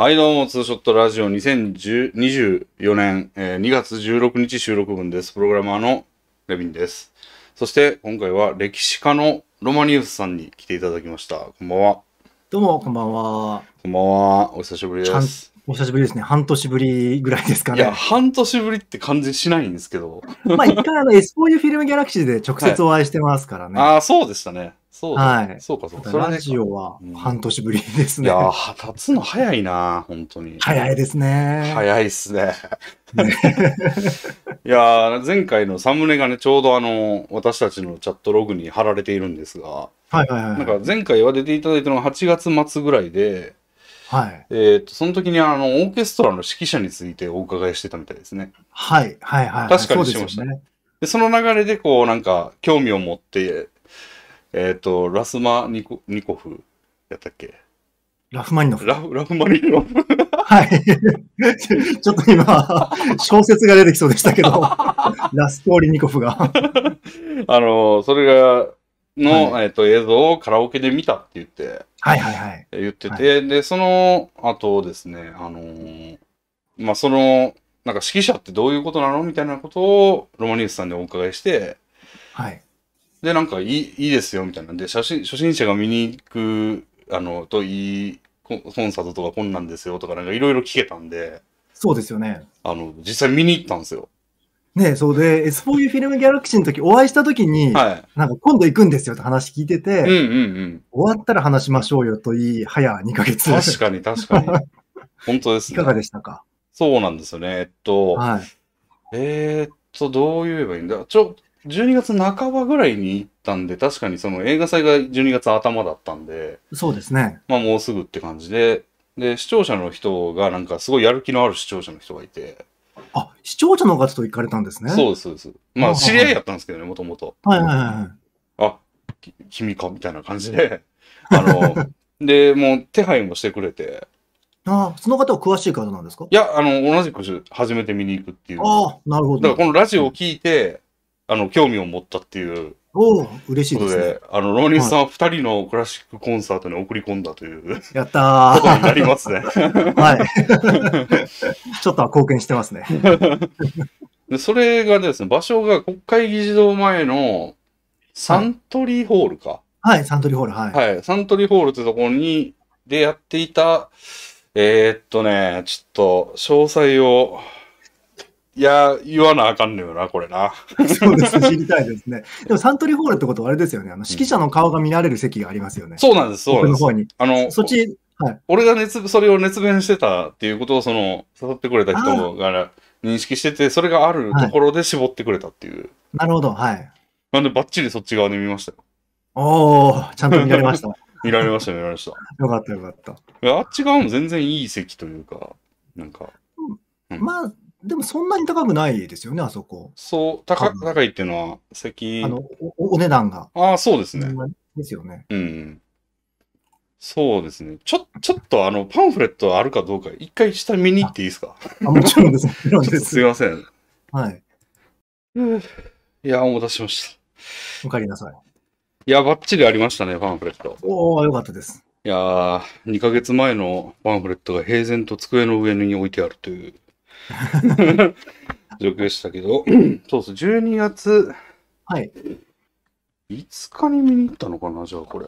はいどうも、ツーショットラジオ2024年、えー、2月16日収録分です。プログラマーのレビンです。そして今回は歴史家のロマニウスさんに来ていただきました。こんばんは。どうも、こんばんは。こんばんは。お久しぶりです。お久しぶりですね。半年ぶりぐらいですかね。いや、半年ぶりって感じしないんですけど。まあ、一回あの、S4U フィルムギャラクシーで直接お会いしてますからね。はい、ああ、そうでしたね。そうはい。そうか、そうか。ラジオは半年ぶりですね。いやー、立つの早いな、本当に。早いですね。早いっすね。いや前回のサムネがね、ちょうどあの、私たちのチャットログに貼られているんですが、はいはいはい。なんか前回は出ていただいたのが8月末ぐらいで、はい。えー、と、その時にあの、オーケストラの指揮者についてお伺いしてたみたいですね。はい、はい、はい。確かにしました。そで、ね、その流れで、こう、なんか、興味を持って、えっ、ー、と、ラスマニコニコフやったっけラフマニノフ。ラフラフマニノフ。はい。ちょっと今、小説が出てきそうでしたけど、ラストーリニコフが。あの、それが、の、はい、えっ、ー、と、映像をカラオケで見たって言って、はいはいはい。言ってて、はい、で、その後ですね、あのー、まあ、その、なんか指揮者ってどういうことなのみたいなことをロマニウスさんにお伺いして、はい。で、なんかいい、いいですよ、みたいなんで、初心初心者が見に行く、あの、といい、コンサートとかこんなんですよとか、なんかいろいろ聞けたんで、そうですよね。あの、実際見に行ったんですよ。ねそうで、S4U フィルムギャラクシーの時、お会いした時に、はいなんか今度行くんですよって話聞いてて、うんうん終わったら話しましょうよと言い、早2ヶ月。確かに確かに。本当ですいか。がでしたかそうなんですよね。えっと、はい。えーっと、どう言えばいいんだちょ、12月半ばぐらいに行ったんで、確かにその映画祭が12月頭だったんで、そうですね。まあもうすぐって感じで、で、視聴者の人がなんかすごいやる気のある視聴者の人がいて、あ、視聴者の方と行かれたんですね。そうです、そうです。まあ知り合いやったんですけどね、もともと。はいはいはい。あ、君か、みたいな感じで、あの、で、もう手配もしてくれて、あその方は詳しい方なんですかいや、あの、同じく初めて見に行くっていう。ああ、なるほど。だからこのラジオを聞いて、あの、興味を持ったっていうおお、嬉しいことですね。で、あの、ローニンさんは2人のクラシックコンサートに送り込んだという、やったー。ことになりますね。はい。ちょっとは貢献してますね。でそれがですね、場所が国会議事堂前のサントリーホールか。はい、サントリーホール、はい。はい、サントリーホールってところに、でやっていた、えー、っとね、ちょっと詳細を、いや、言わなあかんのよな、これな。そうです、知りたいですね。でもサントリーホールってことはあれですよね、あの指揮者の顔が見られる席がありますよね。そうなんです、そうなんです。のあのそっち、はい、俺が熱それを熱弁してたっていうことを、その、誘ってくれた人が認識してて、それがあるところで絞ってくれたっていう。はい、なるほど、はい。なんで、ばっちりそっち側で見ましたよ。おー、ちゃんと見られました。見られました、見られました。よかった、よかった。あっち側も全然いい席というか、なんか。うん、まあ、でもそんなに高くないですよね、あそこ。そう、高高いっていうのは、席。あのお、お値段が。ああ、そうですね。ですよね。うん。そうですね。ちょ、ちょっとあの、パンフレットあるかどうか、一回下見に行っていいですかあもちろんです。もちろんです。すいません。はい。いや、お待たせしました。お帰りなさい。いや、ばっちりありましたね、パンフレット。おおよかったです。いやー、2ヶ月前のパンフレットが平然と机の上に置いてあるという。状況でしたけど、そうそう、12月、はい。5日に見に行ったのかな、じゃあこれ。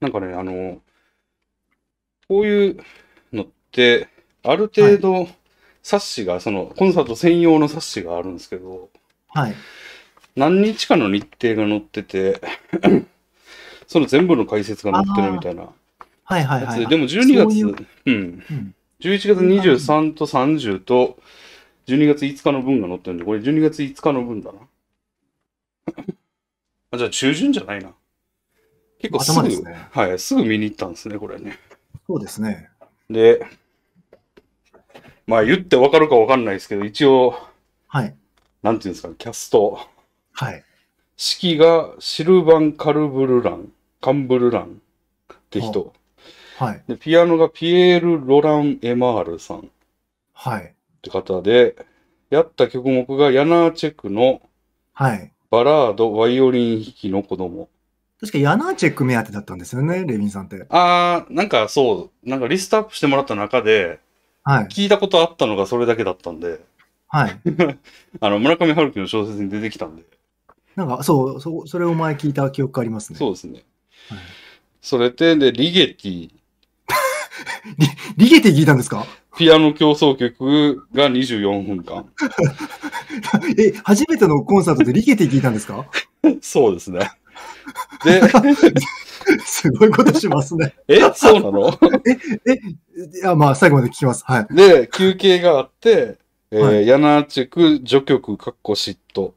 なんかね、あの、こういうのって、ある程度、冊子が、はい、その、コンサート専用の冊子があるんですけど、はい。何日かの日程が載ってて、その全部の解説が載ってるみたいな。はいはいはい、でも12月、うううん、うん、11月23と30と、12月5日の分が載ってるんで、これ12月5日の分だな。あじゃあ中旬じゃないな。結構すぐ、ですね、はい、すぐ見に行ったんですね、これね。そうですね。で、まあ言ってわかるかわかんないですけど、一応、はい。なんていうんですか、キャスト。はい。式がシルバン・カルブルラン、カンブルランって人。はい。で、ピアノがピエール・ロラン・エマールさん。はい。って方で、やった曲目がヤナーチェックの、はい。バラード、ワイオリン弾きの子供。確かヤナーチェック目当てだったんですよね、レミンさんって。ああ、なんかそう、なんかリストアップしてもらった中で、はい、聞いたことあったのがそれだけだったんで、はい。あの、村上春樹の小説に出てきたんで。なんか、そう、そそれを前聞いた記憶ありますね。そうですね。はい、それで、で、リゲティリゲテ聞いたんですかピアノ競争曲が24分間。え、初めてのコンサートでリゲテ聞いたんですか そうですね。で、すごいことしますね。え、そうなのえ、え、いや、まあ、最後まで聞きます。はい。で、休憩があって、えー、はい、ヤナーチェク、序曲、かっこ嫉妬。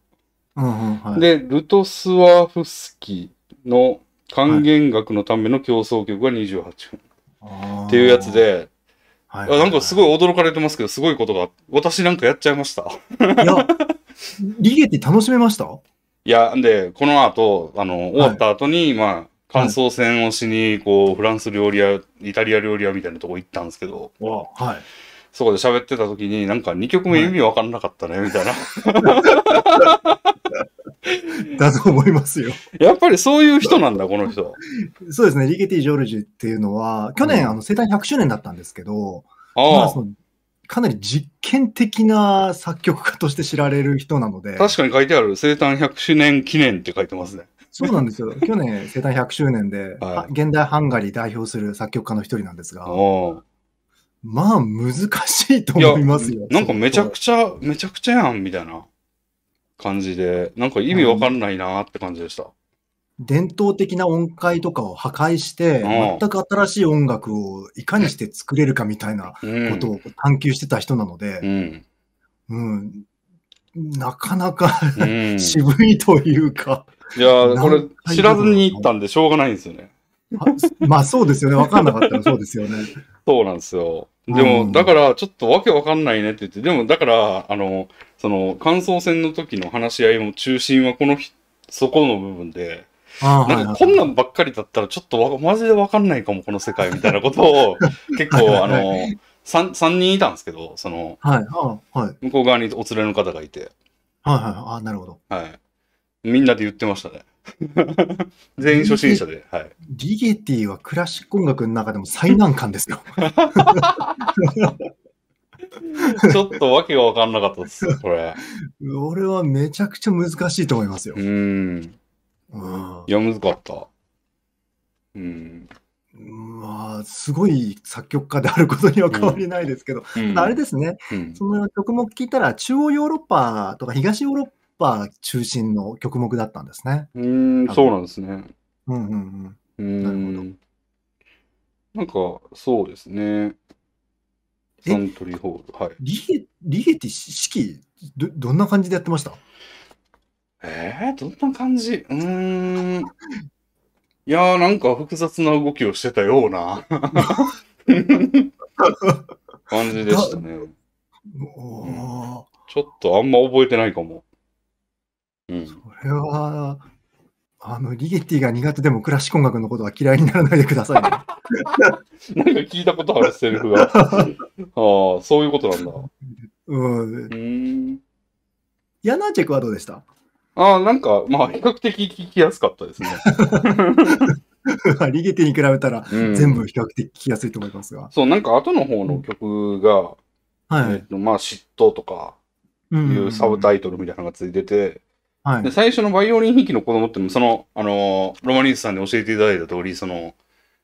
うんはい、で、ルトスワフスキの還元楽のための競争曲が28分。はいっていうやつで、はいはい、なんかすごい驚かれてますけど、すごいことが、私なんかやっちゃいました。いや、リゲって楽しめましたいや、で、この後、あの、終わった後に、はい、まあ、感想戦をしに、こう、フランス料理屋、イタリア料理屋みたいなとこ行ったんですけど、はい。そこで喋ってた時に、なんか2曲目意味わかんなかったね、みたいな。だと思いますよ。やっぱりそういう人なんだ、この人。そうですね、リゲティ・ジョルジュっていうのは、去年、うん、あの生誕100周年だったんですけど、あかなり実験的な作曲家として知られる人なので。確かに書いてある、生誕100周年記念って書いてますね。そうなんですよ。去年、生誕100周年で、はい、現代ハンガリー代表する作曲家の一人なんですが。まあ難しいと思いますよ。なんかめちゃくちゃ、めちゃくちゃやんみたいな。感じで、なんか意味わかんないなって感じでした。伝統的な音階とかを破壊して、全く新しい音楽をいかにして作れるかみたいなことを探求してた人なのうで、ん。うん、なかなか 渋いというか、いー、これ知らずに行ったんでしょうがないんですよね。まあそうですよね。わかんなかったらそうですよね。そうなんですよ。でも、うん、だから、ちょっとわけわかんないねって言って、でも、だから、あの、その、感想戦の時の話し合いも中心はこのひ、そこの部分で、なんかこんなんばっかりだったら、ちょっとわ、マジでわかんないかも、この世界みたいなことを、結構、あの、3, 三人いたんですけど、その、はい、はい、向こう側にお連れの方がいて。はいはい、あなるほど。はい。みんなで言ってましたね。全員初心者で、はい。リゲティはクラシック音楽の中でも最難関ですよ。ちょっとわけが分かんなかったです、これ。俺はめちゃくちゃ難しいと思いますよ。うん。いや、難かった。うん。まあ、すごい作曲家であることには変わりないですけど、うん、あれですね、うん、その曲も聞いたら、中央ヨーロッパとか東ヨーロッパパー中心の曲目だったんですね。うん、そうなんですね。うんうんうん。なるほど。なんか、そうですね。サントリーホール。はい。リエリエティ式ど、どんな感じでやってましたえー、どんな感じうん。いやー、なんか複雑な動きをしてたような 感じでしたね。ちょっとあんま覚えてないかも。それは、あの、リゲティが苦手でもクラシック音楽のことは嫌いにならないでください、ね。なんか聞いたことあるセリフが。ああ、そういうことなんだ。うん。うんヤナーチェクはどうでしたああ、なんか、まあ、比較的聞きやすかったですね。リゲティに比べたら、全部比較的聞きやすいと思いますが。うん、そう、なんか後の方の曲が、うん、はい、えっと、まあ、嫉妬とかいうサブタイトルみたいなのがついてて、はい、で最初のバイオリン弾きの子供ってその、あのー、ロマニウスさんに教えていただいた通り、その、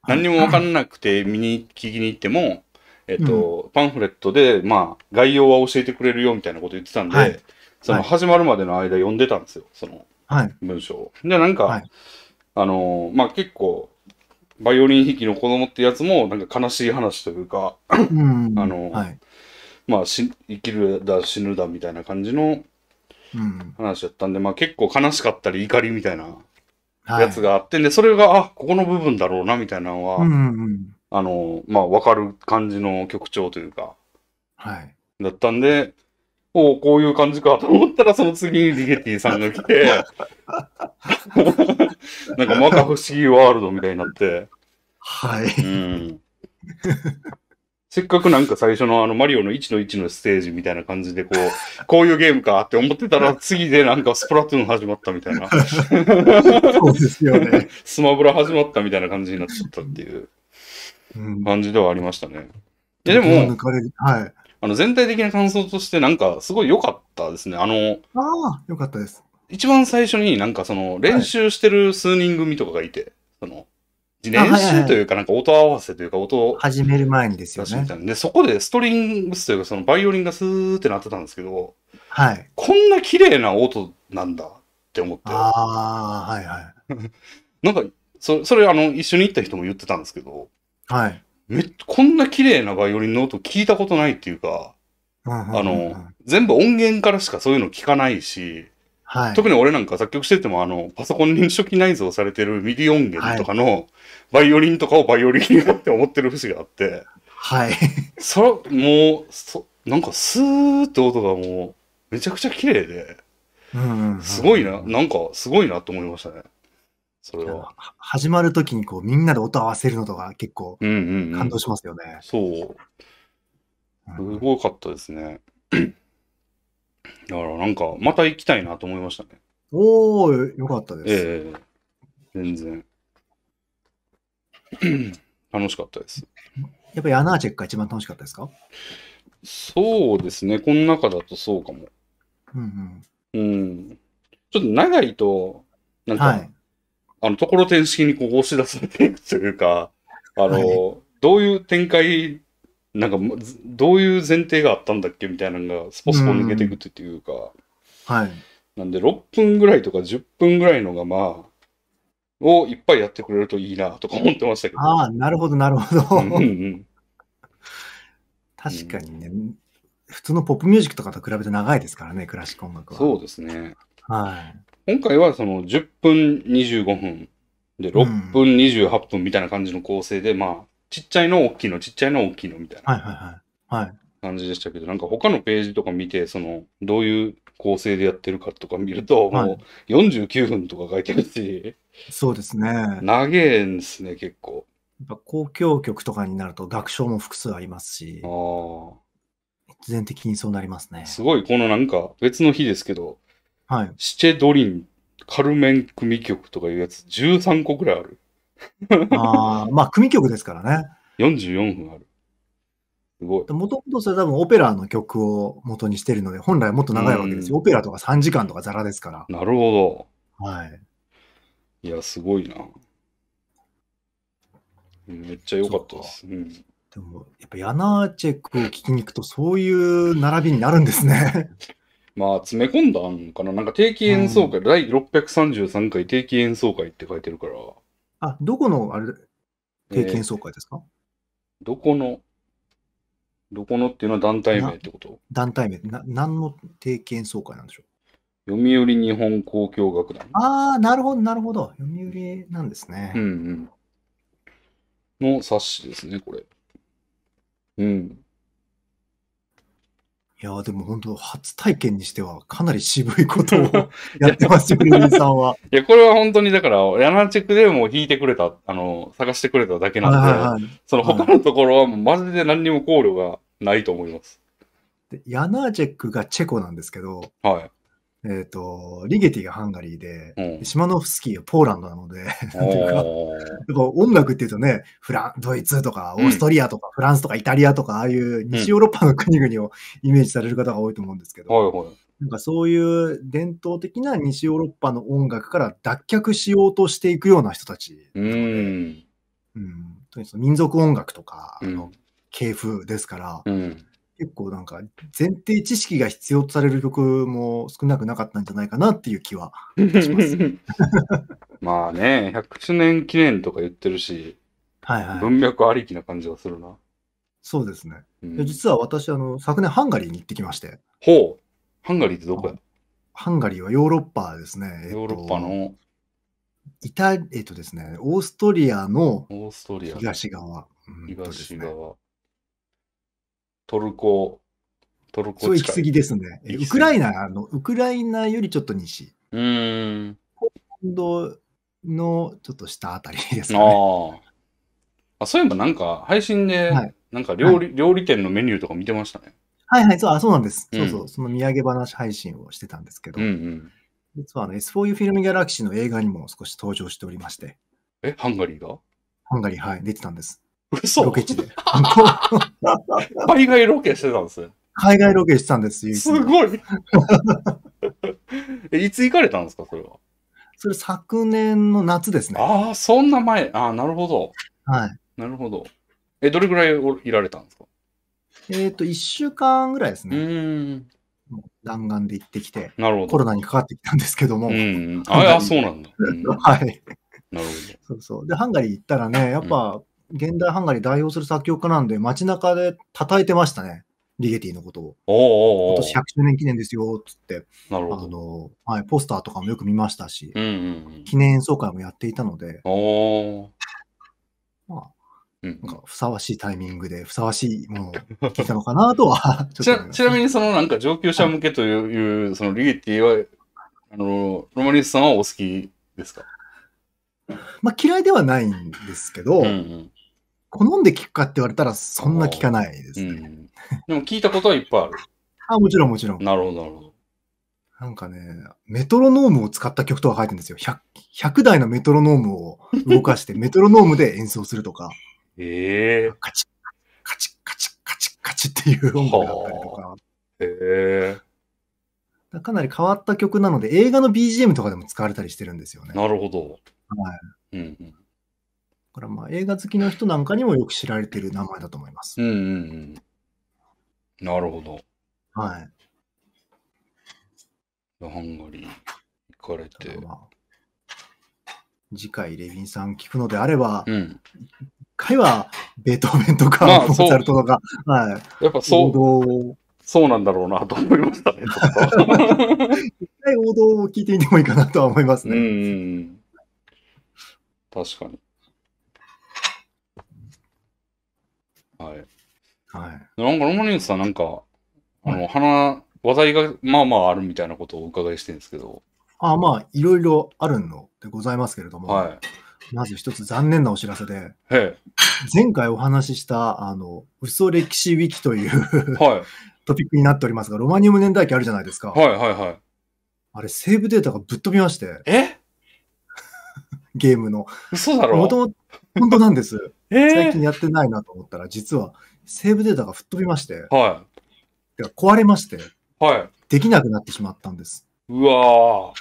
何にも分かんなくて 見に聞きに行っても、えっと、うん、パンフレットで、まあ、概要は教えてくれるよみたいなこと言ってたんで、はい、その、始まるまでの間読んでたんですよ、その、文章を。で、なんか、あのー、まあ結構、バイオリン弾きの子供ってやつも、なんか悲しい話というか、うん、あのー、まあし、生きるだ死ぬだみたいな感じの話だったんで、まあ結構悲しかったり怒りみたいなやつがあって、で、それが、あ、ここの部分だろうな、みたいなのは、あの、まあわかる感じの曲調というか、はい。だったんで、おお、こういう感じかと思ったら、その次にリゲティさんが来て、なんかまた不思議ワールドみたいになって、はい。うんせっかくなんか最初のあのマリオの1の1のステージみたいな感じでこう、こういうゲームかって思ってたら次でなんかスプラトゥーン始まったみたいな。そうですよね。スマブラ始まったみたいな感じになっちゃったっていう感じではありましたね。うでも、はい、あの全体的な感想としてなんかすごい良かったですね。あの、ああ、良かったです。一番最初になんかその練習してる数人組とかがいて、はい、その、練習というか、なんか音合わせというか、音を。始める前にですよね。で、そこでストリングスというか、そのバイオリンがスーってなってたんですけど、はい。こんな綺麗な音なんだって思って。ああ、はいはい。なんか、そそれ、あの、一緒に行った人も言ってたんですけど、はい。めこんな綺麗なバイオリンの音聞いたことないっていうか、あの、全部音源からしかそういうの聞かないし、はい、特に俺なんか作曲してても、あの、パソコンに初期内蔵されてるミディ音源とかの、バイオリンとかをバイオリンって思ってる節があって。はい。それ、もう、そなんかスーって音がもう、めちゃくちゃ綺麗で、すごいな、なんかすごいなと思いましたね。それは。始まるときにこう、みんなで音合わせるのとか結構、感動しますよね、うんうんうん。そう。すごかったですね。だからなんか、また行きたいなと思いましたね。おー、よかったです。ええー、全然。楽しかったです。やっぱりアナーチェックが一番楽しかったですかそうですね、この中だとそうかも。うんうん。うんちょっと長いと、なんか、はい、あの、ところてん式にこう押し出されていくというか、あの、はい、どういう展開、なんか、どういう前提があったんだっけみたいなのが、スポスポ抜けていくっていうか、うん、はい。なんで、6分ぐらいとか10分ぐらいのが、まあ、をいっぱいやってくれるといいなとか思ってましたけど。ああ、なるほど、なるほど。うんうん、確かにね、うん、普通のポップミュージックとかと比べて長いですからね、クラシック音楽は。そうですね。はい。今回はその10分25分で6分28分みたいな感じの構成で、うん、まあ、ちっちゃいの大きいの、ちっちゃいの大きいのみたいな。はいはいはい。はい。感じでしたけど、なんか他のページとか見て、その、どういう構成でやってるかとか見ると、もう49分とか書いてるし、そうですね。長えんですね、結構。やっぱ公共曲とかになると楽章も複数ありますし、必然的にそうなりますね。すごい、このなんか別の日ですけど、はい、シチェドリン、カルメン組曲とかいうやつ13個くらいある。ああ、まあ組曲ですからね。44分ある。もともとそれ多分オペラの曲を元にしてるので、本来もっと長いわけですよ。オペラとか3時間とかザラですから。なるほど。はい。いや、すごいな。めっちゃ良かったです。ううん、でも、やっぱヤナーチェックを聞きに行くと、そういう並びになるんですね。まあ、詰め込んだんかな。なんか定期演奏会、うん、第633回定期演奏会って書いてるから。あ、どこの、あれ、定期演奏会ですか、えー、どこの、どこのっていうのは団体名ってこと団体名な。何の定期演奏会なんでしょう読売日本交響楽団。ああ、なるほど、なるほど。読売なんですね。うんうん。の冊子ですね、これ。うん。いやでも本当、初体験にしては、かなり渋いことを やってますよ、ね、さんは。いや、これは本当に、だから、ヤナチェックでも弾いてくれた、あの、探してくれただけなんで、その他のところは、まジで何にも考慮がないと思います。ヤナーチェックがチェコなんですけど、はい、えっ、ー、と、リゲティがハンガリーで、うん、シマノフスキーがポーランドなので、なんか、音楽っていうとね、フラン、ドイツとか、オーストリアとか、フランスとか、イタリアとか、ああいう西ヨーロッパの国々を イメージされる方が多いと思うんですけど、うん、なんかそういう伝統的な西ヨーロッパの音楽から脱却しようとしていくような人たち、うん、うん、民族音楽とか、の系譜ですから、うん結構なんか前提知識が必要とされる曲も少なくなかったんじゃないかなっていう気はします。まあね、100周年記念とか言ってるし、はいはい、文脈ありきな感じがするな。そうですね。うん、実は私あの、昨年ハンガリーに行ってきまして。ほう。ハンガリーってどこやハンガリーはヨーロッパですね。ヨーロッパの。えっとイタえっとですね、オーストリアの東側。オーストリア東側。東側。トルコ、トルコそう行き過ぎですね。ウクライナの、ウクライナよりちょっと西。うん。ポーンドのちょっと下あたりですね。あそういえばなんか配信で、なんか料理、はい、料理店のメニューとか見てましたね。はいはい、そう、あそうなんです。うん、そうそう、その土産話配信をしてたんですけど、うんうん、実はあの S4U フィルムギャラクシーの映画にも少し登場しておりまして。え、ハンガリーがハンガリー、はい、出てたんです。嘘ロケ地で。海外ロケしてたんです海外ロケしてたんです、すごい え、いつ行かれたんですか、それは。それ昨年の夏ですね。ああ、そんな前。ああ、なるほど。はい。なるほど。え、どれぐらいいられたんですかえっ、と、1週間ぐらいですね。うん。弾丸で行ってきて、なるほどコロナにかかってきたんですけども。うん、ああ、そうなんだ。うん、はい。なるほど。そうそう。で、ハンガリー行ったらね、やっぱ、現代ハンガリー代表する作曲家なんで、街中で叩いてましたね、リゲティのことを。おおお今年100周年記念ですよ、つって。なるほど。あの、はい、ポスターとかもよく見ましたし、うんうんうん、記念演奏会もやっていたので、おまあ、なんかふさわしいタイミングでふさわしいものを聞いたのかなとは ちちなみにそのなんか上級者向けという、はい、そのリゲティはあのロマニスさんはお好きですか、まあ、嫌いではないんですけど、うんうん、好んで聞くかって言われたら、そんな聞かないですね、うん。でも聞いたことはいっぱいある。あ、もちろんもちろん。なるほど、なるほど。なんかね、メトロノームを使った曲とか書いてるんですよ。100, 100台のメトロノームを動かして、メトロノームで演奏するとか。ええー、カチッ、カチッ、カチッ、カチッ、カチッっていう音楽だったりとか。へえー、かなり変わった曲なので、映画の BGM とかでも使われたりしてるんですよね。なるほど。はい。うん、うんからまあ映画好きの人なんかにもよく知られてる名前だと思います。うんうんうん。なるほど。はい。ハンガリー行かれて。まあ、次回、レヴィンさん聞くのであれば、うん、一回はベートーベンとか、モ、ー、あ、ツァルトとか、はい、やっぱそうそうなんだろうなと思いましたね。一回王道を聞いてみてもいいかなとは思いますね。うん、確かに。はい。はい。なんか、ロマニウスさん、なんか、あの、話題がまあまああるみたいなことをお伺いしてるんですけど。ああ、まあ、いろいろあるのでございますけれども、はい、まず一つ残念なお知らせで、前回お話しした、あの、嘘歴史ウィキというはい、トピックになっておりますが、ロマニウム年代記あるじゃないですか。はいはいはい。あれ、セーブデータがぶっ飛びまして。えゲームの。嘘だろもともと本当なんです。えー、最近やってないなと思ったら、実はセーブデータが吹っ飛びまして、はい、壊れまして、はい、できなくなってしまったんです。うわ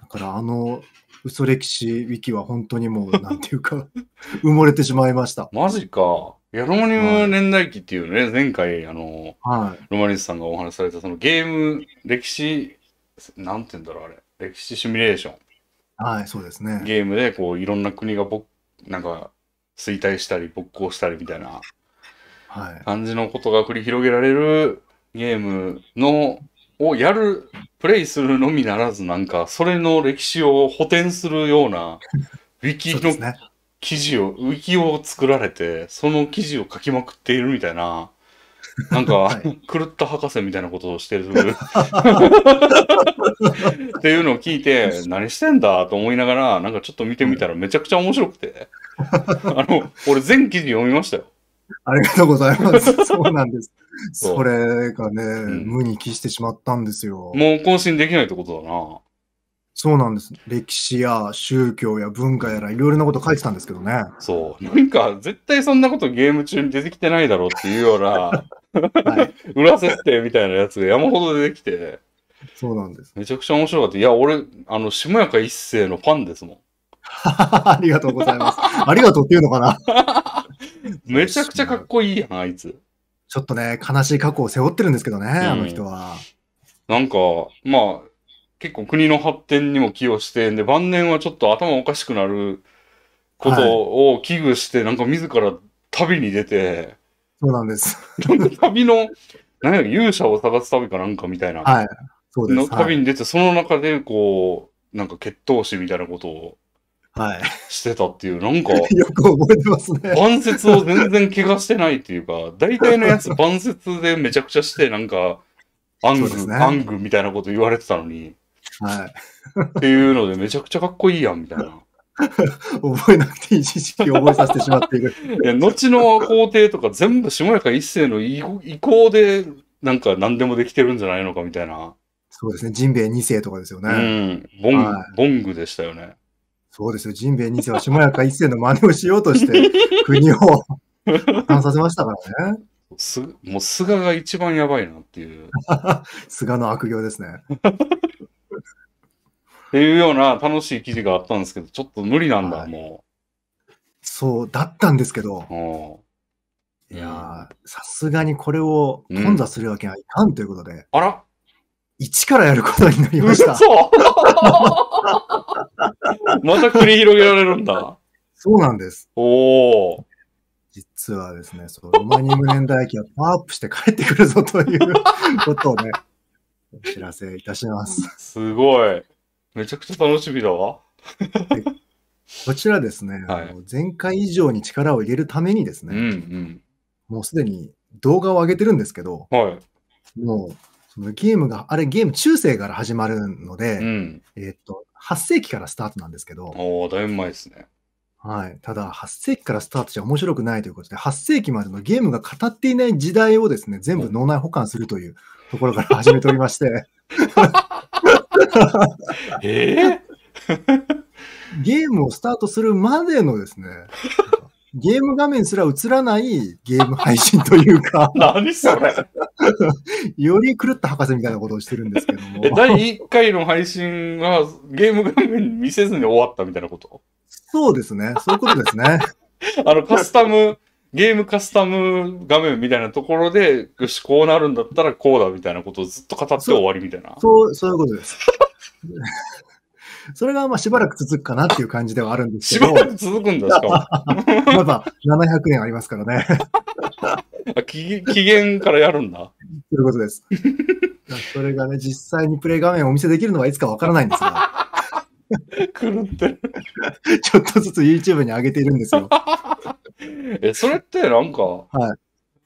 だからあの、嘘歴史ウィキは本当にもう、なんていうか 埋もれてしまいました。マジか。や、ロマニウム年代記っていうね、はい、前回、あの、はい、ロマニスさんがお話しされた、そのゲーム、歴史、なんて言うんだろう、あれ、歴史シミュレーション。はい、そうですね。ゲームでこういろんな国がぼなんか衰退したり勃興したりみたいなはい。感じのことが繰り広げられるゲームのをやるプレイするのみならずなんかそれの歴史を補填するような ウィキの記事を、ウィキを作られて、その記事を書きまくっているみたいななんか、はい、狂った博士みたいなことをしてる。っていうのを聞いて、何してんだと思いながら、なんかちょっと見てみたらめちゃくちゃ面白くて。あの、俺全記事読みましたよ。ありがとうございます。そうなんです。それがね、うん、無に帰してしまったんですよ。もう更新できないってことだな。そうなんです。歴史や宗教や文化やらいろいろなこと書いてたんですけどね。そう。なんか、絶対そんなことゲーム中に出てきてないだろうっていうような、はい、裏設定みたいなやつが山ほど出てきて。そうなんです。めちゃくちゃ面白かった。いや、俺、あの、下やか一世のファンですもん。ありがとうございます。ありがとうっていうのかな。めちゃくちゃかっこいいやん、あいつ。ちょっとね、悲しい過去を背負ってるんですけどね、うん、あの人は。なんか、まあ、結構国の発展にも寄与してで、晩年はちょっと頭おかしくなることを危惧して、はい、なんか自ら旅に出て、そうなんです。旅の、何や勇者を探す旅かなんかみたいな。はい。そうです。の旅に出て、その中で、こう、なんか血統師みたいなことをはい。してたっていう、なんか、よく覚えてますね。晩節を全然怪我してないっていうか、大体のやつ晩節でめちゃくちゃして、なんか、アング、ね、アングみたいなこと言われてたのに、はい。っていうので、めちゃくちゃかっこいいやん、みたいな。覚えなくていい知識を覚えさせてしまっている。いや、後の皇帝とか全部下中一世の意向で、なんか何でもできてるんじゃないのかみたいな。そうですね。ジンベイ2世とかですよね。うん。ボング、はい、ボングでしたよね。そうですよ。ジンベイ2世は下中一世の真似をしようとして、国を破させましたからね。す、もう菅が一番やばいなっていう。菅の悪行ですね。っていうような楽しい記事があったんですけど、ちょっと無理なんだ、はい、もう。そう、だったんですけど、いやさすがにこれを頓挫するわけにはいかんということで、うん、あら一からやることになりました。そ う また繰り広げられるんだ。そうなんです。おお。実はですね、そのロマニウム年代記はパワーアップして帰ってくるぞということをね、お知らせいたします。すごい。めちゃくちゃ楽しみだわ。こちらですね、はい、前回以上に力を入れるためにですね、うんうん、もうすでに動画を上げてるんですけど、はい、もうそのゲームが、あれゲーム中世から始まるので、うん、えー、っと、8世紀からスタートなんですけど。おだいぶ前ですね。はい。ただ、8世紀からスタートじゃ面白くないということで、8世紀までのゲームが語っていない時代をですね、全部脳内保管するというところから始めておりまして。えー、ゲームをスタートするまでのですね、ゲーム画面すら映らないゲーム配信というか 何それ より狂った博士みたいなことをしてるんですけども。第1回の配信はゲーム画面見せずに終わったみたいなことそうですね。そういうことですね。あの、カスタムゲームカスタム画面みたいなところで、よし、こうなるんだったらこうだみたいなことをずっと語って終わりみたいな。そう、そういうことです。それがまあしばらく続くかなっていう感じではあるんですけど。しばらく続くんですか まだ700年ありますからね期。期 限からやるんだ。ということです。それがね、実際にプレイ画面をお見せできるのはいつかわからないんですが。狂ってる。ちょっとずつ YouTube に上げているんですよ。え、それってなんか、は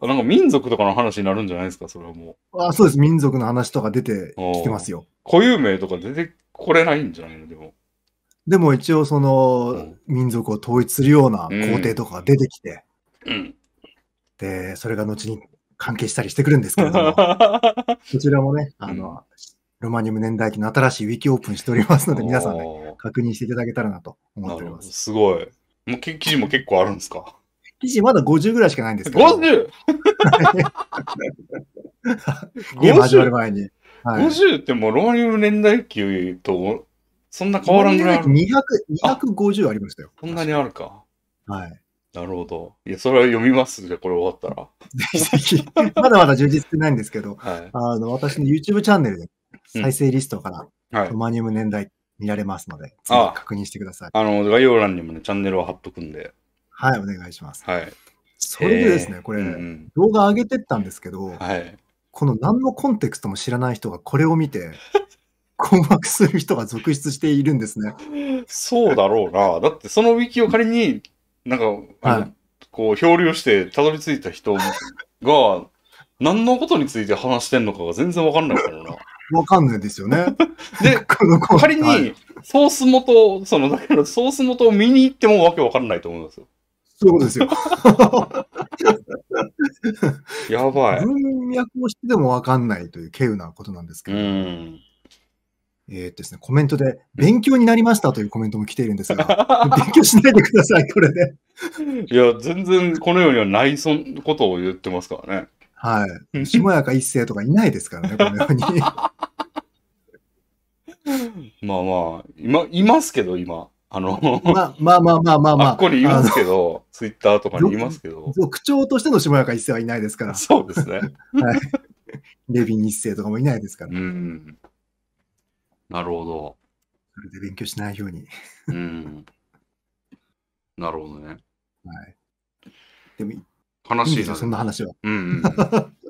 い。なんか民族とかの話になるんじゃないですか、それはもう。あそうです、民族の話とか出てきてますよ。固有名とか出てこれないんじゃないの、でも。でも一応、その、民族を統一するような皇帝とかが出てきて、うん、で、それが後に関係したりしてくるんですけども、ちらもね、あの、うん、ロマニウム年代記の新しいウィキオープンしておりますので、皆さんね、確認していただけたらなと思っております。すごい。もう記事も結構あるんですか記事まだ50ぐらいしかないんですけど。50! ゲーム始まる前に。50ってもうローリング年代級とそんな変わらんぐらいあ2 5 0ありましたよ。そんなにあるか。はい。なるほど。いや、それは読みます。じゃこれ終わったら。ぜひぜひ。まだまだ充実してないんですけど、はい、あの私の YouTube チャンネルで再生リストから、うんはい、マニウム年代見られますので、ああ確認してください。あの、概要欄にもね、チャンネルを貼っとくんで。はい、お願いします。はい。それでですね、これ、うん動画上げてったんですけど、はい、この何のコンテクストも知らない人がこれを見て、困惑する人が続出しているんですね。そうだろうな。だってそのウィキを仮に、なんか、はい、こう、漂流してたどり着いた人が、何のことについて話してんのかが全然わかんないからな。わかんないですよね。で、仮に、ソース元、その、だソース元を見に行ってもわけわかんないと思うんですよ。そういうことですよ。やばい。文脈をしてでもわかんないという稀有なことなんですけど。えーですね、コメントで、勉強になりましたというコメントも来ているんですが、勉強しないでください、これで。いや、全然このようにはないそんことを言ってますからね。はい。しもやか一世とかいないですからね、このように。まあまあ、今、いますけど、今。あの、まあ、まあまあまあまあまあ。あっこにいますけど、ツイッターとかにいますけど。区長としてのしもやか一世はいないですから。そうですね。はい。レビン一世とかもいないですから。うん。なるほど。それで勉強しないように。うん。なるほどね。はい。でも、悲しいな、そんな話は。うん、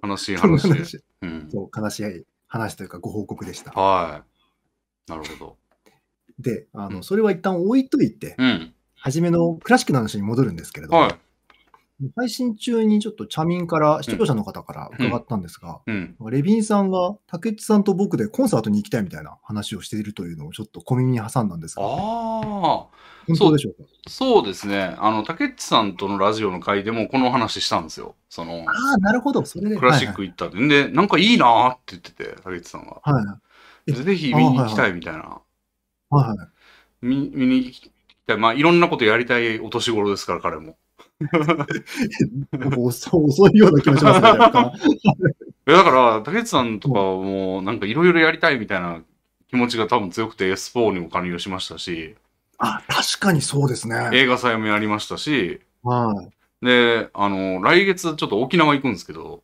悲しい話 そう。悲しい話というか、ご報告でした。はい。なるほど。で、あの、それは一旦置いといて、うん、初めのクラシックの話に戻るんですけれども、はい、配信中にちょっと茶民から、視聴者の方から伺ったんですが、うんうん、レビンさんが竹内さんと僕でコンサートに行きたいみたいな話をしているというのをちょっと小耳に挟んだんですが、あ本当でしょうかそうですね、あの竹内さんとのラジオの回でもこの話したんですよ。そのあなるほど、それで。クラシック行ったんで、はいはい、でなんかいいなって言ってて、竹内さんが。はい、ぜひ見に行きたいみたいなはい見見にきた、まあ、いろんなことやりたいお年頃ですから、彼も。遅 遅いような気もしますね、若だから、竹内さんとかも、なんかいろいろやりたいみたいな気持ちが多分強くて S4 にも加入しましたし、あ、確かにそうですね。映画祭もやりましたし、はい。で、あの、来月ちょっと沖縄行くんですけど、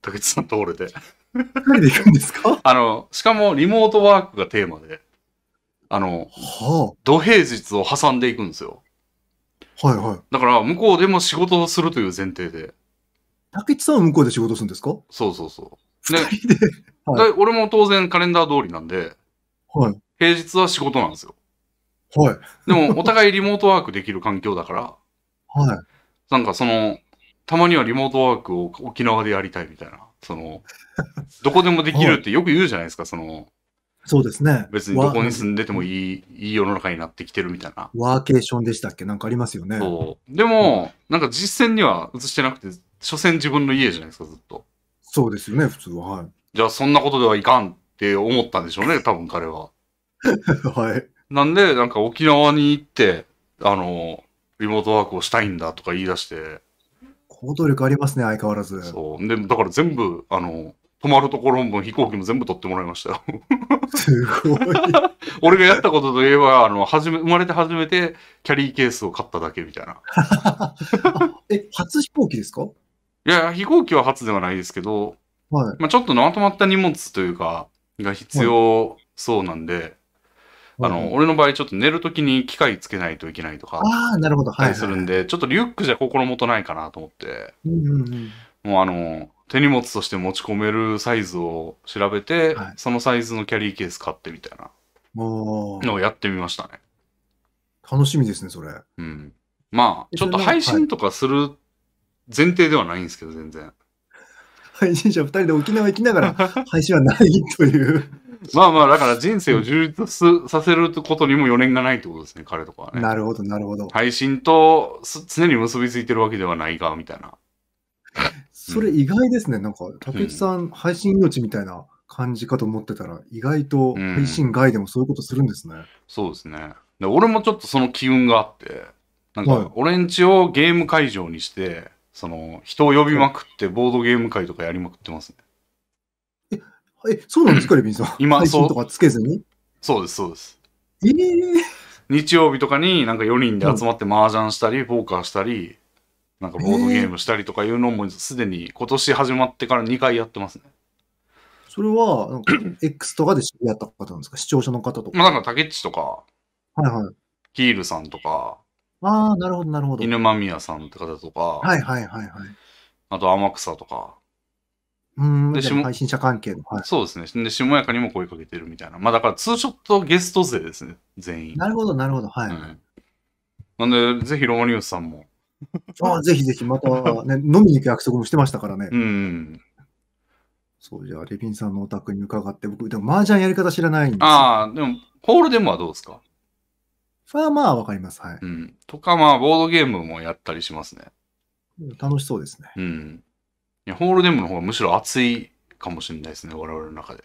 竹内さんと俺で。で行くんですか あの、しかもリモートワークがテーマで、あの、はあ、土平日を挟んでいくんですよ。はいはい。だから、向こうでも仕事をするという前提で。竹内さんは向こうで仕事するんですかそうそうそう。で、ではい、俺も当然カレンダー通りなんで、はい、平日は仕事なんですよ。はい。でも、お互いリモートワークできる環境だから、はい。なんかその、たまにはリモートワークを沖縄でやりたいみたいな、その、どこでもできるってよく言うじゃないですか、その、そうですね。別にどこに住んでてもいい、いい世の中になってきてるみたいな。ワーケーションでしたっけなんかありますよね。そう。でも、うん、なんか実践には移してなくて、所詮自分の家じゃないですか、ずっと。そうですよね、普通は。はい。じゃあ、そんなことではいかんって思ったんでしょうね、多分彼は。はい。なんで、なんか沖縄に行って、あの、リモートワークをしたいんだとか言い出して。行動力ありますね、相変わらず。そう。で、だから全部、あの、泊まるところも飛行機も全部取ってもらいましたよすごい。俺がやったことといえば、あの、初め、生まれて初めてキャリーケースを買っただけみたいな。え、初飛行機ですかいや、飛行機は初ではないですけど、はい、まあちょっとまとまった荷物というか、が必要そうなんで、はい、あの、はい、俺の場合ちょっと寝るときに機械つけないといけないとか、ああ、なるほど。はい。するんで、ちょっとリュックじゃ心もとないかなと思って、うんうんうん、もうあの、手荷物として持ち込めるサイズを調べて、はいそのサイズのキャリーケース買ってみたいなもう、のをやってみましたね。楽しみですね、それ。うん。まあ、ちょっと配信とかする前提ではないんですけど、全然。配信者2人で沖縄行きながら 配信はないという。まあまあ、だから人生を充実させることにも余念がないってことですね、彼とかはね。なるほど、なるほど。配信とす常に結びついてるわけではないが、みたいな。それ意外ですね。なんか、竹内さん、配信命みたいな感じかと思ってたら、意外と配信外でもそういうことするんですね。そうですね。で俺もちょっとその機運があって、なんか、俺んちをゲーム会場にして、その、人を呼びまくって、ボードゲーム会とかやりまくってますね。え、そうなんですか、レビンさん。今、そう。とかつけずにそうです、そうです。えー、日曜日とかになんか4人で集まって麻雀したり、ポーカーしたり、なんかボードゲームしたりとかいうのもすでに今年始まってから2回やってますね。それは、X とかで知り合った方なんですか視聴者の方とか。まあなんか、竹内とか、はいはい。キールさんとか、ああ、なるほど、なるほど。犬間宮さんって方とか、はいはいはいはい。あと、天草とか。うん、で配信者関係の、はい、そうですね。で、しもやかにも声かけてるみたいな。まあだから、ツーショットゲスト勢ですね、全員。なるほど、なるほど、はい。うん、なんで、ぜひロマニュースさんも あぜひぜひ、また、ね、飲みに行く約束もしてましたからね。うん。そう、じゃあ、レビンさんのお宅に伺って、僕、でも、麻雀やり方知らないんですああ、でも、ホールデムはどうですかそれはまあ、わかります。はい。うん。とか、まあ、ボードゲームもやったりしますね。楽しそうですね。うん。いや、ホールデムの方がむしろ熱いかもしれないですね、我々の中で。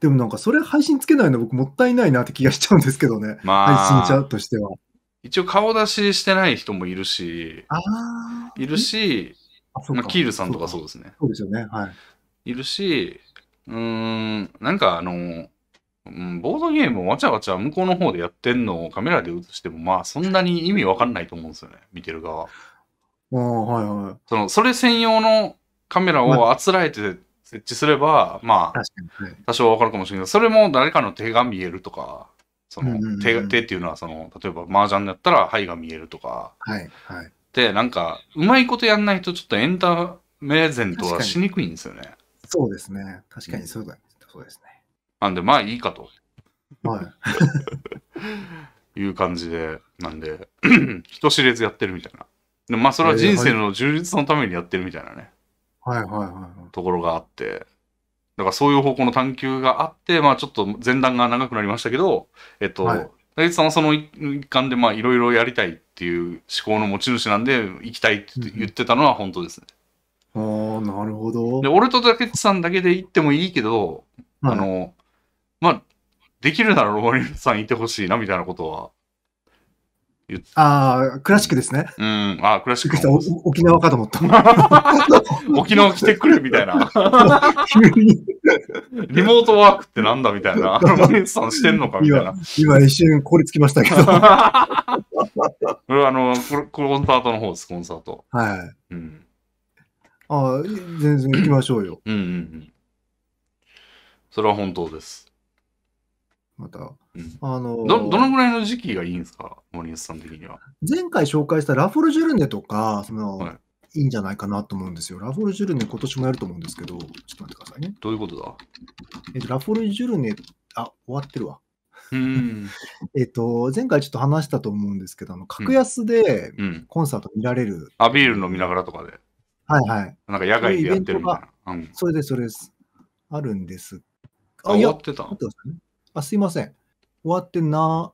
でもなんかそれ配信つけないの僕もったいないなって気がしちゃうんですけどね。まあ、配信者としては。一応顔出ししてない人もいるし、いるし、まあ、キールさんとかそうですね。そうですよね。はい。いるし、うん、なんかあの、うん、ボードゲームわちゃわちゃ向こうの方でやってんのをカメラで映しても、まあそんなに意味わかんないと思うんですよね、見てる側。ああ、はいはい。その、それ専用のカメラをあつらえて設置すれば、まあ、まあ、多少わかるかもしれないけど、それも誰かの手が見えるとか、その、うんうん、手手っていうのはその例えば麻雀だったら牌が見えるとか、はいはい、でなんかうまいことやんないとちょっとエンターメゼントはしにくいんですよねそうですね確かにそうだ、そうですねなんでまあいいかと、はい、いう感じでなんで 人知れずやってるみたいなでまあそれは人生の充実のためにやってるみたいなね、はいはいはい、ところがあってだからそういう方向の探求があって、まあちょっと前段が長くなりましたけど、えっと、はい、さんはその一環でまあいろいろやりたいっていう思考の持ち主なんで、行きたいって言ってたのは本当ですね。ん、ああ、なるほど。で、俺と竹内さんだけで行ってもいいけど、はい、あの、まあ、できるならローリンさんいてほしいなみたいなことはああ、クラシックですね。うん、あクラシック。沖縄かと思った。沖縄来てくれみたいな。リモートワークってなんだみたいな。森 内さんしてんのかみたいな。今、今一瞬凍りつきましたけど。これはあのコ、コンサートの方です、コンサート。はい。うん、ああ、全然行きましょうよ。うんうんうん。それは本当です。また。あのどどのぐらいの時期がいいんですか、森保さん的には。前回紹介したラフォルジュルネとか、その、はい、いいんじゃないかなと思うんですよ。ラフォルジュルネ、今年もやると思うんですけど、ちょっと待ってくださいね。どういうことだえっと、ラフォルジュルネ、あ、終わってるわ。うん えっと、前回ちょっと話したと思うんですけど、あの格安でコンサート見られる、うんうん、アビールの見ながらとかで。はいはい。なんか野外でやってるみたいな。うん、それです、それです。あるんです。あ、終わってた。あ、すいません。終わってな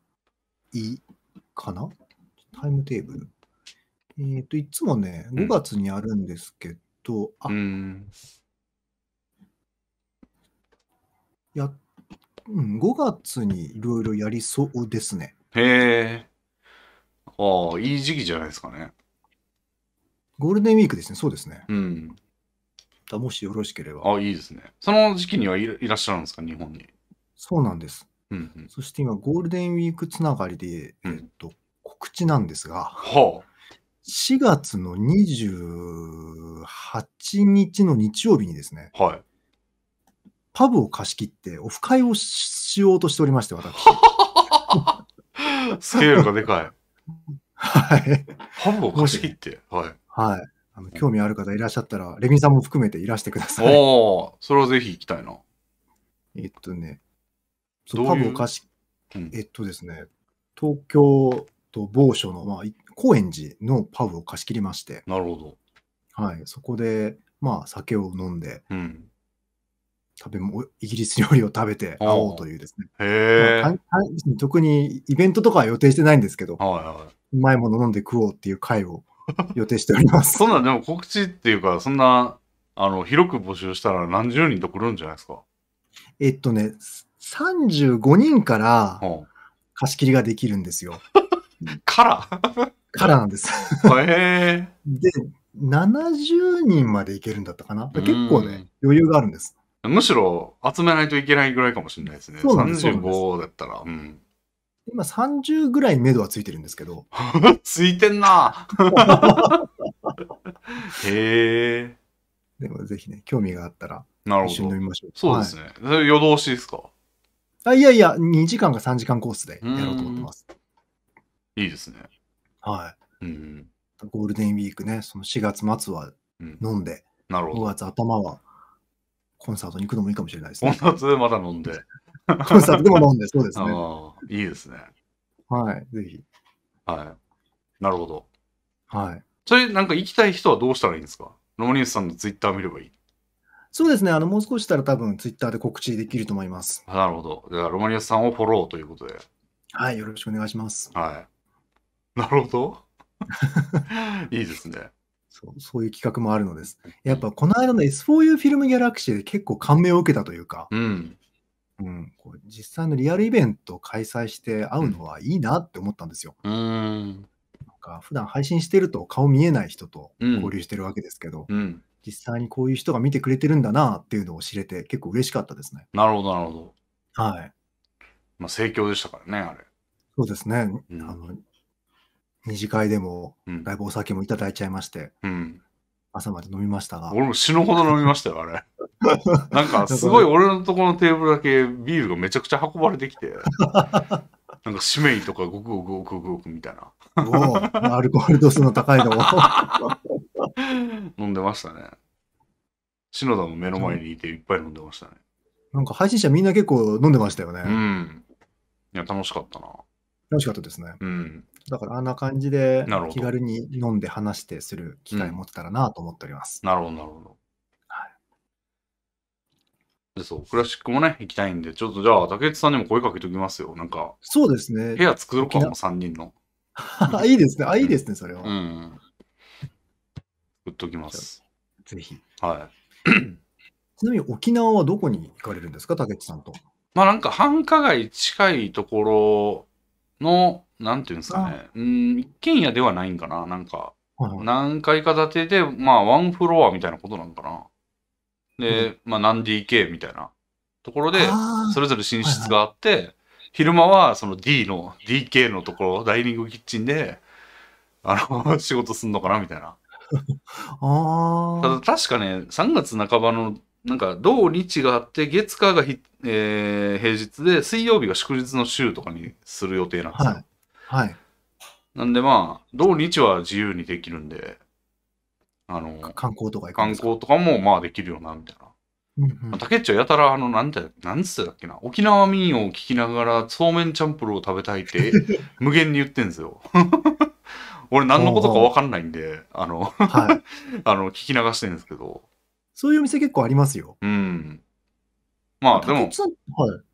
いかなタイムテーブル。えっ、ー、と、いつもね、5月にあるんですけど、うん、あ、や、うん、5月にいろいろやりそうですね。へえ。ああ、いい時期じゃないですかね。ゴールデンウィークですね、そうですね。うん。もしよろしければ。あ、いいですね。その時期にはいらっしゃるんですか、日本に。そうなんです。そして今、ゴールデンウィークつながりで、うん、えっと、告知なんですが、はあ、4月の28日の日曜日にですね、はい、パブを貸し切ってオフ会をしようとしておりまして、私。スケールがでかい。はい。パブを貸し切って、はい。はい。あの興味ある方いらっしゃったら、レミさんも含めていらしてください。おそれはぜひ行きたいな。えっとね、そうパブ貸し、うえっとですね、東京と某所の、まあ、高円寺のパブを貸し切りまして、なるほど。はい、そこで、まあ、酒を飲んで、うん、食べもイギリス料理を食べて会おうというですね。へまあ、特にイベントとかは予定してないんですけど、はいはい、うまいもの飲んで食おうっていう会を 予定しております。そんな、でも告知っていうか、そんなあの広く募集したら何十人と来るんじゃないですかえっとね、35人から貸し切りができるんですよ。から からなんです。へで、70人までいけるんだったかな。結構ね、余裕があるんです。むしろ集めないといけないぐらいかもしれないですね。そうなんです35だったら。うん、今30ぐらい目処はついてるんですけど。ついてんなへえ。でもぜひね、興味があったら、なるほど。一緒に飲みましょう。そうですね。はい、夜通しですかあいやいや、2時間か3時間コースでやろうと思ってます。いいですね。はい。うん、ゴールデンウィークね、その4月末は飲んで、うん、なるほど5月頭はコンサートに行くのもいいかもしれないですね。コンサートでまだ飲んで。コンサートでも飲んで、そうですね。いいですね。はい、ぜひ。はい。なるほど。はい。それ、なんか行きたい人はどうしたらいいんですかローニウスさんのツイッター見ればいいそうですね、あのもう少ししたら多分ツイッターで告知できると思います。なるほど。じゃあ、ロマニアさんをフォローということで。はい、よろしくお願いします。はい。なるほど。いいですね。そうそういう企画もあるのです。やっぱこの間の S4U フィルムギャラクシーで結構感銘を受けたというか、うん、うん、こ実際のリアルイベントを開催して会うのはいいなって思ったんですよ。うん、なんか普段配信してると顔見えない人と交流してるわけですけど、うん、実際にこういう人が見てくれてるんだなっていうのを知れて、結構嬉しかったですね。なるほど、なるほど。はい。まあ、盛況でしたからね、あれ。そうですね。うん、あの二次会でも、だいぶお酒もいただいちゃいまして、うん、朝まで飲みましたが。俺も死ぬほど飲みましたよ、あれ。なんか、すごい俺のところのテーブルだけビールがめちゃくちゃ運ばれてきて、なんか、シメイとかごくごくごくごくみたいな。おアルコール度数の高いの 飲んでましたね。篠田も目の前にいていっぱい飲んでましたね。なんか配信者みんな結構飲んでましたよね。うん。いや、楽しかったな。楽しかったですね。うん。だからあんな感じで気軽に飲んで話してする機会持ってたらなと思っております。なるほど、なるほど。で、そう、クラシックもね、行きたいんで、ちょっとじゃあ、竹内さんにも声かけておきますよ。なんか、そうですね。部屋作ろうかも、3人の。いいですね。あ、いいですね、それは。うん。売っときます。ぜひ。はい。ちなみに沖縄はどこに行かれるんですか、竹内さんと。まあなんか繁華街近いところの、なんていうんですかね、うん、一軒家ではないんかな、なんか、何階か建てで、まあワンフロアみたいなことなんかな。で、うん、まあ何 DK みたいなところで、それぞれ寝室があって、はいはい、昼間はその D の、DK のところ、ダイニングキッチンで、あの、仕事すんのかなみたいな あただ確かね、3月半ばの、なんか、土日があって、月火がひ、えー、平日で、水曜日が祝日の週とかにする予定なんですよ。はい。はい、なんでまあ、土日は自由にできるんで、あの、観光とか観光とかもまあできるよな、みたいな。うんうん、竹内はやたら、あの、なんて、何つったっけな、沖縄民謡を聞きながら、そうめんチャンプルを食べたいって、無限に言ってんですよ。俺何のことか分かんないんで、あの、はい、あの聞き流してるんですけど。そういうお店結構ありますよ。うん。まあでも、はい、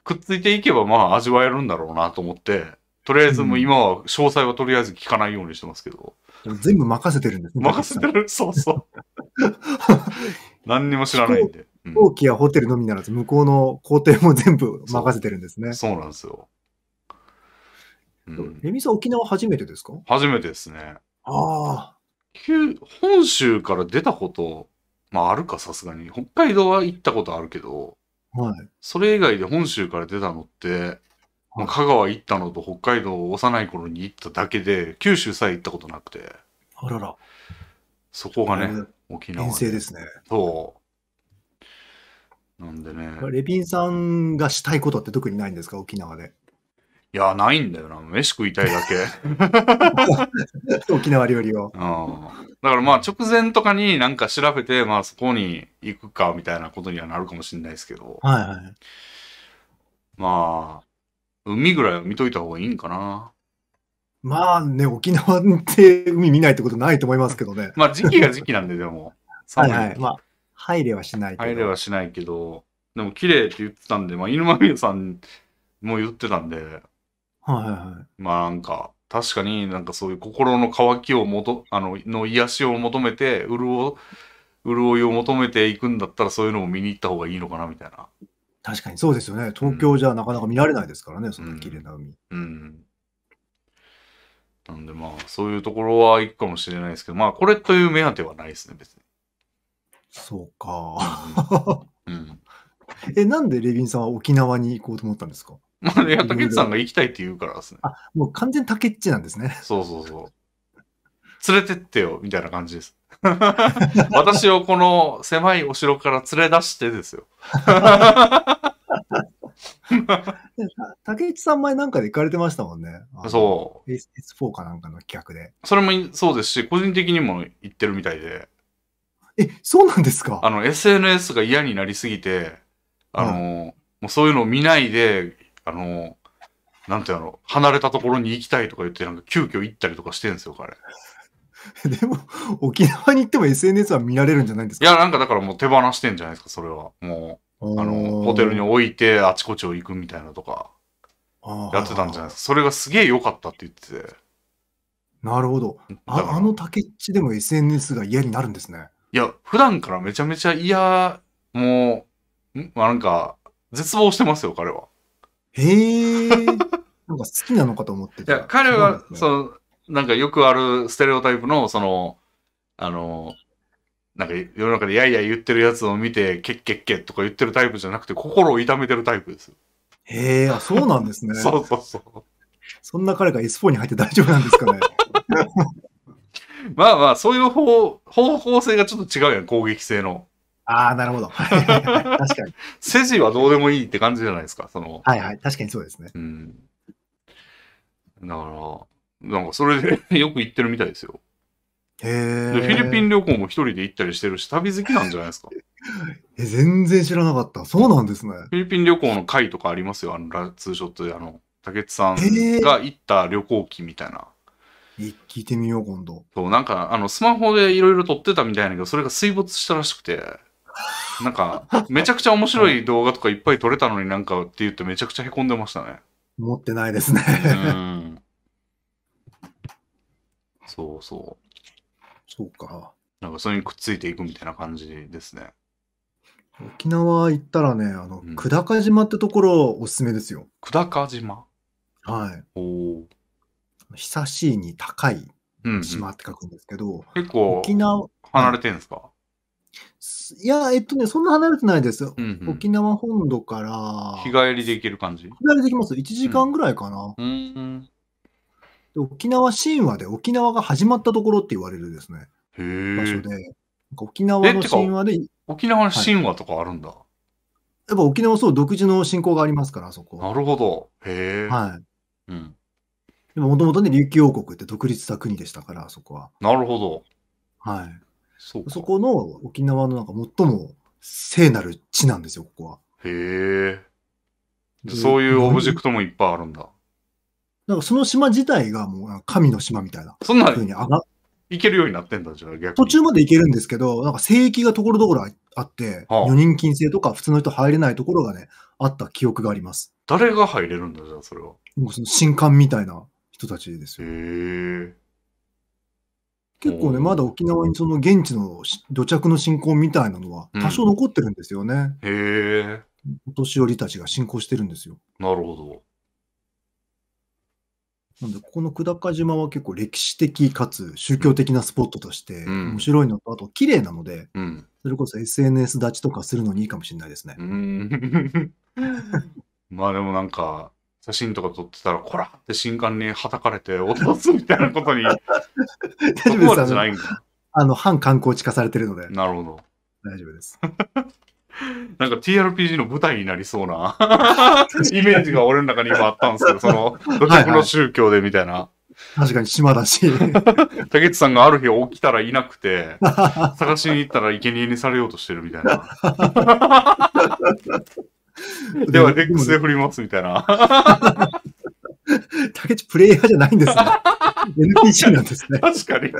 くっついていけばまあ味わえるんだろうなと思って、とりあえずもう今は詳細はとりあえず聞かないようにしてますけど。うん、全部任せてるんですね。任せてるそうそう。何にも知らないんで。飛行機やホテルのみならず、向こうの工程も全部任せてるんですね。そうなんですよ。レミさん、沖縄初めてですか初めてですね。ああ。本州から出たこと、まああるか、さすがに。北海道は行ったことあるけど、はい、それ以外で本州から出たのって、まあ、香川行ったのと北海道幼い頃に行っただけで、九州さえ行ったことなくて。あらら。そこがね、沖縄。遠征ですね。そう。なんでね。レビンさんがしたいことって特にないんですか、沖縄で。いや、ないんだよな。飯食いたいだけ。沖縄料理を。うん。だからまあ直前とかになんか調べて、まあそこに行くかみたいなことにはなるかもしれないですけど。はいはい。まあ、海ぐらいは見といた方がいいんかな。まあね、沖縄って海見ないってことないと思いますけどね。まあ時期が時期なんで、でも。はいはい。まあ、入れはしないけど。入れはしないけど、でも綺麗って言ってたんで、まあ、犬間美さんも言ってたんで、はいはい。まあなんか、確かになんかそういう心の渇きをもと、あの、の癒しを求めて、潤、潤いを求めていくんだったら、そういうのも見に行った方がいいのかな、みたいな。確かにそうですよね。東京じゃなかなか見られないですからね、うん、そんな綺麗な海。うん。なんでまあ、そういうところは行くかもしれないですけど、まあ、これという目当てはないですね、別に。そうか。うん。え、なんでレビンさんは沖縄に行こうと思ったんですかまあ、竹内さんが行きたいって言うからですね。あ、もう完全竹内なんですね。そうそうそう。連れてってよ、みたいな感じです。私をこの狭いお城から連れ出してですよ。竹内さん前なんかで行かれてましたもんね。そう。S4 かなんかの企画で。それもそうですし、個人的にも行ってるみたいで。え、そうなんですかあの、SNS が嫌になりすぎて、あの、うん、もうそういうのを見ないで、あの、なんていうの、離れたところに行きたいとか言って、なんか急遽行ったりとかしてるんですよ、彼。でも、沖縄に行っても SNS は見られるんじゃないですかいや、なんかだからもう手放してんじゃないですか、それは。もう、あの、ホテルに置いて、あちこちを行くみたいなとか、やってたんじゃないですか。それがすげえ良かったって言ってて。なるほど。ああの竹内でも SNS が嫌になるんですね。いや、普段からめちゃめちゃ嫌、もう、なんか、絶望してますよ、彼は。へえ。なんか好きなのかと思ってた。いや、彼は、その、なんかよくあるステレオタイプの、その、あの、なんか世の中でやいや言ってるやつを見て、けっけっけとか言ってるタイプじゃなくて、心を痛めてるタイプです。へえ、あ、そうなんですね。そうそうそう。そんな彼が S4 に入って大丈夫なんですかね。まあまあ、そういう方方向性がちょっと違うやん、攻撃性の。ああ、なるほど。確かに。筋はどうでもいいって感じじゃないですか、その。はいはい、確かにそうですね。うん。だから、なんかそれでよく行ってるみたいですよ。へえ。で、フィリピン旅行も一人で行ったりしてるし、旅好きなんじゃないですか。え、全然知らなかった。そうなんですね。フィリピン旅行の会とかありますよ、あの、ツーショットで、あの、竹内さんが行った旅行記みたいな。聞いてみよう、今度。そう、なんか、あの、スマホでいろいろ撮ってたみたいだけど、それが水没したらしくて。なんか、めちゃくちゃ面白い動画とかいっぱい撮れたのになんかって言ってめちゃくちゃへこんでましたね。持ってないですね。そうそう。そうか。なんかそれにくっついていくみたいな感じですね。沖縄行ったらね、あの、久高島ってところおすすめですよ。久高島はい。おお。久しいに高い島って書くんですけど、うんうん、結構沖縄離れてるんですか、いや、えっとね、そんな離れてないですよ。うんうん、沖縄本土から。日帰りで行ける感じ日帰りできます。1時間ぐらいかな。うん、で沖縄神話で沖縄が始まったところって言われるですね。へ場所で。沖縄の神話で。沖縄の神話とかあるんだ。はい、やっぱ沖縄そう独自の信仰がありますから、そこ。なるほど。へぇ。はい。うん。でももともとね、琉球王国って独立した国でしたから、そこは。なるほど。はい。そこの沖縄のなんか最も聖なる地なんですよ、ここは。へえ。そういうオブジェクトもいっぱいあるんだ。なんかその島自体がもう神の島みたいな。そんな風に上が行けるようになってんだ、じゃあ逆に。途中まで行けるんですけど、なんか聖域がところどころあって、はあ、4人禁制とか普通の人入れないところがね、あった記憶があります。誰が入れるんだ、じゃあそれは。もうその神官みたいな人たちですよ。へえ。結構ね、まだ沖縄にその現地の土着の信仰みたいなのは多少残ってるんですよね。うん、へえ。お年寄りたちが信仰してるんですよ。なるほど。なんで、ここの久高島は結構歴史的かつ宗教的なスポットとして面白いのと、うん、あと綺麗なので、うん、それこそ SNS 立ちとかするのにいいかもしれないですね。まあでもなんか、写真とか撮ってたら、こらって新刊にはたかれて落とすみたいなことに、大丈夫ですあの、反観光地化されてるので。なるほど。大丈夫です。なんか TRPG の舞台になりそうなイメージが俺の中に今あったんですけど、その、独特の宗教でみたいな。はいはい確かに島だし。竹内さんがある日起きたらいなくて、探しに行ったら生贄にされようとしてるみたいな。では、レックスで振りますみたいな。竹内プレイヤーじゃないんですね。NPC なんですね。確かに。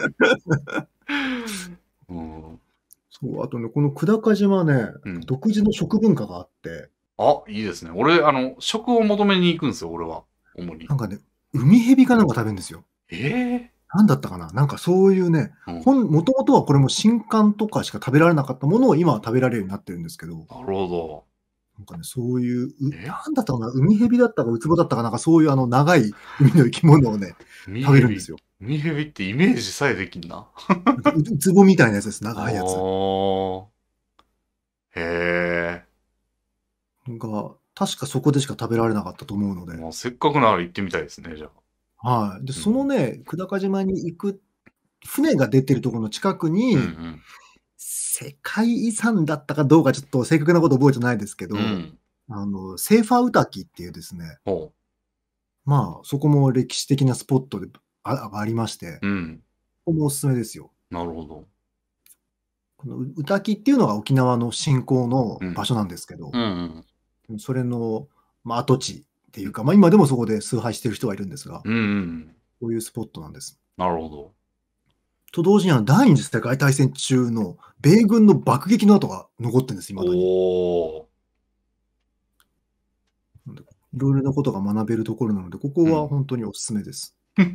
そう、あとね、この久高島ね、うん、独自の食文化があって。あ、いいですね。俺、あの、食を求めに行くんですよ、俺は。主に。なんかね、海蛇かなんか食べるんですよ。ええー、なんだったかななんかそういうね、もともとはこれも新刊とかしか食べられなかったものを今は食べられるようになってるんですけど。なるほど。なんかね、そういう、なんだったかな、海蛇だったか、ウツボだったかなんか、そういうあの長い海の生き物をね、食べるんですよ。海蛇ってイメージさえできんな。ウツボみたいなやつです、長いやつ。へえ。が、確かそこでしか食べられなかったと思うので。まあ、せっかくなら行ってみたいですね、じゃあ。はい。で、うん、そのね、久高島に行く、船が出てるところの近くに、うんうん世界遺産だったかどうかちょっと正確なこと覚えてないですけど、うん、あの、セーファーウタキっていうですね、まあ、そこも歴史的なスポットであありまして、うん、ここもおすすめですよ。なるほど。このウタキっていうのが沖縄の信仰の場所なんですけど、うんうん、それの、まあ、跡地っていうか、まあ、今でもそこで崇拝してる人がいるんですが、うんうん、こういうスポットなんです。なるほど。と同時にあの第二次世界大戦中の米軍の爆撃の跡が残ってるんです、今だに。おいろいろなことが学べるところなので、ここは本当におすすめです。うん、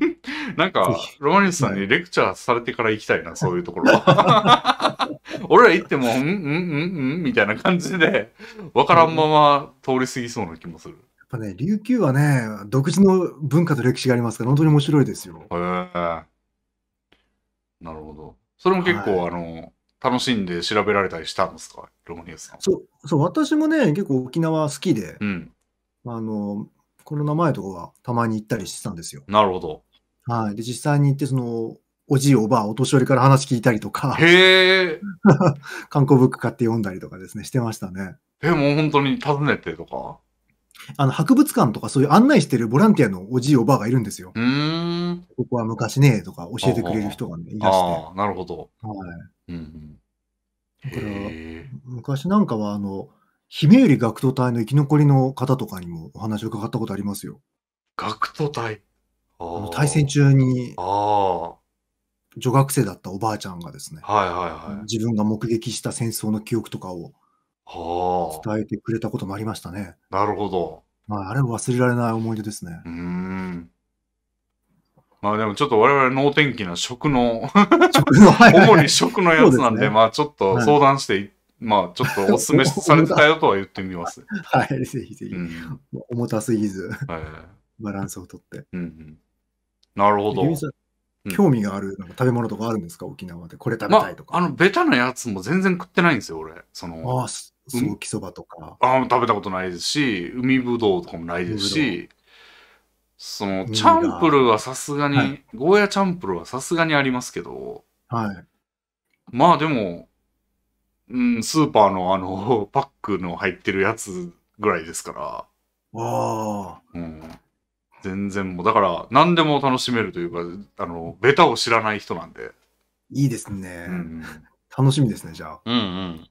なんか、ロマニスさんにレクチャーされてから行きたいな、そういうところは。俺ら行っても、うん、うん、うん、みたいな感じで、分からんまま通り過ぎそうな気もする。やっぱね、琉球はね、独自の文化と歴史がありますから、本当に面白いですよ。へえなるほど。それも結構、はい、あの、楽しんで調べられたりしたんですか、ロムニウスさん。そう、そう、私もね、結構沖縄好きで、うん、あの、この名前とかはたまに行ったりしてたんですよ。なるほど。はい。で、実際に行って、その、おじいおばあ、お年寄りから話聞いたりとか、へえ。観光ブック買って読んだりとかですね、してましたね。でも本当に訪ねてとかあの、博物館とかそういう案内してるボランティアのおじいおばあがいるんですよ。うん。。ここは昔ね、とか教えてくれる人が、ね、いらして。ああ、なるほど。はい。うん、だから昔なんかは、あの、姫より学徒隊の生き残りの方とかにもお話を伺ったことありますよ。学徒隊あの対戦中に、あ女学生だったおばあちゃんがですね、はいはいはい、自分が目撃した戦争の記憶とかを伝えてくれたこともありましたね。なるほど。まあ、あれは忘れられない思い出ですね。うん。まあでもちょっと我々お天気な食の主に食のやつなんで、でね、まあちょっと相談して、はい、まあちょっとお勧めされてたよとは言ってみます。はい、ぜひぜひ。うん、重たすぎず、はい、バランスをとって。うんうん、なるほど。興味がある食べ物とかあるんですか、沖縄で。これ食べたいとか。まあ、あの、ベタなやつも全然食ってないんですよ、俺。その。ああ、すぐきそばとか。ああ、食べたことないですし、海ぶどうとかもないですし。その、チャンプルはさすがに、はい、ゴーヤチャンプルはさすがにありますけど、はい。まあでも、うん、スーパーのあの、パックの入ってるやつぐらいですから。わあ。うん。全然もう、だから、何でも楽しめるというか、あの、ベタを知らない人なんで。いいですね。うん、楽しみですね、じゃあ。うんうん。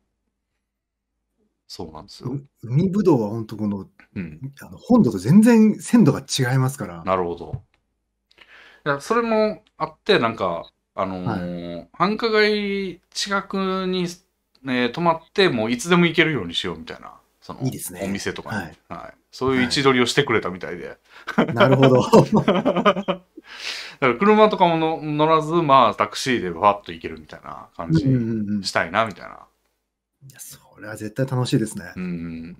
そうなんですよ。海ぶどうは本当この、うん、あの本土と全然鮮度が違いますから。なるほど。いやそれもあって、なんか、あのーはい、繁華街近くに、ね、泊まって、もういつでも行けるようにしようみたいな。そのいいですね。お店とか、はい、はい、そういう位置取りをしてくれたみたいで。はい、なるほど。だから車とかもの乗らず、まあタクシーでわっと行けるみたいな感じしたいな、みたいな。うんいやそこれは絶対楽しいですね。うん。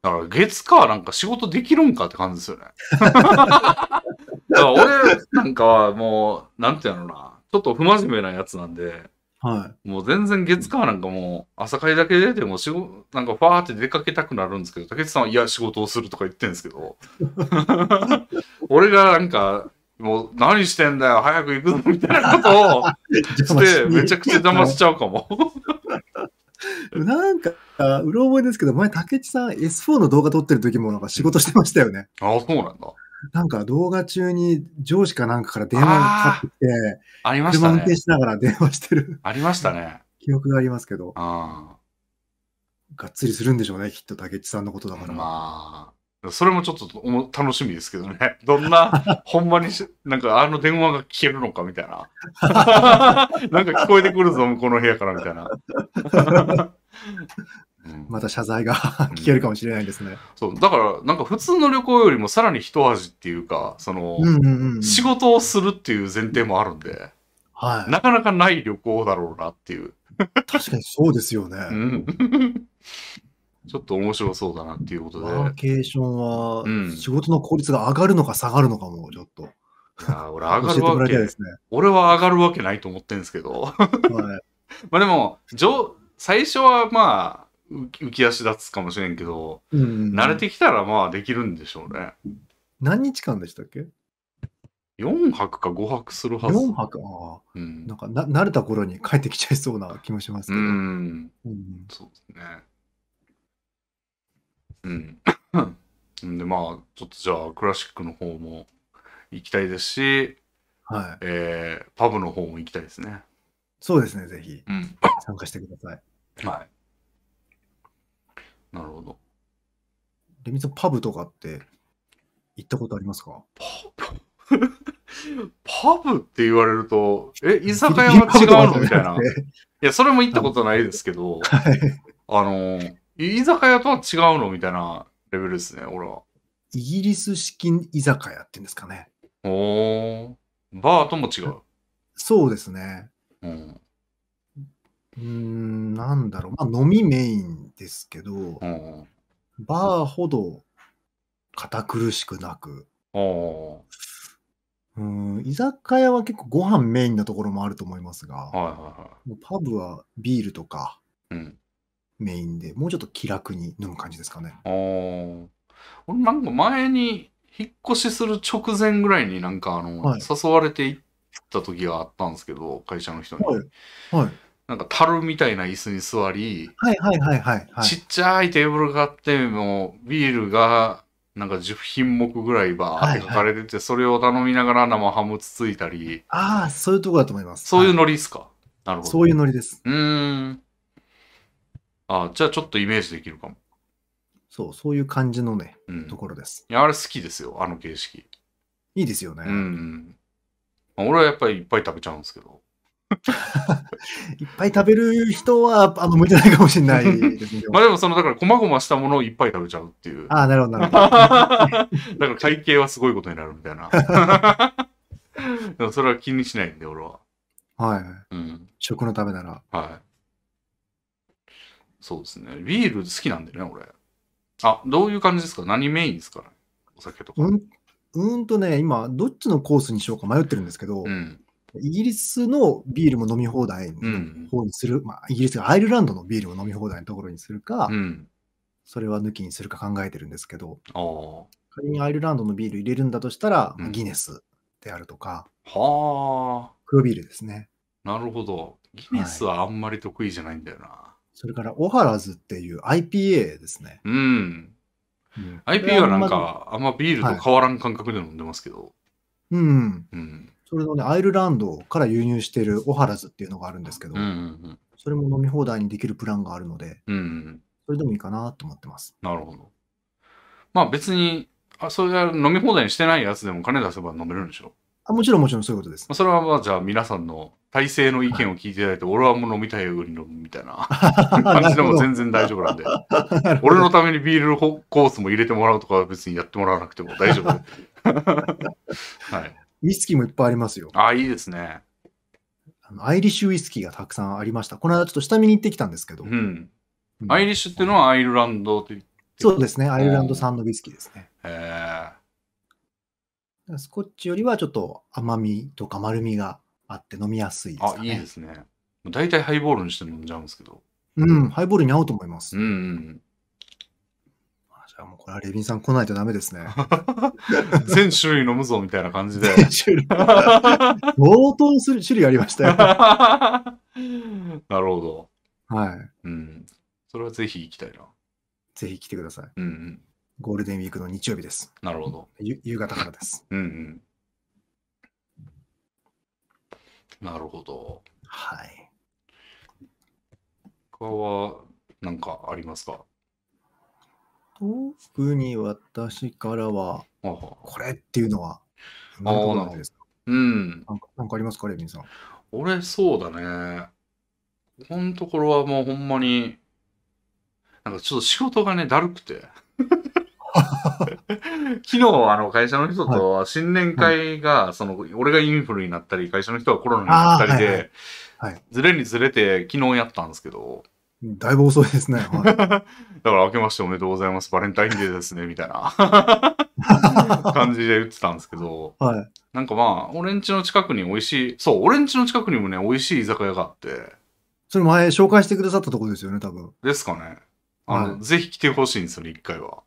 だから月かなんか仕事できるんかって感じですよね。だから俺なんかはもう、なんていうのな、ちょっと不真面目なやつなんで、はい、もう全然月火なんかもう朝会だけ出ても仕事なんかファーって出かけたくなるんですけど竹内さんはいや仕事をするとか言ってんですけど 俺がなんかもう何してんだよ早く行くのみたいなことをしてめちゃくちゃ邪魔しちゃうかもなんか、うろ覚えですけど、前、竹内さん S4 の動画撮ってる時もなんか仕事してましたよね。ああ、そうなんだ。なんか動画中に上司かなんかから電話がかかってきて、ありましたね。車運転しながら電話してる。ありましたね。記憶がありますけど。ああ。がっつりするんでしょうね、きっと竹内さんのことだから。まあ、それもちょっと楽しみですけどね。どんな、ほんまにし、なんかあの電話が聞けるのかみたいな。なんか聞こえてくるぞ、向こうの部屋からみたいな。また謝罪が聞けるかもしれないですね、うん、そうだからなんか普通の旅行よりもさらに一味っていうかその、仕事をするっていう前提もあるんで、はい、なかなかない旅行だろうなっていう確かにそうですよね、うん、ちょっと面白そうだなっていうことで。ワーケーションは、仕事の効率が上がるのか下がるのかも、ちょっと。いや俺上がるわけ、ね、俺は上がるわけないと思ってるんですけど。はい、まあでも、最初はまあ、浮き足立つかもしれんけど、うんうん、慣れてきたらまあできるんでしょうね。何日間でしたっけ ?4 泊か5泊するはず。4泊ああ、うん、なんかな慣れた頃に帰ってきちゃいそうな気もしますけど。うん、うん、そうですね。うん。で、まあ、ちょっとじゃあ、クラシックの方も行きたいですし、はい。えー、パブの方も行きたいですね。そうですね、ぜひ。うん。参加してください。はい。なるほど。レミさん、パブとかって行ったことありますかパブパブって言われると、え、居酒屋は違うのみたいな。いや、それも行ったことないですけど、はい、あの居酒屋とは違うのみたいなレベルですね、俺は。イギリス式居酒屋っていうんですかね。おお。バーとも違う。そうですね。うん。ん、なんだろう。まあ、飲みメインですけど、うん、バーほど堅苦しくなく。うん、居酒屋は結構ご飯メインなところもあると思いますが、はいはいはい、パブはビールとか、メインで、もうちょっと気楽に飲む感じですかね。おあ。俺なんか前に引っ越しする直前ぐらいになんかあの、はい誘われて行った時があったんですけど、会社の人に。はい。はい。なんか樽みたいな椅子に座り、はいはいはいはい、ちっちゃいテーブルがあって、もうビールがなんか10品目ぐらいバーって書かれてて、それを頼みながら生ハムつついたり、ああ、そういうとこだと思います。そういうノリですか、なるほど。そういうノリです。うーん。あじゃあちょっとイメージできるかも。そう、そういう感じのね、うん、ところです。いや、あれ好きですよ、あの形式。いいですよね。うん、まあ、俺はやっぱりいっぱい食べちゃうんですけど。いっぱい食べる人は、あの、向いてないかもしれないですね。まあでも、その、だから、こまごましたものをいっぱい食べちゃうっていう。ああ、なるほど、なるほど。だ から、会計はすごいことになるみたいな。でも、それは気にしないんで、俺は。はい。うん、食のためなら。はい。そうですね。ビール好きなんでね、俺。あ、どういう感じですか何メインですかお酒とか。うん、うんとね、今、どっちのコースにしようか迷ってるんですけど、うん、イギリスのビールも飲み放題の方にする、うん、まあ、イギリスがアイルランドのビールを飲み放題のところにするか、それは抜きにするか考えてるんですけど、仮にアイルランドのビール入れるんだとしたら、ギネスであるとか、はあ。黒ビールですね。なるほど。ギネスはあんまり得意じゃないんだよな。はいそれから、オハラズっていう IPA ですね。うん。うん、IPA はなんか、あんまビールと変わらん感覚で飲んでますけど。はい、うん。うん。それのね、アイルランドから輸入してるオハラズっていうのがあるんですけど、うんそれも飲み放題にできるプランがあるので、うん、うん、それでもいいかなと思ってます。なるほど。まあ別に、あそれは飲み放題にしてないやつでも金出せば飲めるんでしょあもちろんもちろんそういうことです。それはまあじゃあ皆さんの体制の意見を聞いていただいて、俺はもう飲みたいように飲むみたいな感じでも全然大丈夫なんで、俺のためにビールコースも入れてもらうとかは別にやってもらわなくても大丈夫。はい、ウイスキーもいっぱいありますよ。ああ、いいですね。あのアイリッシュウイスキーがたくさんありました。この間ちょっと下見に行ってきたんですけど。うん。アイリッシュっていうのはアイルランドとて、う。そうですね、アイルランド産のウイスキーですね。へえ。スコッチよりはちょっと甘みとか丸みがあって飲みやすいですか、ね、あ、いいですね。大体ハイボールにして飲んじゃうんですけど。うん、ハイボールに合うと思います。うん、うん、じゃあもうこれはレビンさん来ないとダメですね。全種類飲むぞみたいな感じで。全種類。冒頭する種類ありましたよ。なるほど。はい。うん。それはぜひ行きたいな。ぜひ来てください。うん、うん、ゴールデンウィークの日曜日です。なるほど。夕方からです。うんうん。なるほど。はい。他は何かありますか特に私からは、これっていうのは、ああ、なんですかうん。なんかかありますか、レミンさん。俺、そうだね。ここのところはもうほんまに、なんかちょっと仕事がね、だるくて。昨日、あの、会社の人と新年会が、その、俺がインフルになったり、会社の人がコロナになったりで、ずれにずれて昨日やったんですけど。だいぶ遅いですね。はい、だから、明けましておめでとうございます。バレンタインデーですね、みたいな 感じで言ってたんですけど、はい、なんかまあ、俺んちの近くに美味しい、そう、俺んちの近くにもね、美味しい居酒屋があって。それ前紹介してくださったとこですよね、多分。ですかね。あの、はい、ぜひ来てほしいんですよね、一回は。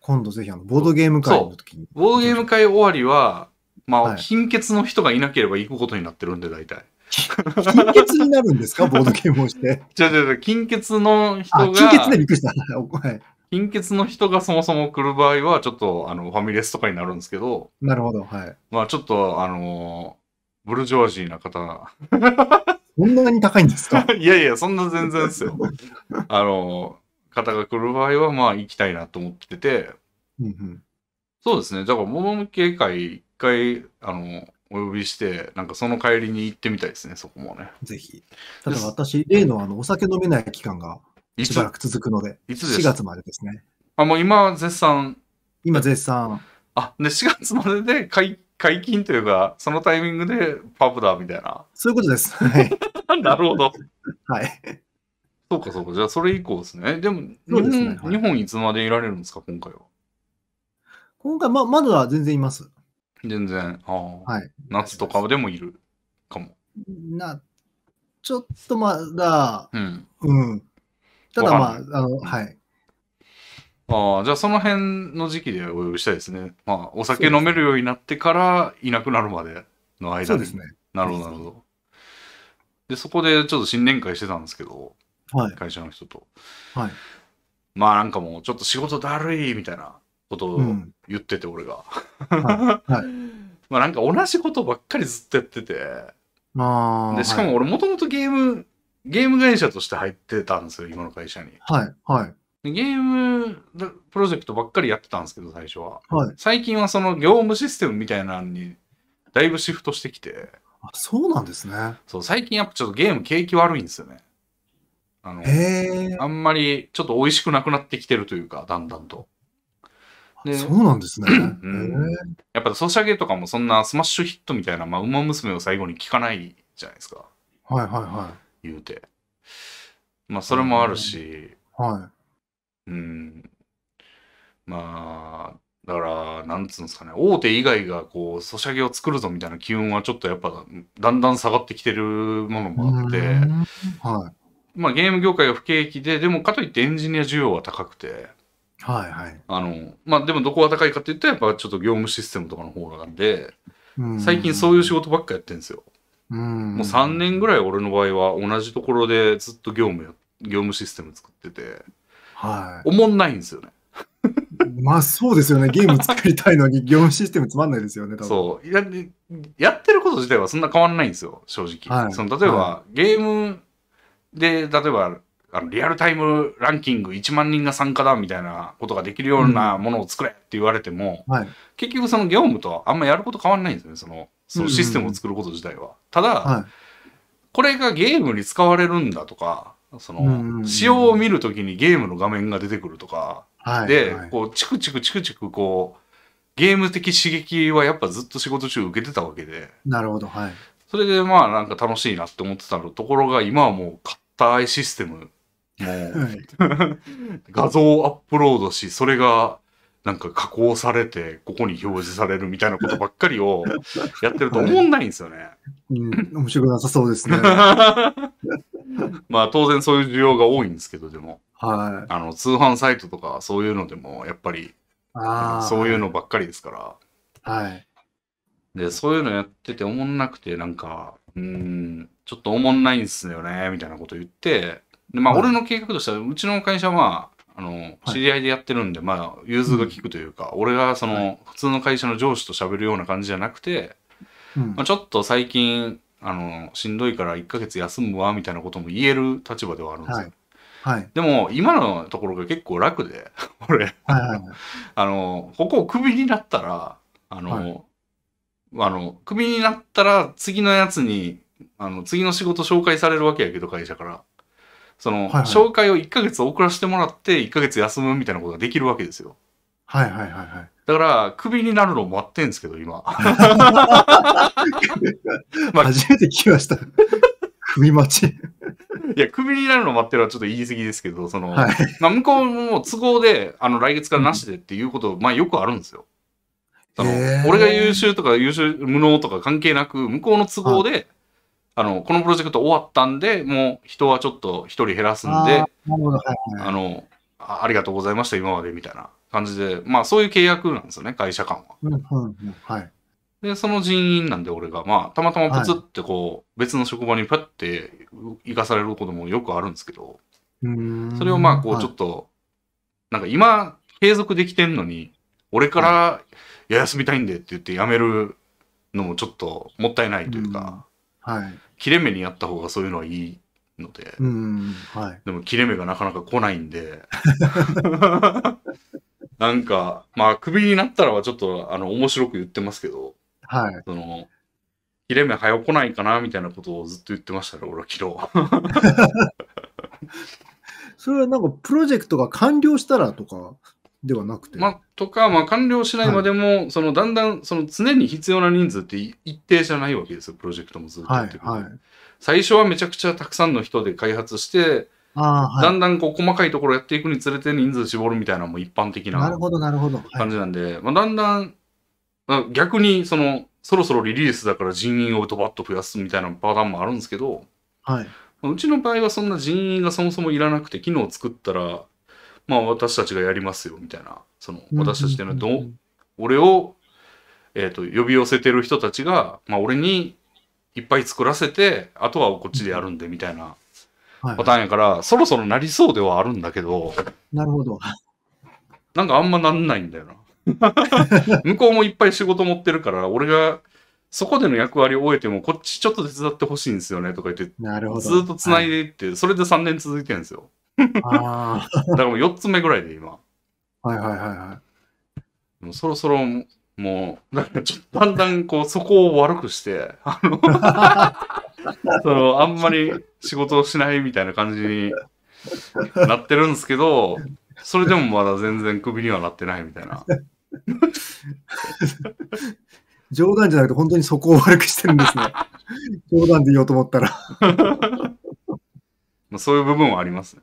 今度ぜひあのボードゲーム会の時に。ボードゲーム会終わりは、まあ、はい、貧血の人がいなければ行くことになってるんで、大体。貧血になるんですか ボードゲームをして。じゃじゃじゃ貧血の人が。貧血でびっくりした。はい。貧血の人がそもそも来る場合は、ちょっとあのファミレスとかになるんですけど。なるほど。はい。まあ、ちょっと、あのブルジョージーな方。そんなに高いんですかいやいや、そんな全然ですよ。あの方が来る場合は、まあ行きたいなと思ってて、うんうん、そうですね、だから、桃向け会、一回、あの、お呼びして、なんかその帰りに行ってみたいですね、そこもね。ぜひ。ただ私、例のあのお酒飲めない期間がしばらく続くので、いつで ?4 月までですね。あ、もう今絶賛。今絶賛。あ、で、4月までで解解禁というか、そのタイミングでパブだみたいな。そういうことです。はい、なるほど。はい。そうかそうか。じゃあそれ以降ですね。でも日そう本ですねい日本いつまでいられるんですか、今回は。今回、ま、まだは全然います。全然。ああ、はい。夏とかでもいるかも。な、ちょっとまだ、うん。うん。ただまあ、あの、はい。ああ、じゃあその辺の時期でお呼びしたいですね。まあ、お酒飲めるようになってからいなくなるまでの間そうですね。なるほど、なるほど。で、そこでちょっと新年会してたんですけど、はい、会社の人と、はい、まあなんかもうちょっと仕事だるいみたいなことを言ってて、俺が、うん、はい、はい、まあなんか同じことばっかりずっとやっててあでしかも俺もともとゲームゲーム会社として入ってたんですよ今の会社にはいはいゲームプロジェクトばっかりやってたんですけど、最初は。はい、最近はその業務システムみたいなのに、だいぶシフトしてきて。あ、そうなんですね。そう、最近やっぱちょっとゲーム景気悪いんですよね。あのあんまりちょっと美味しくなくなってきてるというか、だんだんと。でそうなんですね。うん、やっぱソシャゲとかもそんなスマッシュヒットみたいな、まあ、馬娘を最後に聞かないじゃないですか。はいはいはい。言うて。まあ、それもあるし、はい。うん。まあ、だから、なんつうんですかね、大手以外がこう、ソシャゲを作るぞみたいな機運はちょっとやっぱ、だんだん下がってきてるものもあって、はい。まあ、ゲーム業界が不景気ででもかといってエンジニア需要は高くて。はいはいあのまあ、でもどこが高いかっていったらやっぱちょっと業務システムとかの方なんで最近そういう仕事ばっかやってるんですよ。うんもう3年ぐらい俺の場合は同じところでずっと業務業務システム作ってて、はい、おもんないんですよね。まあそうですよね。ゲーム作りたいのに 業務システムつまんないですよね、多分。そうや。やってること自体はそんな変わんないんですよ、正直。はい、その例えば、はい、ゲームで、例えば、あのリアルタイムランキング1万人が参加だみたいなことができるようなものを作れって言われても、うんはい、結局その業務とあんまやること変わんないんですよねそのそのシステムを作ること自体は。ただ、はい、これがゲームに使われるんだとかその仕様を見るときにゲームの画面が出てくるとか、はい、でこうチクチクチクチクこうゲーム的刺激はやっぱずっと仕事中受けてたわけで。なるほどはいそれでまあなんか楽しいなって思ってたところが今はもう勝アイシステムも、はい、画像をアップロードし、それがなんか加工されて、ここに表示されるみたいなことばっかりをやってると思んないんですよね。はい、うん、面白くなさそうですね。まあ当然そういう需要が多いんですけど、でも。はい。あの、通販サイトとかそういうのでも、やっぱり、そういうのばっかりですから。はい。で、そういうのやってて思んなくて、なんか、うん、ちょっとおもんないんすよね、みたいなこと言って、でまあ、俺の計画としては、うちの会社は、あの、知り合いでやってるんで、はい、まあ、融通が利くというか、うん、俺がその、はい、普通の会社の上司と喋るような感じじゃなくて、うん、まあ、ちょっと最近、あの、しんどいから1ヶ月休むわ、みたいなことも言える立場ではあるんですよ。はい、でも、今のところが結構楽で、俺、はいはいはい、あの、ここをクビになったら、あの、はい、あの、クビになったら、次のやつにあの次の仕事紹介されるわけやけど会社からその、はいはい、紹介を1ヶ月遅らせてもらって1ヶ月休むみたいなことができるわけですよはいはいはいはいだからクビになるのを待ってんですけど今 まあ、初めて聞きましたクビ待ちいや、クビになるの待ってるはちょっと言い過ぎですけど、その、はい、まあ、向こうも都合で、あの、来月からなしでっていうこと、まあ、よくあるんですよ。その、俺が優秀とか優秀、無能とか関係なく、向こうの都合で、あの、このプロジェクト終わったんで、もう人はちょっと一人減らすんで、あのあ、りがとうございました、今までみたいな感じで、まあそういう契約なんですよね、会社間は。はい、で、その人員なんで俺が、まあたまたまプツってこう、別の職場にパッて行かされることもよくあるんですけど、それをまあこうちょっと、なんか今継続できてんのに、俺から、いや休みたいんでって言って辞めるのもちょっともったいないというか、はい、切れ目にやった方がそういうのはいいので、うんはい、でも切れ目がなかなか来ないんで なんかまあクビになったらはちょっとあの面白く言ってますけど、はい、その切れ目早来ないかなみたいなことをずっと言ってましたね俺は昨日 それはなんかプロジェクトが完了したらとかではなくて。まあ、とか、まあ、完了しないまでも、はい、そのだんだんその常に必要な人数って一定じゃないわけですよ、プロジェクトもずっとやってくる、はいはい、最初はめちゃくちゃたくさんの人で開発して、はい、だんだんこう細かいところやっていくにつれて人数絞るみたいなのも一般的な感じなんで、なはい、まあ、だんだん、まあ、逆にそのそろそろリリースだから人員をドバッと増やすみたいなパターンもあるんですけど、はい、うちの場合はそんな人員がそもそもいらなくて機能を作ったらまあ私たちがやりますよみたいなその私たちっていうのはど、うんうん、俺を、えーと、呼び寄せてる人たちが、まあ、俺にいっぱい作らせてあとはこっちでやるんでみたいなパターンやから、はいはい、そろそろなりそうではあるんだけどなるほどなんかあんまなんないんだよな 向こうもいっぱい仕事持ってるから俺がそこでの役割を終えても、こっちちょっと手伝ってほしいんですよねとか言って、ずっとつないでいって、はい、それで3年続いてるんですよ。ああ。だからもう4つ目ぐらいで今。はいはいはいはい。もうそろそろもう、なんかちょっとだんだんこう、そこを悪くして、あのその、あんまり仕事をしないみたいな感じになってるんですけど、それでもまだ全然クビにはなってないみたいな。冗談じゃなくて、本当にそこを悪くしてるんですね。冗談で言おうと思ったら。まあそういう部分はありますね。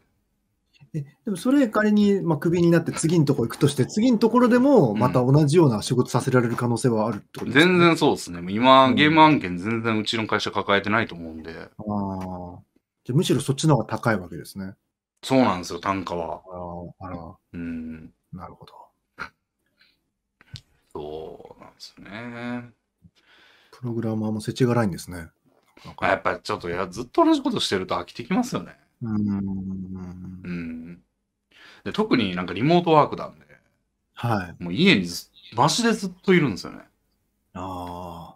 でもそれ仮に、まあ、クビになって次のところ行くとして、次のところでもまた同じような仕事させられる可能性はあるってことですね、うん、全然そうですね。今、ゲーム案件全然うちの会社抱えてないと思うんで。ああ。じゃむしろそっちの方が高いわけですね。そうなんですよ、単価は。あら、あうん。なるほど。そうなんですね。プログラマーもせちがらいんですね。やっぱちょっとやずっと同じことしてると飽きてきますよね。うん。で、特になんかリモートワークなんで、はい。もう家にずマシでずっといるんですよね。ああ。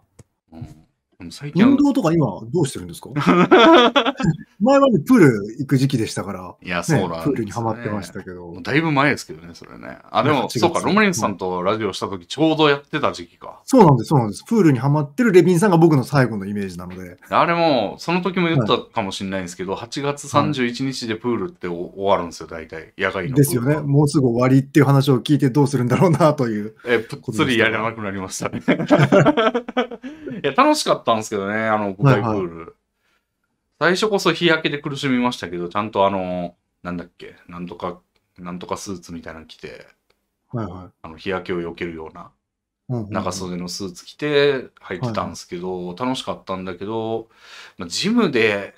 うん最近運動とか今どうしてるんですか 前までプール行く時期でしたから、いや、そうなん、ねね、プールにはまってましたけど。だいぶ前ですけどね、それね。あ、でも、そうか、ロマリンさんとラジオした時ちょうどやってた時期か。そうなんです、そうなんです。プールにはまってるレビンさんが僕の最後のイメージなので。あれも、その時も言ったかもしれないんですけど、はい、8月31日でプールって終わるんですよ、大体。野外の。ですよね。もうすぐ終わりっていう話を聞いてどうするんだろうなという。え、ぷっつりやらなくなりましたね。いや、楽しかったんですけどね、あの、5回プール。はいはい、最初こそ日焼けで苦しみましたけど、ちゃんとあの、なんだっけ、なんとか、なんとかスーツみたいなの着て、はいはい、あの日焼けを避けるような、長袖のスーツ着て入ってたんですけど、楽しかったんだけど、まあ、ジムで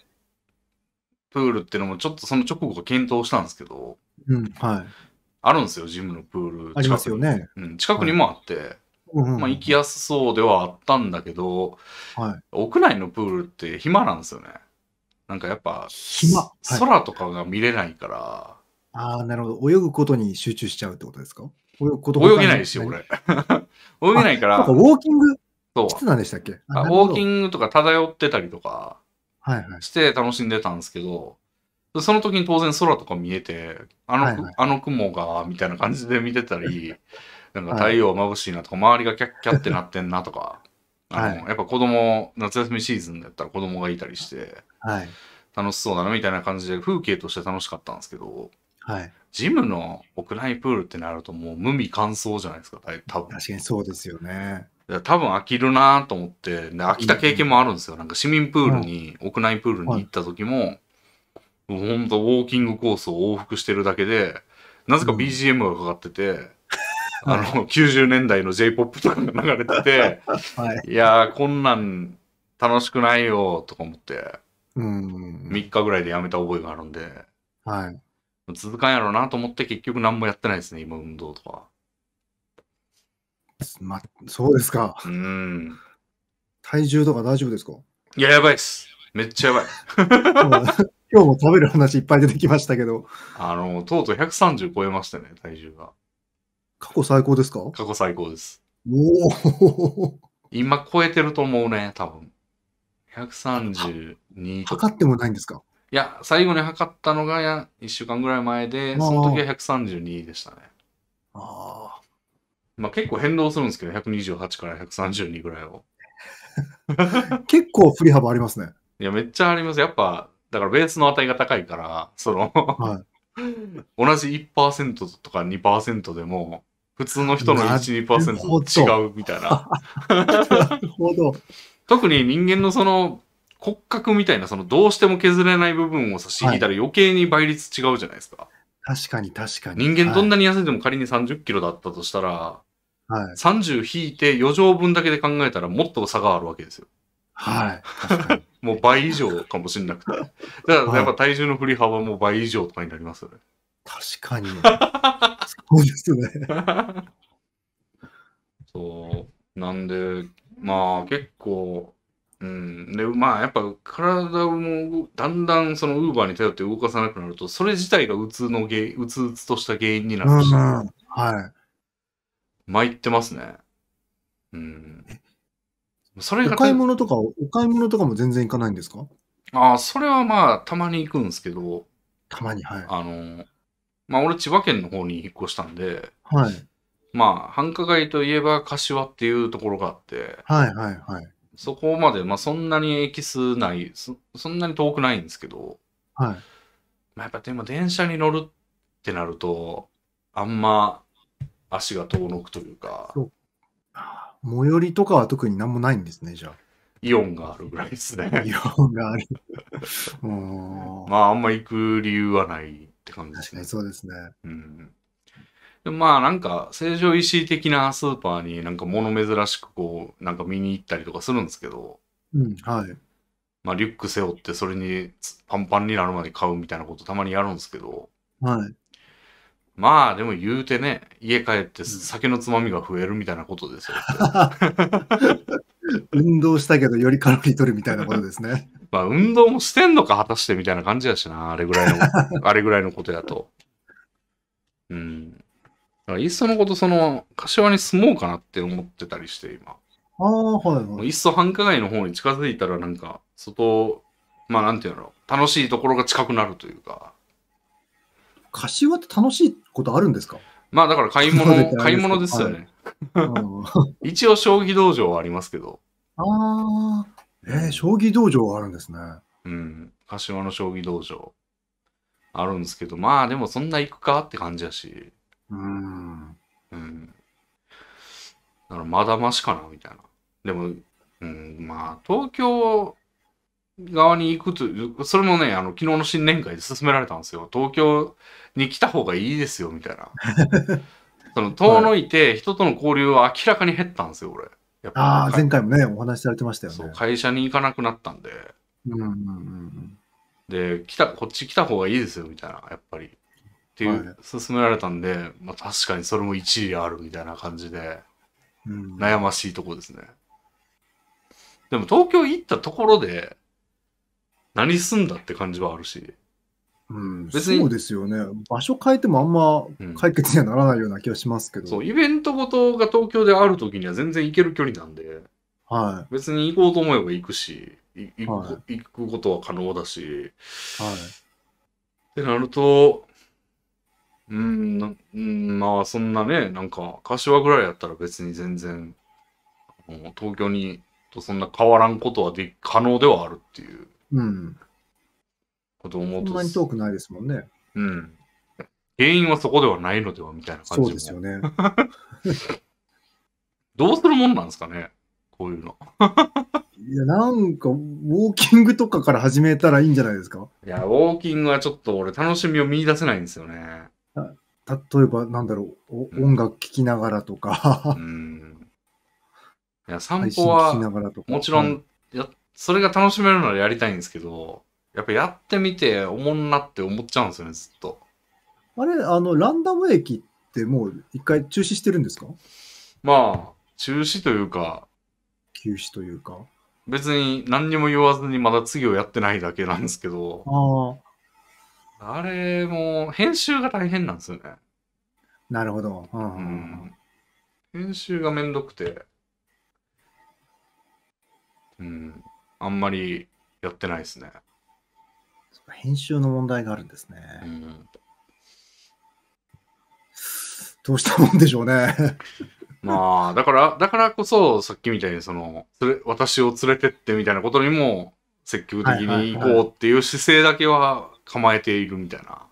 プールってのもちょっとその直後検討したんですけど、うんはい、あるんですよ、ジムのプール。ありますよね。うん、近くにもあって、うんまあ、行きやすそうではあったんだけど、はい、屋内のプールって暇なんですよね。なんかやっぱ、暇、はい、空とかが見れないから。ああ、なるほど。泳ぐことに集中しちゃうってことですか泳ぐこと泳げないですよ、俺。泳げないから。ウォーキングそう。なんでしたっけウォーキングとか漂ってたりとかして楽しんでたんですけど、はいはい、その時に当然空とか見えて、あのはいはい、あの雲がみたいな感じで見てたり、なんか太陽眩しいなとか、周りがキャッキャってなってんなとか、あのやっぱ子供夏休みシーズンだったら子供がいたりして、楽しそうだなみたいな感じで風景として楽しかったんですけど、はい、ジムの屋内プールってなるともう無味乾燥じゃないですか多分確かにそうですよね多分飽きるなと思って飽きた経験もあるんですよ、なんか市民プールに、うん、屋内プールに行った時も、はい、ほんとウォーキングコースを往復してるだけでなぜか BGM がかかってて、あの、90年代の J-POP とかが流れてて、はい、いやこんなん楽しくないよとか思って、うん、3日ぐらいでやめた覚えがあるんで、はい、続かんやろうなと思って結局何もやってないですね、今運動とか。ま、そうですか。うん。体重とか大丈夫ですかいや、やばいっす。めっちゃやばい。今日も食べる話いっぱい出てきましたけど。あの、とうとう130超えましたね、体重が。過去最高ですか過去最高です。おお。今超えてると思うね、多分。132。測ってもないんですかいや、最後に測ったのがや1週間ぐらい前で、その時は132でしたね。ああ。まあ結構変動するんですけど、128から132ぐらいを。結構振り幅ありますね。いや、めっちゃあります。やっぱ、だからベースの値が高いから、そのはい、同じ1%とか2%でも、普通の人の1、2%違うみたいな。なるほど。特に人間のその骨格みたいな、そのどうしても削れない部分を差し引いたら余計に倍率違うじゃないですか。はい、確かに確かに。人間どんなに痩せても仮に30キロだったとしたら、はい、30引いて余剰分だけで考えたらもっと差があるわけですよ。はい。もう倍以上かもしれなくて。だからやっぱ体重の振り幅も倍以上とかになりますよね。確かに。そうですね。そう。なんで、まあ結構、うん。で、まあやっぱ体もだんだんそのウーバーに頼って動かさなくなると、それ自体がうつのげうつうつとした原因になるし、うんうん、はい。参ってますね。うん。それがお買い物とか、お買い物とかも全然行かないんですかああ、それはまあ、たまに行くんですけど。たまに、はい。あの、まあ俺千葉県の方に引っ越したんで、はい。まあ繁華街といえば柏っていうところがあって、はいはいはい。そこまで、まあそんなにエキスないそ、そんなに遠くないんですけど、はい。まあやっぱでも電車に乗るってなると、あんま足が遠のくというか。そう。最寄りとかは特になんもないんですね、じゃあ。イオンがあるぐらいですね。イオンがある。まあ、あんま行く理由はないって感じですね。そうですね。うん。でまあなんか成城石井的なスーパーになんか物珍しくこうなんか見に行ったりとかするんですけど、うんはいまあ、リュック背負ってそれにパンパンになるまで買うみたいなことたまにやるんですけど、はい、まあでも言うてね家帰って酒のつまみが増えるみたいなことですよ 運動したけど、よりカロリー取るみたいなことですね。まあ、運動もしてんのか、果たしてみたいな感じやしな、あれぐらいの、あれぐらいのことだと。うん。だからいっそのこと、その、柏に住もうかなって思ってたりして、今。ああ、はい、はい。いっそ繁華街の方に近づいたら、なんか、外、まあ、なんていうの、楽しいところが近くなるというか。柏って楽しいことあるんですかまあだから買い物、買い物ですよね。一応将棋道場はありますけど。ああ。えー、将棋道場はあるんですね。うん。柏の将棋道場。あるんですけど、まあでもそんな行くかって感じやし。うん。うん。だからまだましかな、みたいな。でも、うん、まあ東京側に行くという、それもね、あの、昨日の新年会で勧められたんですよ。東京に来た方がいいですよ、みたいな。その、遠のいて、人との交流は明らかに減ったんですよ、俺。やっぱああ、前回もね、お話しされてましたよね。会社に行かなくなったんで。うんうんうん、で、来た、こっち来た方がいいですよ、みたいな、やっぱり。っていう、勧められたんで、まあ確かにそれも一理あるみたいな感じで、うん、悩ましいとこですね。でも東京行ったところで、何すんだって感じはあるし。うん、別にそうですよね。場所変えてもあんま解決にはならないような気がしますけど。うん、そう、イベントごとが東京であるときには全然行ける距離なんで、はい、別に行こうと思えば行くし、行くはい、行くことは可能だし、はい、ってなると、うん、なうん、まあそんなね、なんか、柏ぐらいやったら別に全然、東京にとそんな変わらんことはで可能ではあるっていう。うん。と思うと。そんなに遠くないですもんね。うん。原因はそこではないのではみたいな感じそうですよね。どうするもんなんですかね、こういうの。いや、なんか、ウォーキングとかから始めたらいいんじゃないですかいや、ウォーキングはちょっと俺、楽しみを見出せないんですよね。例えば、なんだろう、音楽聴きながらとか。うん。いや、散歩は、もちろんやっそれが楽しめるならやりたいんですけど、やっぱやってみて、おもんなって思っちゃうんですよね、ずっと。あれ、あの、ランダム駅ってもう一回中止してるんですかまあ、中止というか、休止というか。別に何にも言わずにまだ次をやってないだけなんですけど、ああれも編集が大変なんですよね。なるほど。うん、編集がめんどくて、うん、あんまりやってないですね。編集の問題があるんですね。うん、どうしたもんでしょうね。まあ、だから、だからこそ、さっきみたいに、その、私を連れてってみたいなことにも、積極的に行こうっていう姿勢だけは構えているみたいな。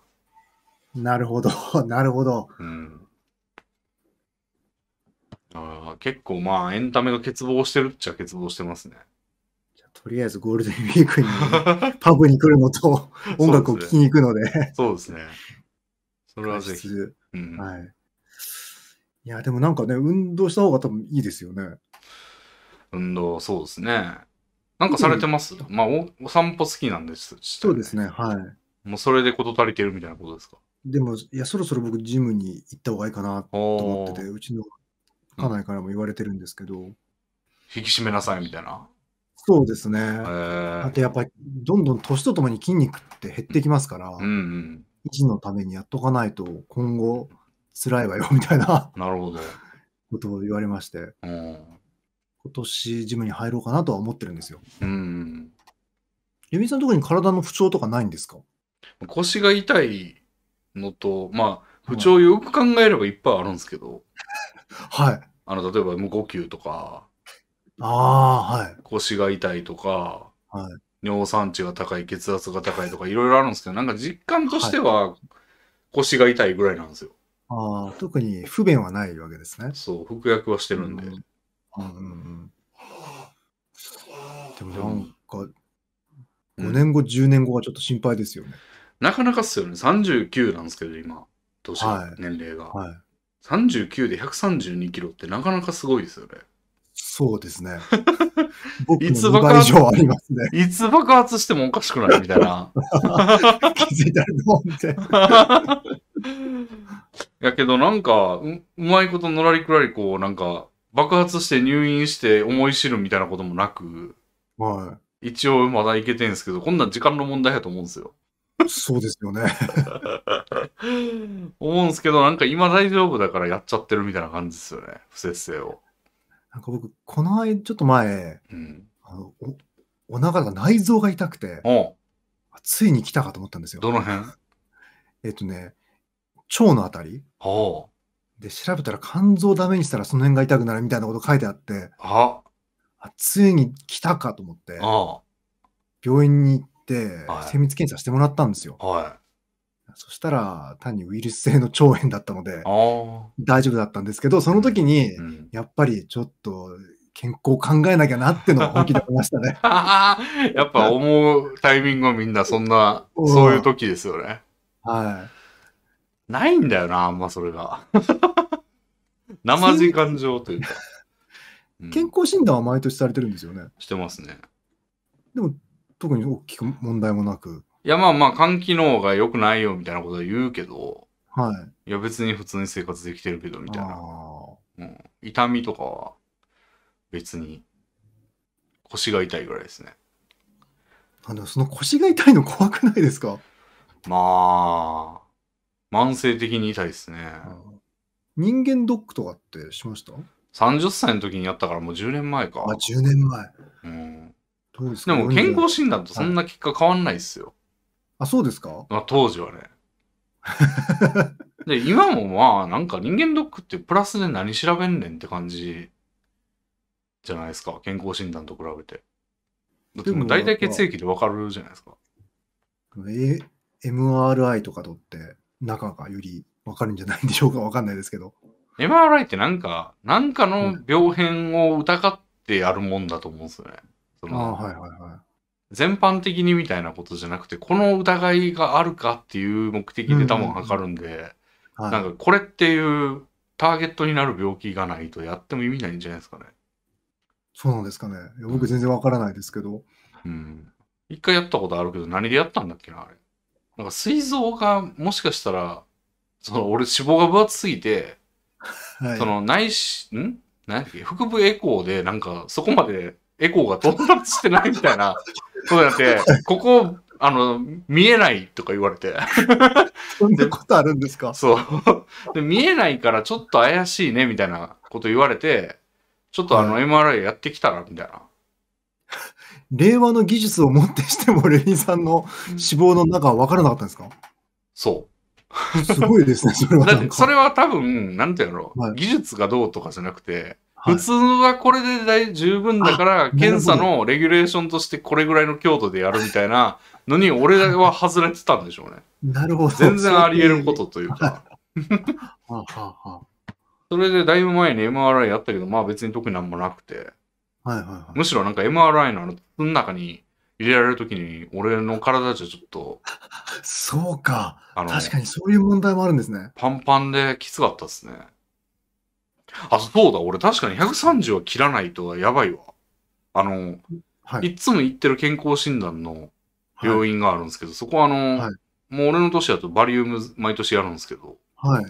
なるほど、なるほど。うん、あ結構まあ、エンタメが欠乏してるっちゃ欠乏してますね。とりあえずゴールデンウィークに パブに来るのと音楽を聴きに行くのでそうですね。それはぜひ。うん、はい。いや、でもなんかね、運動した方が多分いいですよね。運動、そうですね。なんかされてます、うん、まあお、お散歩好きなんです、ね、そうですね、はい。もうそれで事足りてるみたいなことですかでも、いや、そろそろ僕、ジムに行った方がいいかなと思ってて、うちの家内からも言われてるんですけど。うん、引き締めなさいみたいな。そうですね。あとやっぱり、どんどん年とともに筋肉って減ってきますから、うんうん、維持のためにやっとかないと、今後、辛いわよ、みたいな。なるほど。ことを言われまして、うん、今年ジムに入ろうかなとは思ってるんですよ。うん。レミさん特に体の不調とかないんですか腰が痛いのと、まあ、不調よく考えればいっぱいあるんですけど、はい。あの、例えば無呼吸とか、ああ、はい。腰が痛いとか、はい、尿酸値が高い、血圧が高いとか、いろいろあるんですけど、なんか実感としては、腰が痛いぐらいなんですよ。はい、ああ、特に不便はないわけですね。そう、服薬はしてるんで。うん、うんうん、でもなんか、5年後、うん、10年後がちょっと心配ですよね。なかなかっすよね。39なんですけど、今、年、はい、年齢が。はい、39で132キロってなかなかすごいですよね。そうですね。僕いつ爆発ありますね。いつ爆発してもおかしくないみたいな。気づいたらどうみたいな。やけどなんかう、うまいことのらりくらりこう、なんか、爆発して入院して思い知るみたいなこともなく、はい、一応まだいけてんですけど、こんなん時間の問題やと思うんですよ。そうですよね。思うんですけど、なんか今大丈夫だからやっちゃってるみたいな感じですよね、不節制を。なんか僕、この間、ちょっと前、うん、あのおお腹が内臓が痛くて、ついに来たかと思ったんですよ。どの辺 えっとね、腸のあたり。で、調べたら肝臓ダメにしたらその辺が痛くなるみたいなこと書いてあって、あついに来たかと思って、病院に行って、精密検査してもらったんですよ。はいそしたら単にウイルス性の腸炎だったので、大丈夫だったんですけど、その時に、やっぱりちょっと健康を考えなきゃなってのは本気で思いましたね。やっぱ思うタイミングはみんなそんな、そういう時ですよね。はい。ないんだよな、あんまそれが。生時間上というか。健康診断は毎年されてるんですよね。してますね。でも特に大きく問題もなく。いやまあまあ肝機能が良くないよみたいなことは言うけど、はい。いや別に普通に生活できてるけどみたいな。うん、痛みとかは別に腰が痛いぐらいですね。あの、その腰が痛いの怖くないですかまあ、慢性的に痛いですね。人間ドックとかってしました ?30 歳の時にやったからもう10年前か。あ、10年前。うん。どうですかでも健康診断とそんな結果変わんないっすよ。あ、そうですかあ、当時はね。で、今もまあ、なんか人間ドックってプラスで何調べんねんって感じじゃないですか。健康診断と比べて。だってもう大体血液でわかるじゃないですか。え、MRI とかとって中がよりわかるんじゃないんでしょうかわかんないですけど。MRI ってなんか、なんかの病変を疑ってやるもんだと思うんですよね。うん、あはいはいはい。全般的にみたいなことじゃなくて、この疑いがあるかっていう目的で多分測るんで、なんかこれっていうターゲットになる病気がないとやっても意味ないんじゃないですかね。そうなんですかね。僕全然わからないですけど。うん。一回やったことあるけど、何でやったんだっけな、あれ。なんか、膵臓がもしかしたら、その、俺脂肪が分厚すぎて、はい、その内視、ん何やっけ腹部エコーで、なんか、そこまでエコーが到達してないみたいなそうやって、ここ、あの、見えないとか言われて。そんなことあるんですかそう。で、見えないからちょっと怪しいね、みたいなこと言われて、ちょっとあの、MRI やってきたら、みたいな。令和の技術をもってしても、レインさんの死亡の中は分からなかったんですかそう。すごいですね、それは。それは多分、なんていうの、はい、技術がどうとかじゃなくて、普通はこれで十分だから、検査のレギュレーションとしてこれぐらいの強度でやるみたいなのに、俺は外れてたんでしょうね。なるほど。全然あり得ることというか。それでだいぶ前に MRI やったけど、まあ別に特になんもなくて。はいはいむしろなんか MRI のあの中に入れられるときに、俺の体じゃちょっと。そうか。確かにそういう問題もあるんですね。パンパンできつかったですね。あ、そうだ、俺確かに130は切らないとやばいわ。あの、はい、いつも行ってる健康診断の病院があるんですけど、はい、そこはあの、はい、もう俺の年だとバリウム毎年やるんですけど、はい、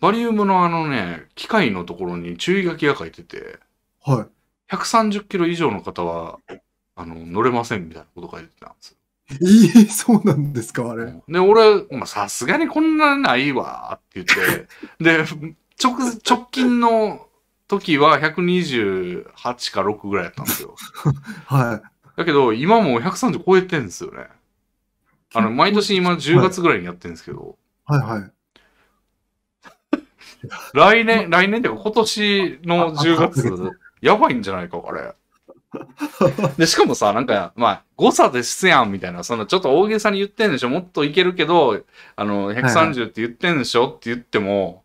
バリウムのあのね、機械のところに注意書きが書いてて、はい、130キロ以上の方は、あの、乗れませんみたいなこと書いてたんですよ。ええそうなんですか、あれ。で、俺、さすがにこんなないわって言って、で、直、直近の時は128か6ぐらいやったんですよ。はい。だけど、今も130超えてんですよね。あの、毎年今10月ぐらいにやってるんですけど。はい、はい、はい。来年、来年っていうか今年の10月、やばいんじゃないか、あれ。で、しかもさ、なんか、まあ、誤差ですやんみたいな、そな、ちょっと大げさに言ってんでしょ、もっといけるけど、あの、130って言ってんでしょ、はい、って言っても、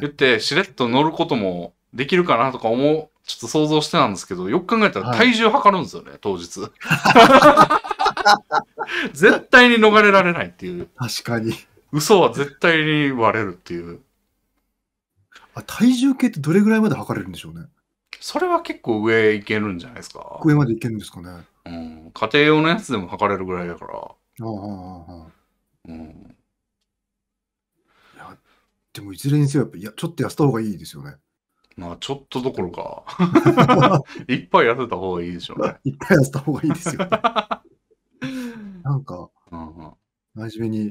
言って、しれっと乗ることもできるかなとか思う、ちょっと想像してたんですけど、よく考えたら体重測るんですよね、はい、当日。絶対に逃れられないっていう。確かに。嘘は絶対に割れるっていう。あ体重計ってどれぐらいまで測れるんでしょうね。それは結構上いけるんじゃないですか。上までいけるんですかね。うん。家庭用のやつでも測れるぐらいだから。ああ、ああ、ああ。うん。でもいずれにせよ、やっぱやちょっと痩せた方がいいですよね。まあ、ちょっとどころか。いっぱい痩せた方がいいでしょうね。いっぱい痩せた方がいいですよ、ね。なんか、真面目に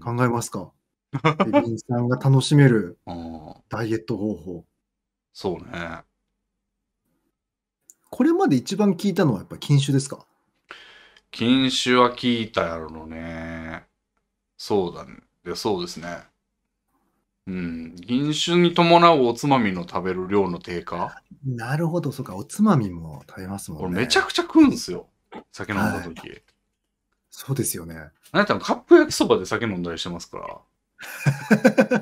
考えますか。うん、エビンさんが楽しめる ダイエット方法。そうね。これまで一番聞いたのはやっぱ禁酒ですか禁酒は聞いたやろうね。そうだね。いやそうですね。うん、飲酒に伴うおつまみの食べる量の低下なるほど、そうか、おつまみも食べますもんね。めちゃくちゃ食うんですよ、酒飲んだ時、はい、そうですよね。なたもカップ焼きそばで酒飲んだりしてますから。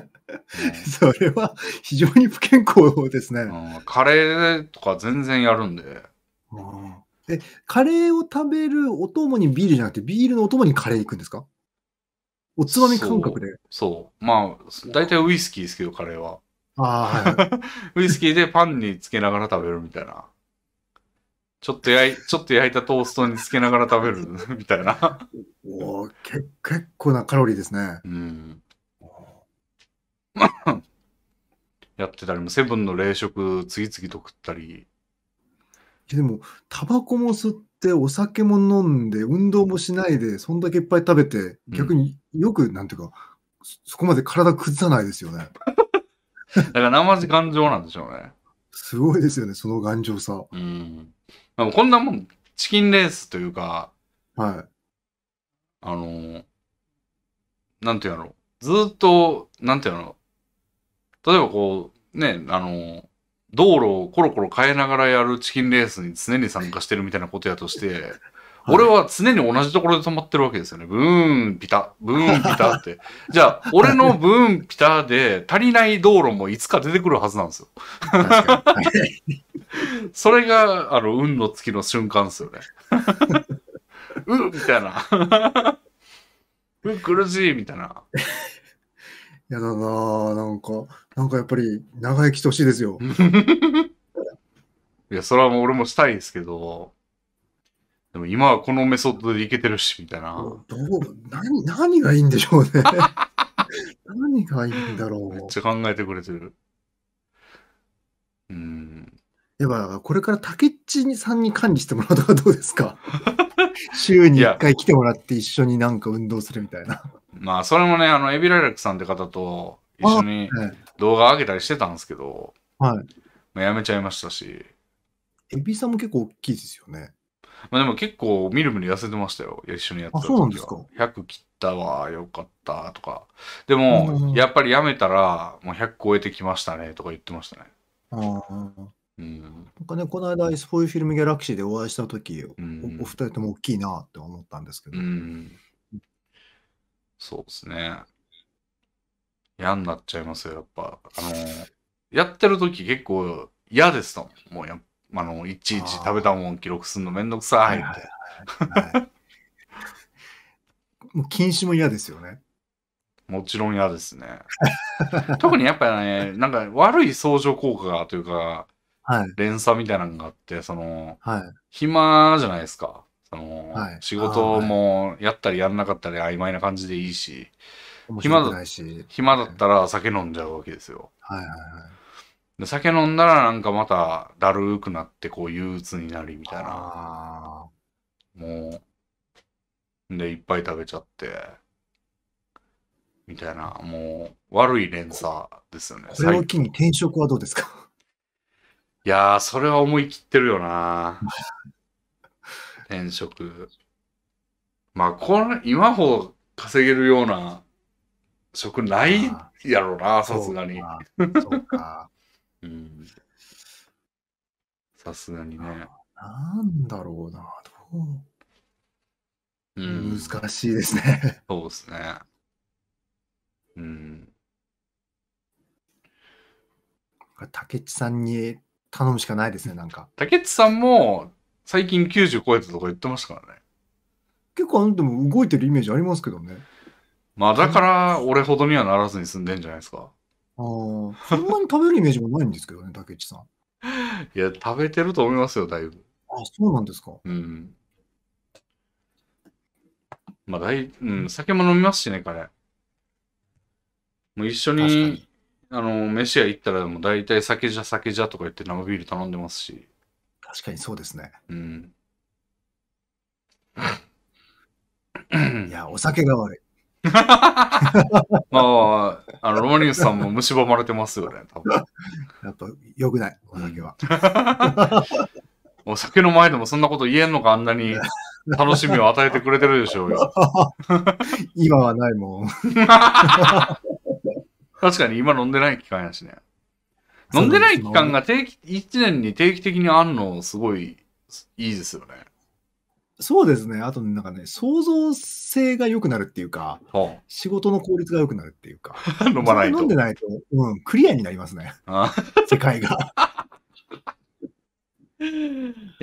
それは非常に不健康ですね、うん。カレーとか全然やるんで。うん、え、カレーを食べるお供にビールじゃなくて、ビールのお供にカレー行くんですかおつまみ感覚で。そう。まあ、大体ウイスキーですけど、カレーは。ああ、はい、ウイスキーでパンにつけながら食べるみたいな。ちょっと焼い、ちょっと焼いたトーストにつけながら食べる みたいな。おお、結構なカロリーですね。うん。やってたりも、セブンの冷食次々と食ったり。でも、タバコも吸っってお酒も飲んで、運動もしないで、そんだけいっぱい食べて、逆によく、なんていうか、そこまで体崩さないですよね。だから生地頑丈なんでしょうね。すごいですよね、その頑丈さ。うん。こんなもん、チキンレースというか、はい。あの、なんていうのずっと、なんていうの例えばこう、ね、あの、道路をコロコロ変えながらやるチキンレースに常に参加してるみたいなことやとして、はい、俺は常に同じところで止まってるわけですよね。ブーン、ピタ、ブーン、ピタって。じゃあ、俺のブーン、ピタで足りない道路もいつか出てくるはずなんですよ。それが、あの、運の月の瞬間ですよね。うみたいな。うん、苦しいみたいな。やだななんか、なんかやっぱり長生きしてほしいですよ。いや、それはもう俺もしたいですけど、でも今はこのメソッドでいけてるし、みたいな。どう何何がいいんでしょうね。何がいいんだろう。めっちゃ考えてくれてる。うん。やっぱ、これから竹内さんに管理してもらうとかどうですか 週に1回来てもらって一緒になんか運動するみたいな。まあ、それもね、あの、エビライラックさんって方と一緒に動画上げたりしてたんですけど、はい。まあ、やめちゃいましたし。エビさんも結構大きいですよね。まあ、でも結構、みるみる痩せてましたよ。一緒にやってた時は。あそうなんですか100切ったわ、よかった、とか。でも、やっぱりやめたら、もう100超えてきましたね、とか言ってましたね。ああ。うん。なんかね、この間、スポイフィルムギャラクシーでお会いしたとき、おお二人とも大きいなって思ったんですけうど、ん。そうですね。嫌になっちゃいますよ、やっぱ。あの、やってる時結構嫌ですと。もうや、あの、いちいち食べたもん記録するのめんどくさいって。はいはいはい、もう禁止も嫌ですよね。もちろん嫌ですね。特にやっぱね、なんか悪い相乗効果というか、はい、連鎖みたいなのがあって、その、はい、暇じゃないですか。その、はい、仕事もやったりやんなかったり曖昧な感じでいいし、はい、暇だ暇だったら酒飲んじゃうわけですよ。はいはいはい、で酒飲んだらなんかまただるくなってこう憂鬱になりみたいな。もう、で、いっぱい食べちゃって、みたいな、もう悪い連鎖ですよね。これを機に転職はどうですかいやー、それは思い切ってるよな。転職。まあ、これ、今ほど稼げるような職ないやろうな、さすがに。そうか。さすがにね。なんだろうな、どう。うん、難しいですね。そうですね。うん。竹内さんに頼むしかないですね、なんか。竹内さんも、最近90超えたとか言ってましたからね。結構、あんでも動いてるイメージありますけどね。まあ、だから、俺ほどにはならずに済んでんじゃないですか。ああ、そんなに食べるイメージもないんですけどね、竹内さん。いや、食べてると思いますよ、だいぶ。あそうなんですか。うん。まあ、だい、うん、酒も飲みますしね、彼。もう一緒にに、あの、飯屋行ったら、もう大体酒じゃ酒じゃとか言って生ビール頼んでますし。確かにそうですね。うん。いや、お酒が悪い。ま あ、あの、ロマニウスさんも蝕まれてますよね、多分。やっぱ、よくない、お酒は。お酒の前でもそんなこと言えんのか、あんなに楽しみを与えてくれてるでしょうよ。今はないもん。確かに今飲んでない期間やしね。飲んでない期間が定期、1年に定期的にあんの、すごい、いいですよね。そうですね。あと、なんかね、創造性が良くなるっていうか、はあ、仕事の効率が良くなるっていうか、飲まないと。飲んでないと、うん、クリアになりますね。ああ 世界が。い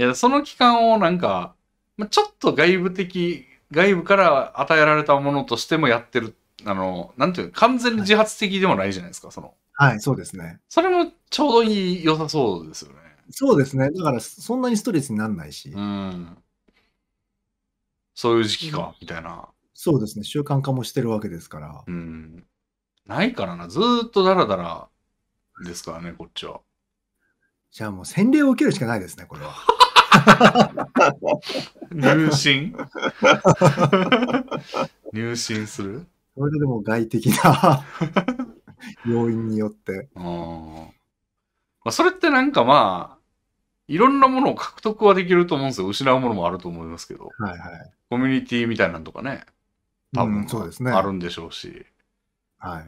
や、その期間をなんか、ちょっと外部的、外部から与えられたものとしてもやってる、あの、なんていうか、完全に自発的でもないじゃないですか、はい、その。はい、そうですね。それもちょうどいい良さそうですよね。そうですね。だから、そんなにストレスにならないし。うん。そういう時期か、みたいな。そうですね。習慣化もしてるわけですから。うん。ないからな。ずっとダラダラですからね、こっちは。じゃあもう洗礼を受けるしかないですね、これは。入信 入信するそれでも外的な。要因によって。まあ、それってなんかまあ、いろんなものを獲得はできると思うんですよ。失うものもあると思いますけど。はいはい。コミュニティみたいなんとかね。多分、そうですね。あるんでしょうし。は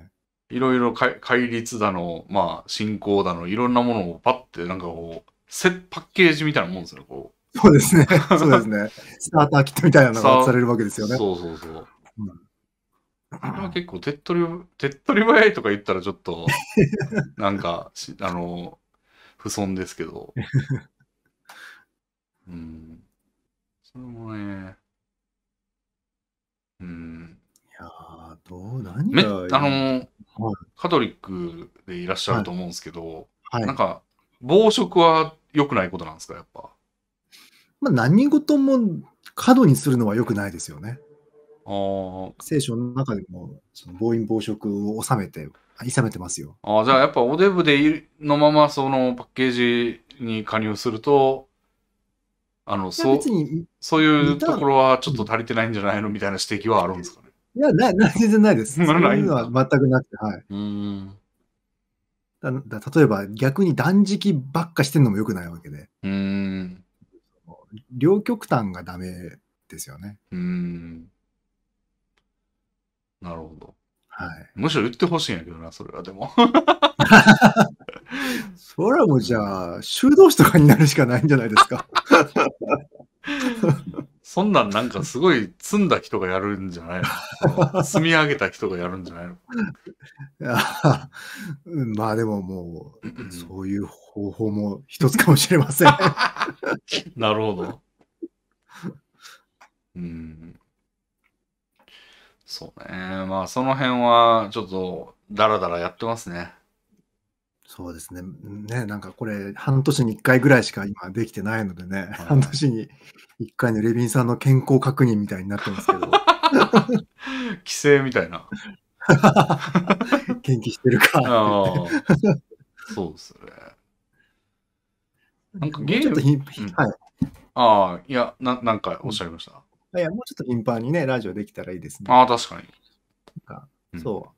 い。いろいろ戒律だの、まあ、信仰だの、いろんなものをパッて、なんかこう、セパッケージみたいなもんですよ、こう。そうですね。そうですね。スターターキットみたいなのがされるわけですよね。そうそうそう。これは結構手っ取り、手っ取り早いとか言ったらちょっと、なんかあの、不損ですけど。うん。それもね、うん。いやどう、何めあのはい、カトリックでいらっしゃると思うんですけど、はいはい、なんか、暴食は良くないことなんですか、やっぱ。まあ、何事も過度にするのは良くないですよね。聖書の中でもその暴飲暴食を収めて、収めてますよ。あじゃあやっぱおデブでのままそのパッケージに加入すると、あのそうそういうところはちょっと足りてないんじゃないのみたいな指摘はあるんですかね。いや、なな全然ないです。そういうのは全くなくて、はい。うんだだ例えば逆に断食ばっかしてるのもよくないわけで。うん両極端がダメですよね。うんなるほど。はい。むしろ言ってほしいんやけどな、それはでも。それはもうじゃあ、修道士とかになるしかないんじゃないですか。そんなんなんかすごい積んだ人がやるんじゃないの積み上げた人がやるんじゃないの まあでももう、そういう方法も一つかもしれません。なるほど。うんそうね。まあ、その辺は、ちょっと、だらだらやってますね。そうですね。ね、なんかこれ、半年に1回ぐらいしか今できてないのでね、はい、半年に1回のレビンさんの健康確認みたいになってますけど。規 制みたいな。元 気してるかそうですね。なんかゲーム。はい。ああ、いや、ななんかおっしゃいました。いや、もうちょっと頻繁にね、ラジオできたらいいですね。ああ、確かに。なんか、うんそ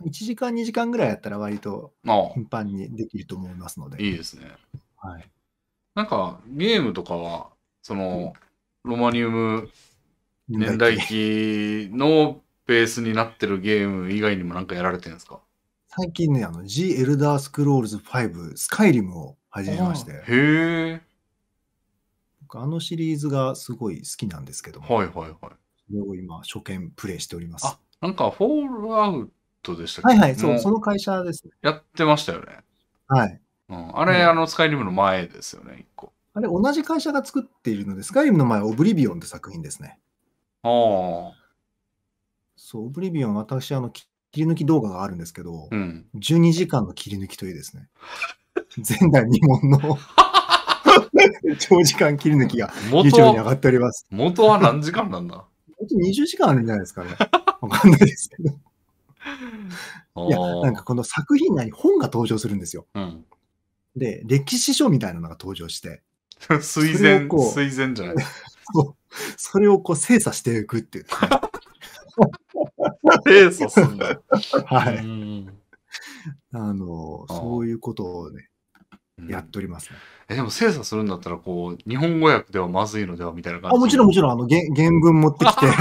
う。1時間、2時間ぐらいやったら割とあ頻繁にできると思いますので。いいですね。はい。なんか、ゲームとかは、その、ロマニウム年代記のベースになってるゲーム以外にもなんかやられてるんですか最近ね、あの、G エルダースクロールズ5、スカイリムを始めまして、へえ。僕あのシリーズがすごい好きなんですけども、はいはいはい。それを今、初見プレイしております。あ、なんか、フォールアウトでしたっけはいはい、そう、その会社ですね。やってましたよね。はい。うん、あれ、うんあの、スカイリムの前ですよね、一個。あれ、同じ会社が作っているので、スカイリムの前、オブリビオンって作品ですね。あそう、オブリビオン、私、あの、切り抜き動画があるんですけど、うん。12時間の切り抜きというですね、前代未聞の 長時間切り抜きが YouTube に上がっております。元は何時間なんだ本20時間あるんじゃないですかね。わかんないですけど。いや、なんかこの作品内に本が登場するんですよ。うん、で、歴史書みたいなのが登場して。推薦、推薦じゃない そう。それをこう精査していくっていう、精査すんだ。はい。あの、そういうことをね、やっております、ねうん、えでも精査するんだったらこう日本語訳ではまずいのではみたいな感じあもちろんもちろんあの原原文持ってきて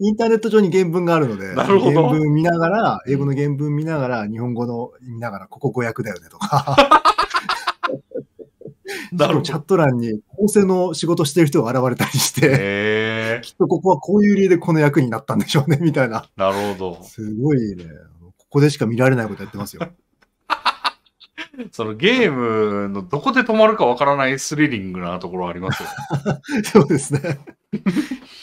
インターネット上に原文があるので原文見ながら英語の原文見ながら日本語の見ながらここ語訳だよねとか なるチャット欄に構成の仕事してる人が現れたりして、きっとここはこういう理由でこの役になったんでしょうね、みたいな。なるほど。すごいね。ここでしか見られないことやってますよ。そのゲームのどこで止まるかわからないスリリングなところありますよ。そうですね。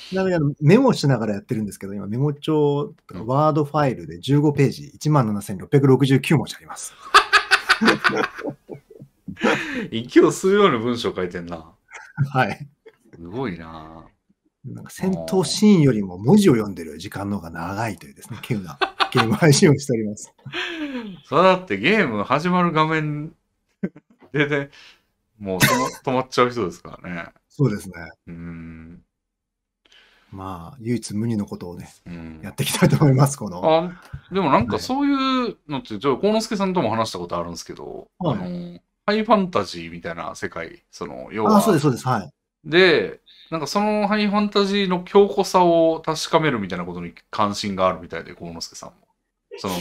ちなみにメモしながらやってるんですけど、今メモ帳、ワードファイルで15ページ、17,669文字あります。息を吸うような文章書いてんな。はい。すごいななんか戦闘シーンよりも文字を読んでる時間の方が長いというですね、稀な。ゲーム配信をしております。それだってゲーム始まる画面でね、もう止まっちゃう人ですからね。そうですね。うん。まあ、唯一無二のことをね、うん、やっていきたいと思います、この。でもなんかそういうのって、ちょっと幸之助さんとも話したことあるんですけど、はい、あの、ハイファンタジーみたいな世界、その、要は、あ、そうです、そうです、はい。で、なんかそのハイファンタジーの強固さを確かめるみたいなことに関心があるみたいで、幸之助さんも。そのへ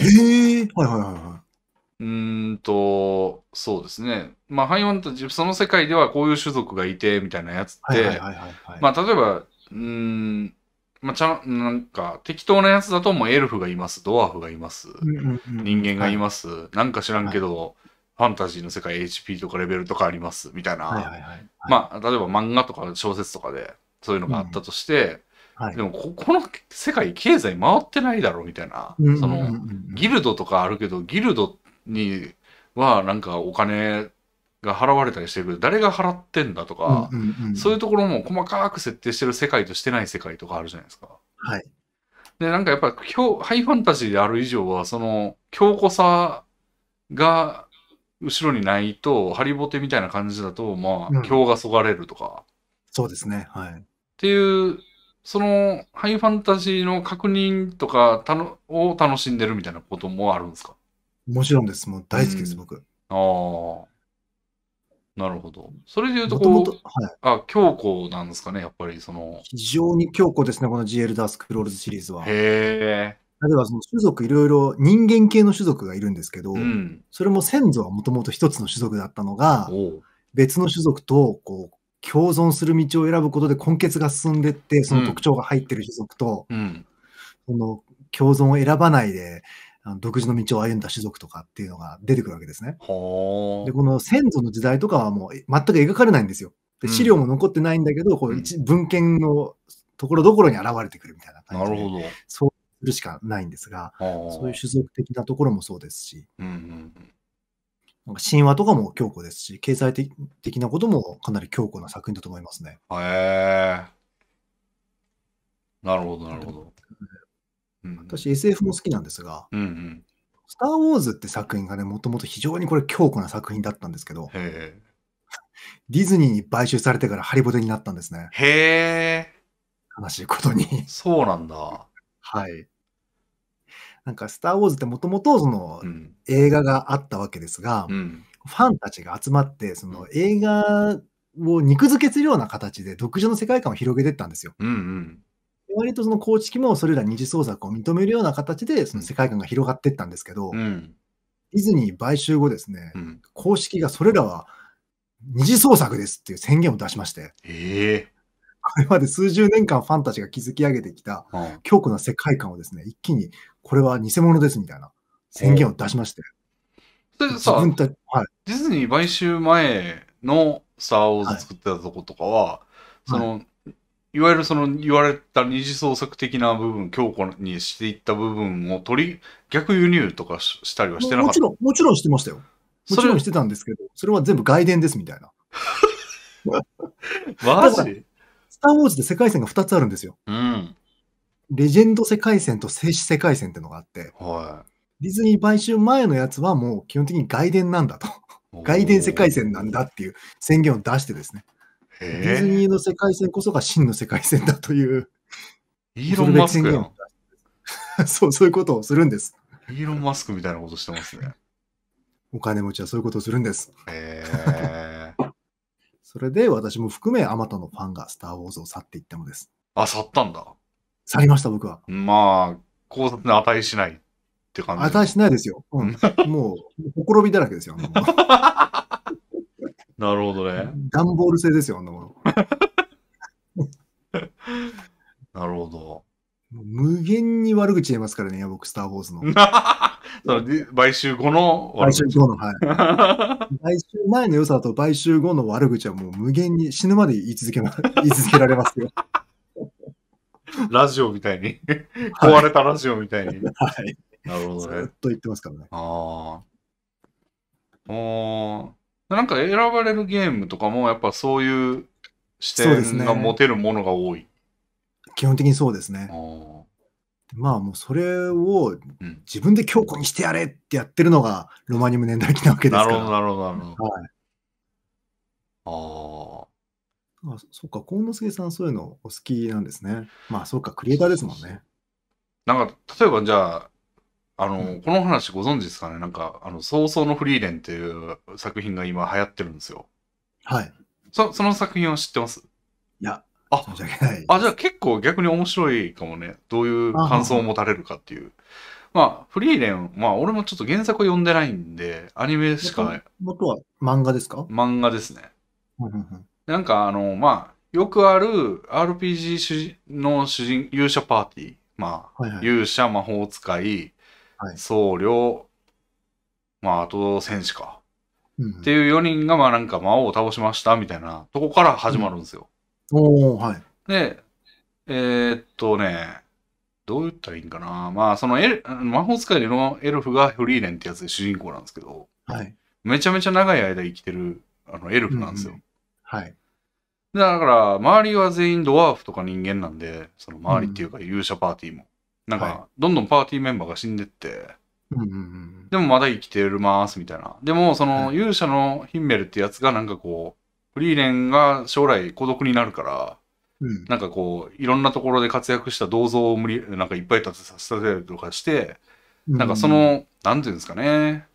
ぇはいはいはいはい。うんと、そうですね。まあ、ハイファンタジー、その世界ではこういう種族がいて、みたいなやつって、まあ、例えば、うん、まあ、ちゃん、なんか、適当なやつだともうエルフがいます、ドワーフがいます、人間がいます、はい、なんか知らんけど、はいファンタジーの世界 HP とかレベルとかありますみたいな、はいはいまあ、例えば漫画とか小説とかでそういうのがあったとして、うんはい、でもここの世界経済回ってないだろみたいな、うんうん、そのギルドとかあるけどギルドにはなんかお金が払われたりしてるけど誰が払ってんだとか、うんそういうところも細かく設定してる世界としてない世界とかあるじゃないですか。はい、でなんかやっぱハイファンタジーである以上はその強固さが後ろにないと、ハリボテみたいな感じだと、まあ、票がそがれるとか。そうですね。はい。っていう、その、ハイファンタジーの確認とかたのを楽しんでるみたいなこともあるんですかもちろんです。もう大好きです、うん、僕。ああ。なるほど。それでいうとこう、もともとはい、あ、強固なんですかね、やっぱりその。非常に強固ですね、この GL ダースクロールズシリーズは。へえ。例えばその種族いろいろ人間系の種族がいるんですけど、うん、それも先祖はもともと一つの種族だったのが、別の種族とこう共存する道を選ぶことで根血が進んでって、その特徴が入ってる種族と、うん、その共存を選ばないで、独自の道を歩んだ種族とかっていうのが出てくるわけですね。で、この先祖の時代とかはもう全く描かれないんですよ。で資料も残ってないんだけど、うん、こう文献のところどころに現れてくるみたいな感じで。なるほど。そうするしかないんですが、そういう種族的なところもそうですし、うんうんうんなんか神話とかも強固ですし、経済的的なこともかなり強固な作品だと思いますね。へえー。なるほど、なるほど。うん、私、SF も好きなんですが、うんうん、スター・ウォーズって作品がね、もともと非常にこれ強固な作品だったんですけど、ディズニーに買収されてからハリボテになったんですね。へえ。悲しいことにそうなんだ。はい。なんか、スター・ウォーズってもともとその映画があったわけですが、うん、ファンたちが集まって、その映画を肉付けするような形で独自の世界観を広げていったんですよ。うんうん割とその公式もそれら二次創作を認めるような形でその世界観が広がっていったんですけど、うん、ディズニー買収後ですね、うん、公式がそれらは二次創作ですっていう宣言を出しまして。えこれまで数十年間ファンたちが築き上げてきた強固な世界観をですね、一気にこれは偽物ですみたいな宣言を出しまして。さ、はい、ディズニー買収前のスター・ウォーズ作ってたとことかは、はい、その、はいいわゆるその言われた二次創作的な部分、強固にしていった部分を取り、逆輸入とかしたりはしてなかったもちろん、もちろんしてましたよ。もちろんしてたんですけど、それは全部外伝ですみたいな。マジター・ウォーズって世界線が2つあるんですよ。うん。レジェンド世界線と静止世界線ってのがあって、はい、ディズニー買収前のやつはもう基本的に外伝なんだと。外伝世界線なんだっていう宣言を出してですね。ディズニーの世界線こそが真の世界線だという。イーロン・マスク そう、そういうことをするんです。イーロン・マスクみたいなことしてますね。お金持ちはそういうことをするんです。へーそれで私も含め、あまたのファンがスター・ウォーズを去っていったのです。あ、去ったんだ。去りました、僕は。まあ、こう、値しないって感じ。値しないですよ。うん。もう、ほころびだらけですよ、なるほどね。段ボール製ですよ、あなもの。なるほど。もう無限に悪口言えますからね、僕、スター・ウォーズの。買収後の買収後の、はい。買収前の良さと買収後の悪口はもう無限に死ぬまで言い続けま 言い続けられますよ。ラジオみたいに。壊れたラジオみたいに。はい。なるほどね。ずっと言ってますからね。ああ。ああ。なんか選ばれるゲームとかもやっぱそういう視点が持てるものが多い。基本的にそうですね。まあもうそれを自分で強固にしてやれってやってるのがロマニウム年代記なわけですから。なるほど、なるほど、なるほど。はい、ああ。あそうか、幸之助さん、そういうのお好きなんですね。まあ、そうか、クリエイターですもんね。なんか、例えばじゃあ、あの、うん、この話ご存知ですかねなんか、あの、早々のフリーレンっていう作品が今流行ってるんですよ。はい。そその作品は知ってますいや、あ、申し訳ない。あ、じゃあ結構逆に面白いかもね。どういう感想を持たれるかっていう。まあ、フリーレン、まあ、俺もちょっと原作を読んでないんで、アニメしか。ない。元は漫画ですか漫画ですね。なんか、あの、まあ、よくある RPG 主の主人、勇者パーティー。まあ、はいはい、勇者、魔法使い、はい、僧侶、まあ、あと戦士か。うんうん、っていう4人が、まあ、なんか魔王を倒しましたみたいなとこから始まるんですよ。おお、はい。で、えーっとね、どう言ったらいいんかな。まあ、そのエル、魔法使いのエルフがフリーレンってやつで主人公なんですけど、はい。めちゃめちゃ長い間生きてるあのエルフなんですよ。うん、はい。だから、周りは全員ドワーフとか人間なんで、その周りっていうか勇者パーティーも。なんか、どんどんパーティーメンバーが死んでって、うんうんうん、でもまだ生きてるますみたいな。でも、その勇者のヒンメルってやつがなんかこう、フリーレンが将来孤独になるから、うん、なんかこう、いろんなところで活躍した銅像を無理、なんかいっぱい立てさせたりとかして、なんかその、なんていうんですかね、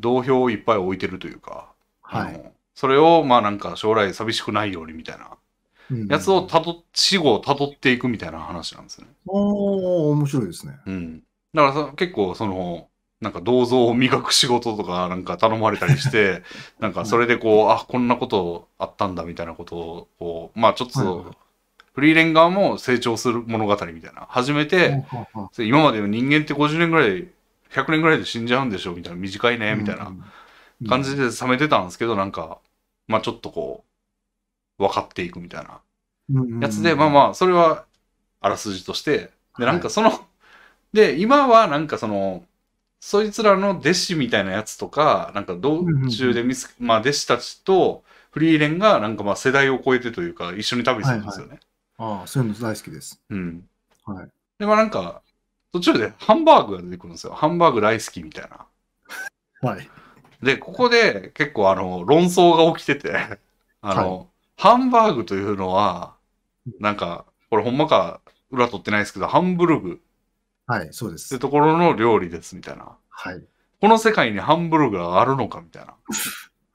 同票をいっぱい置いてるというか、はい、それを、まあなんか将来寂しくないようにみたいな、うん、やつをたど、死後をたどっていくみたいな話なんですね。おー、面白いですね。うん。だからさ結構その、なんか銅像を磨く仕事とかなんか頼まれたりして、なんかそれでこう、あ、こんなことあったんだみたいなことを、こう、まあちょっと、フリーレン側も成長する物語みたいな。初めて、今までの人間って50年ぐらい、100年ぐらいで死んじゃうんでしょみたいな、短いね、みたいな感じで冷めてたんですけど、なんか、まあちょっとこう、分かっていくみたいなやつで、まあまあ、それはあらすじとして、で、なんかその、で、今はなんかその、そいつらの弟子みたいなやつとか、なんか道中で見つ、うんうん、まあ弟子たちとフリーレンがなんかまあ世代を超えてというか、一緒に旅するんですよね。はいはい、ああ、そういうの大好きです。うん。はい。で、まあなんか、途中でハンバーグが出てくるんですよ。ハンバーグ大好きみたいな。はい。で、ここで結構あの、論争が起きてて あの、はい、ハンバーグというのは、なんか、これほんまか裏取ってないですけど、ハンブルグはい、そうでっす。てところの料理ですみたいな。はい。この世界にハンブルガーがあるのかみたいな。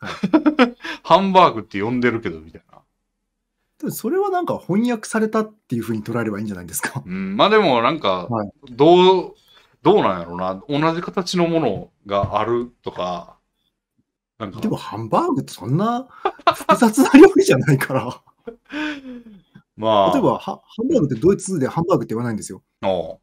ハンバーグって呼んでるけどみたいな。でそれはなんか翻訳されたっていうふうに捉えればいいんじゃないですか。うん、まあでもなんか、はいどう、どうなんやろうな。同じ形のものがあるとか、なんかで、もハンバーグってそんな 複雑な料理じゃないから。まあ、例えばはハンバーグってドイツでハンバーグって言わないんですよ。あ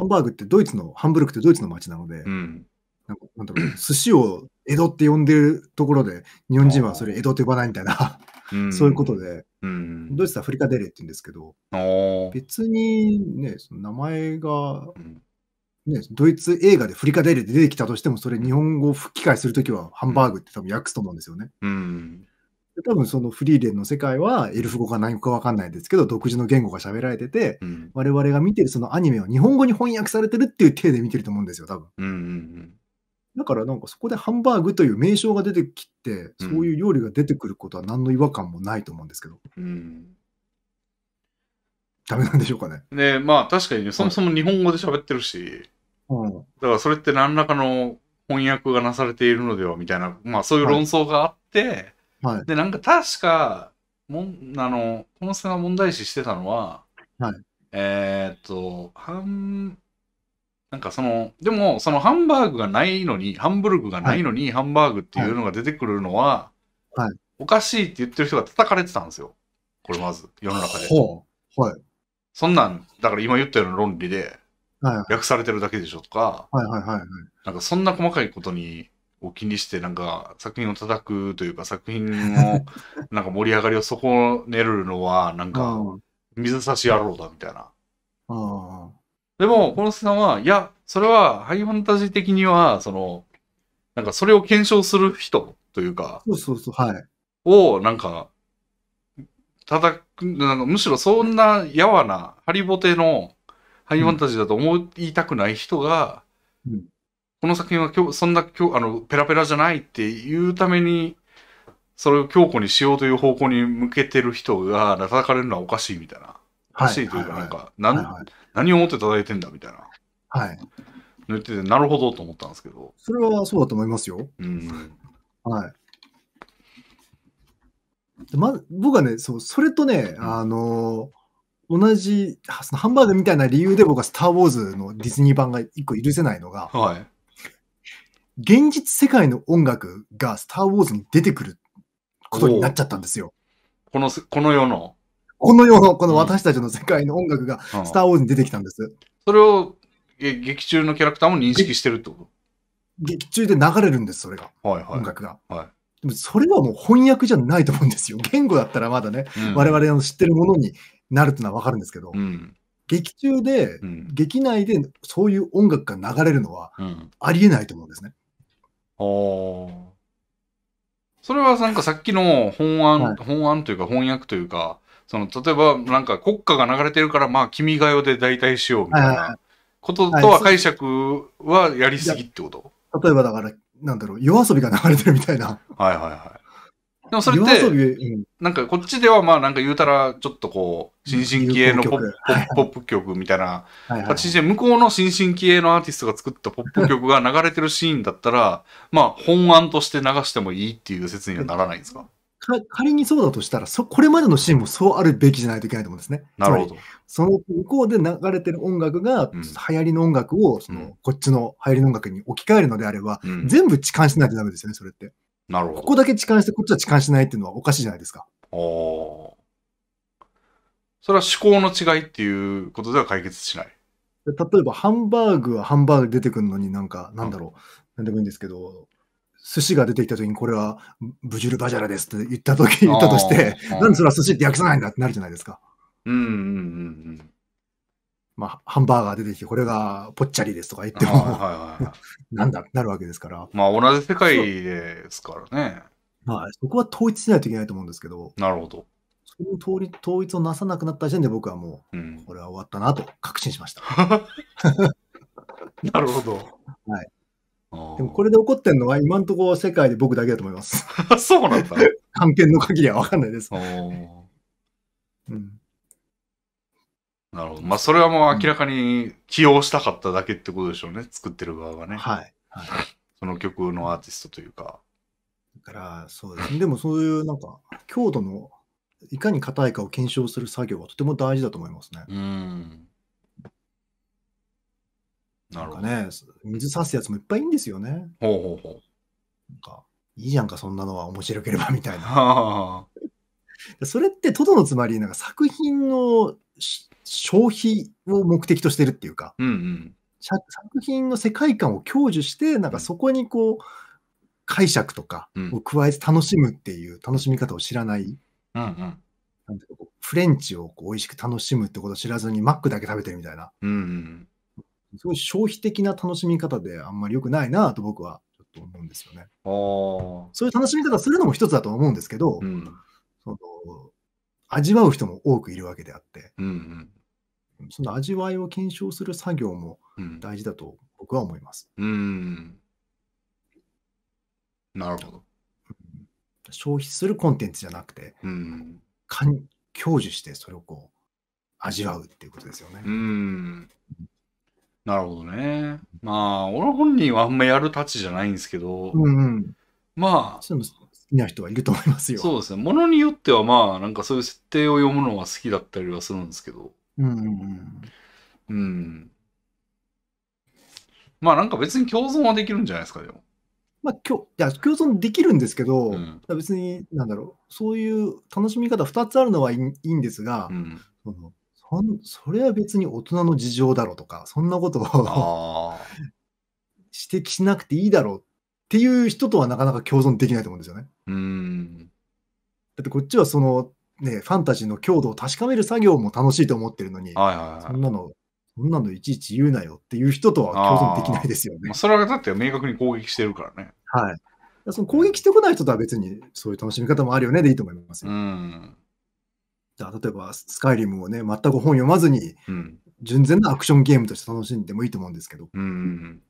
ハンバーグってドイツの、ハンブルクってドイツの町なので、うん、なんかなんだろう、寿司を江戸って呼んでるところで、日本人はそれ江戸って呼ばないみたいな、そういうことで、うん、ドイツはフリカデレって言うんですけど、別にね、その名前が、ね、ドイツ映画でフリカデレで出てきたとしても、それ日本語吹き替えするときはハンバーグって多分訳すと思うんですよね。うん多分そのフリーレンの世界はエルフ語が何か分かんないですけど独自の言語が喋られてて、うん、我々が見てるそのアニメを日本語に翻訳されてるっていう体で見てると思うんですよ多分、うんうん、だからなんかそこでハンバーグという名称が出てきてそういう料理が出てくることは何の違和感もないと思うんですけど、うん、ダメなんでしょうかねねまあ確かにねそもそも日本語で喋ってるし、うん、だからそれって何らかの翻訳がなされているのではみたいなまあそういう論争があって、はいはい。で、なんか確か、もんあの、このが問題視してたのは、はい。えーっと、はんなんかその、でも、そのハンバーグがないのに、ハンブルグがないのに、ハンバーグっていうのが出てくるのは、はいおかしいって言ってる人が叩かれてたんですよ。これまず、世の中で。ほう。はい。そんなん、だから今言ったような論理で、はい。訳されてるだけでしょとか、はいはいはいはい。なんかそんな細かいことにを気にしてなんか作品を叩くというか作品の なんか盛り上がりを損ねるのはなんか水差し野郎だみたいな。うんでも、このさんは、いや、それはハイファンタジー的には、その、なんかそれを検証する人というか、そうそうそう、はい。をなんか、叩く、なんかむしろそんなやわなハリボテのハイファンタジーだと思いたくない人が、うんこの作品は今日そんな今日あのペラペラじゃないっていうためにそれを強固にしようという方向に向けてる人が叩かれるのはおかしいみたいな。おかしいというか、なんか、何を思って叩いてんだみたいな。はい。言ってて、なるほどと思ったんですけど。それはそうだと思いますよ。うん。はい。ま、僕はねそうそれとね、うん、あの同じそのハンバーグみたいな理由で僕は「スター・ウォーズ」のディズニー版が一個許せないのが、はい、現実世界の音楽がスター・ウォーズに出てくることになっちゃったんですよ。この、この世の。この世の、この私たちの世界の音楽がスター・ウォーズに出てきたんです。うん、それをえ劇中のキャラクターも認識してるってこと劇中で流れるんです、それが。はいはい、音楽が。はいでもそれはもう翻訳じゃないと思うんですよ。言語だったらまだね、うん、我々の知ってるものになるってのはわかるんですけど、うん、劇中で、うん、劇内でそういう音楽が流れるのはありえないと思うんですね。それはなんかさっきの本案、はい、本案というか翻訳というか、その例えばなんか国歌が流れてるから、まあ君が代で代替しようみたいなこととは解釈はやりすぎってこと、はいはい、例えばだから、なんだろう、夜遊びが流れてるみたいな。はいはいはでもそれって、うん、なんかこっちではまあなんか言うたらちょっとこう、新進気鋭のポップポップ曲みたいな形で、向こうの新進気鋭のアーティストが作ったポップ曲が流れてるシーンだったら、まあ本案として流してもいいっていう説にはならないんですか仮にそうだとしたらそ、これまでのシーンもそうあるべきじゃないといけないと思うんですね。なるほど。その向こうで流れてる音楽が、流行りの音楽を、その、こっちの流行りの音楽に置き換えるのであれば、うん、全部痴漢しないとダメですよね、それって。なるほど。ここだけ痴漢して、こっちは痴漢しないっていうのはおかしいじゃないですか。ああ。それは思考の違いっていうことでは解決しない。例えば、ハンバーグはハンバーグ出てくるのになんか、なんだろう、うん、なんでもいいんですけど、寿司が出てきたときにこれはブジュルバジャラですって言ったとき、言ったとして、なんでそれは寿司って訳さないんだってなるじゃないですか。うんうんうんうん。まあ、ハンバーガー出てきて、これがぽっちゃりですとか言っても、はいはいはい、なんだなるわけですから。まあ、同じ世界ですからね。まあ、そこは統一しないといけないと思うんですけど、なるほど。その統一統一をなさなくなった時点で、僕はもう、これは終わったなと確信しました。なるほど。はい。でもこれで起こってるのは今のところ世界で僕だけだと思います。そうなんだ。関係の限りは分かんないです。なるほど。まあ、それはもう明らかに起用したかっただけってことでしょうね、うん、作ってる側がね。はい。はい、その曲のアーティストというか。だから、そうですね。でもそういうなんか、強度のいかに硬いかを検証する作業はとても大事だと思いますね。うん。なるほど。ね、水差すやつもいっぱいいいんですよね。ほうほうほう。なんか、いいじゃんか、そんなのは面白ければみたいな。それって、とどのつまり、なんか作品の消費を目的としてるっていうか、うんうん、作品の世界観を享受して、なんかそこにこう、解釈とかを加えて楽しむっていう楽しみ方を知らない。うんうんなんうフレンチをこう美味しく楽しむってことを知らずにマックだけ食べてるみたいな、うん、うん、すごい消費的な楽しみ方であんまり良くないなと僕はちょっと思うんですよね。そういう楽しみ方するのも一つだと思うんですけど、うん、その味わう人も多くいるわけであって、うんうん、その味わいを検証する作業も大事だと僕は思います。うん、うん、なるほど。消費するコンテンツじゃなくて、うん、享受してそれをこう味わうっていうことですよね。うんなるほどね。まあ、俺本人はあんまやるたちじゃないんですけど、うんうん、まあ、きな人はいると思いますよ。そうですね。ものによってはまあ、なんかそういう設定を読むのは好きだったりはするんですけど。うん。うん。まあなんか別に共存はできるんじゃないですか、でも。まあ、きょいや共存できるんですけど、うん、別に、なんだろう、そういう楽しみ方2つあるのはいいんですが、うん、そのそそれは別に大人の事情だろうとか、そんなことを 指摘しなくていいだろうっていう人とはなかなか共存できないと思うんですよね。うんだってこっちはその、ね、ファンタジーの強度を確かめる作業も楽しいと思ってるのに、はいはいはい、そんなの、そんなのいちいち言うなよっていう人とは共存できないですよね。まあ、それはだって明確に攻撃してるからね。はい。その攻撃してこない人とは別にそういう楽しみ方もあるよねでいいと思いますよ。うん、例えば、スカイリムをね、全く本読まずに、純然なアクションゲームとして楽しんでもいいと思うんですけど、うん、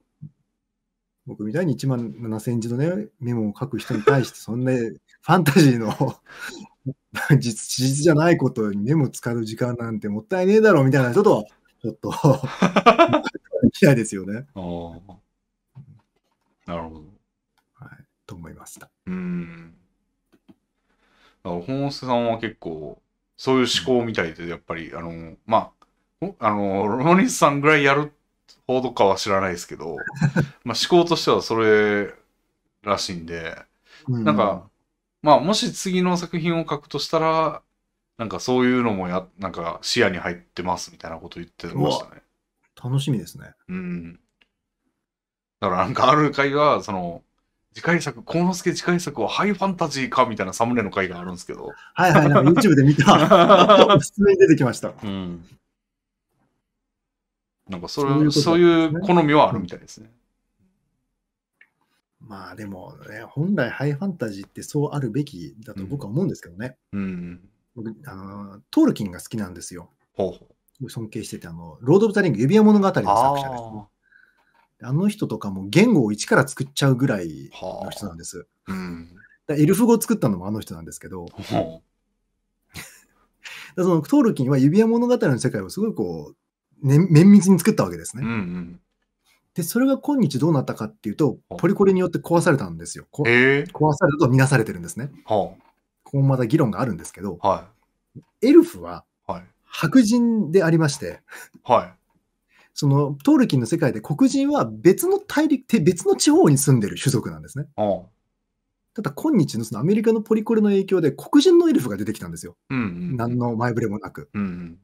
僕みたいに1万7000字のね、メモを書く人に対して、そんな ファンタジーの 実実じゃないことにメモ使う時間なんてもったいねえだろうみたいな人と、ちょっと嫌ですよね。なるほど。はい、と思いました。うん。だから本瀬さんは結構、そういう思考みたいで、やっぱり、あの、まあ、あの、ロニスさんぐらいやる報道かは知らないですけど、まあ思考としてはそれらしいんで、なんか、まあもし次の作品を書くとしたら、なんかそういうのもや、なんか視野に入ってますみたいなこと言ってましたね。楽しみですね。うん。だからなんかある回が、その、次回作、幸之助次回作はハイファンタジーかみたいなサムネの回があるんですけど。はいはい、YouTube で見た。お すに出てきました。うん。なんかそれ、うそういう好みはあるみたいですね。まあでもね、本来ハイファンタジーってそうあるべきだと僕は思うんですけどね。うん。あのトールキンが好きなんですよ。ほう尊敬してて、あの、ロード・オブ・ザ・リング、指輪物語の作者ですね。あの人とかも言語を一から作っちゃうぐらいの人なんです。うん、だエルフ語を作ったのもあの人なんですけど、だそのトールキンは指輪物語の世界をすごいこうね、綿密に作ったわけですね。うんうん、で、それが今日どうなったかっていうと、ポリコレによって壊されたんですよ。壊されると見なされてるんですね。ここもまた議論があるんですけど、はい、エルフは白人でありまして、はい、そのトールキンの世界で黒人は別の大陸、別の地方に住んでる種族なんですね。ただ今日のそのアメリカのポリコレの影響で黒人のエルフが出てきたんですよ。うんうん、何の前触れもなく。うんうん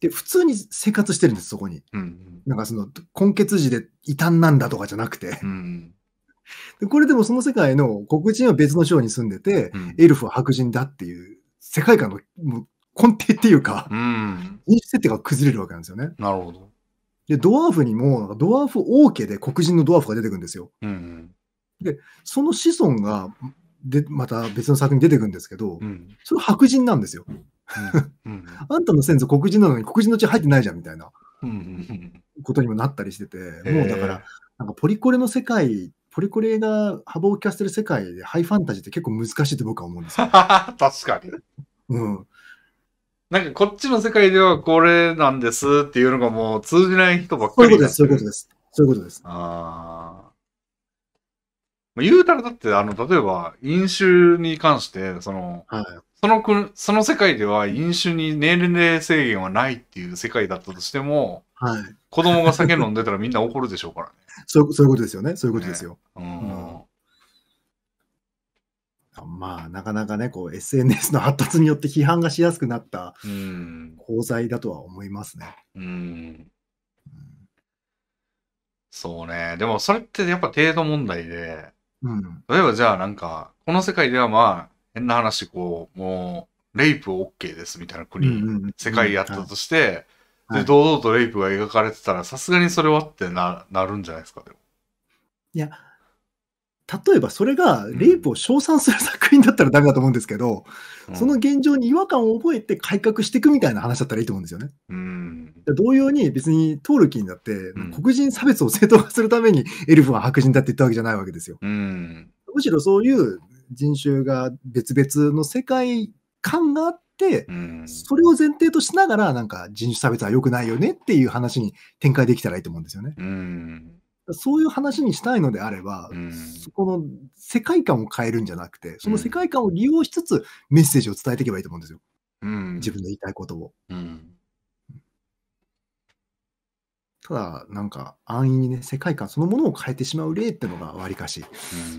で、普通に生活してるんです、そこに。うんなんかその、根血児で異端なんだとかじゃなくて。うん、でこれでもその世界の黒人は別の省に住んでて、うん、エルフは白人だっていう世界観の根底っていうか、うん、ステ設定が崩れるわけなんですよね。なるほど。で、ドワーフにも、ドワーフ王家で黒人のドワーフが出てくるんですよ。うん、で、その子孫がでまた別の作品に出てくるんですけど、うん、それ白人なんですよ。うん、うん、あんたの先祖黒人なのに黒人の血入ってないじゃんみたいなことにもなったりしてて、もうだから、なんかポリコレの世界、ポリコレが幅を利かせてる世界でハイファンタジーって結構難しいって僕は思うんですよ。確かに。うん。なんかこっちの世界ではこれなんですっていうのがもう通じない人ばっかり。そういうことです、そういうことです。そういうことです。ああ。言うたらだって、あの、例えば、飲酒に関して、その、はい、そのく、その世界では飲酒に年齢制限はないっていう世界だったとしても、はい、子供が酒飲んでたらみんな怒るでしょうからね。そうそういうことですよね。そういうことですよ。ね、うん、まあ、なかなかね、こう、SNS の発達によって批判がしやすくなったうん。功罪だとは思いますね。うん、うんそうね。でもそれってやっぱ程度問題で、うん、例えばじゃあなんか、この世界ではまあ、変な話、こう、もう、レイプ OK ですみたいな国、うんうん世界やったとして、うんはい、で、堂々とレイプが描かれてたら、さすがにそれはってななるんじゃないですか、でも。いや、例えばそれがレイプを称賛する作品だったらダメだと思うんですけど、うん、その現状に違和感を覚えて改革していくみたいな話だったらいいと思うんですよね。うん、同様に別にトールキンだって、うん、黒人差別を正当化するためにエルフは白人だって言ったわけじゃないわけですよ。うん、むしろそういう人種が別々の世界観があって、うん、それを前提としながら、なんか人種差別は良くないよねっていう話に展開できたらいいと思うんですよね。うん、そういう話にしたいのであれば、うん、そこの世界観を変えるんじゃなくて、その世界観を利用しつつ、メッセージを伝えていけばいいと思うんですよ。うん、自分の言いたいことを。うんただ、なんか安易にね、世界観そのものを変えてしまう例っていうのが、わりかし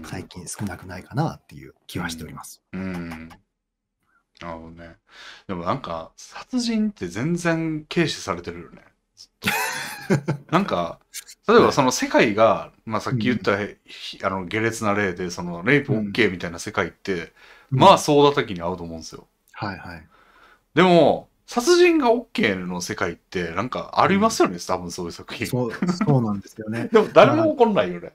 最近少なくないかなっていう気はしております。うん、うん、なるほどね。でもなんか、殺人って全然軽視されてるよね。なんか、例えばその世界が、まあさっき言った、うん、あの下劣な例で、そのレイプ OK みたいな世界って、うん、まあそうだとき時に合うと思うんですよ。はいはい。でも、殺人が OK の世界ってなんかありますよね、うん、多分そういう作品。そうそうなんですよね。でも誰も怒んないよね。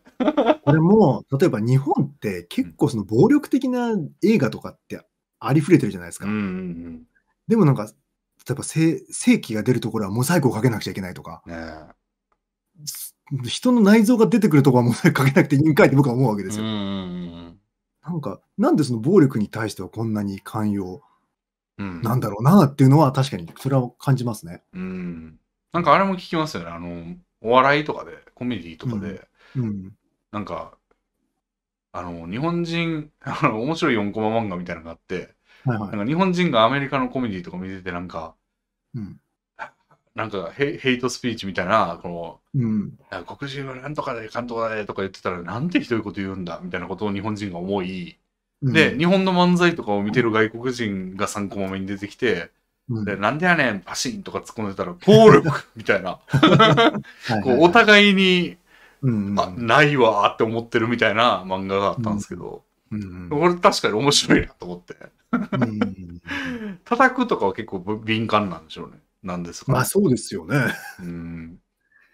こ れも、例えば日本って結構その暴力的な映画とかってありふれてるじゃないですか。うんうんうん、でもなんか、例えば正規が出るところはモザイクをかけなくちゃいけないとか。ね人の内臓が出てくるところはモザイクかけなくていいんかいって僕は思うわけですよ。うんうんうん、なんか、なんでその暴力に対してはこんなに寛容うん、なんだろうなっていうのは確かにそれは感じますね。うん、なんかあれも聞きますよねあのお笑いとかでコメディとかで、うん、うん、なんかあの日本人 あの面白い4コマ漫画みたいなのがあって、はいはい、なんか日本人がアメリカのコメディとか見ててなんか、うん、なんかヘイトスピーチみたいな、この、うん、黒人はなんとかで、監督だでとか言ってたら、なんてひどいこと言うんだみたいなことを日本人が思い、で、日本の漫才とかを見てる外国人が3コマ目に出てきて、うん、でなんでやねん、パシンとか突っ込んでたら、暴力みたいな。お互いに、うんまないわって思ってるみたいな漫画があったんですけど、うん、これ確かに面白いなと思って。叩くとかは結構敏感なんでしょうね。なんですか、ね、まあそうですよね。うん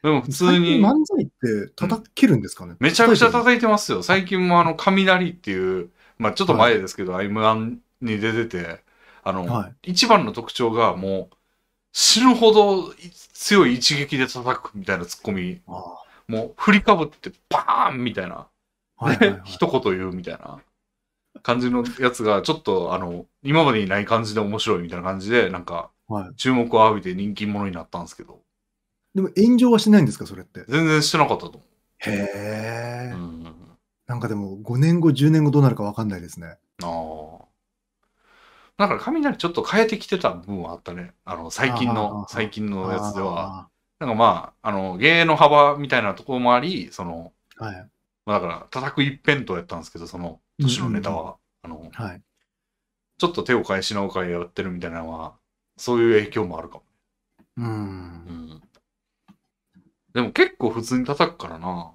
でも普通に。漫才って叩けるんですかね、めちゃくちゃ叩いてますよ。最近もあの、雷っていう、まあちょっと前ですけど、はい、M1 に出てて、あの、はい、一番の特徴がもう、死ぬほど強い一撃で叩くみたいなツッコミ。もう振りかぶってバーンみたいな。はいはいはい、一言言うみたいな感じのやつが、ちょっとあの、今までにない感じで面白いみたいな感じで、なんか、注目を浴びて人気者になったんですけど。はい、でも炎上はしないんですか、それって。全然してなかったと思う。へえ。うんなんかでも5年後、10年後どうなるか分かんないですね。ああ。なんか雷ちょっと変えてきてた部分はあったね。あの、最近の、最近のやつでは。なんかまあ、あの、芸の幅みたいなところもあり、その、はい。まあ、だから、叩く一辺倒やったんですけど、その、年のネタは、うんうん、あの、はい。ちょっと手を返しなおかえやってるみたいなのは、そういう影響もあるかも。うん。うん、でも結構普通に叩くからな。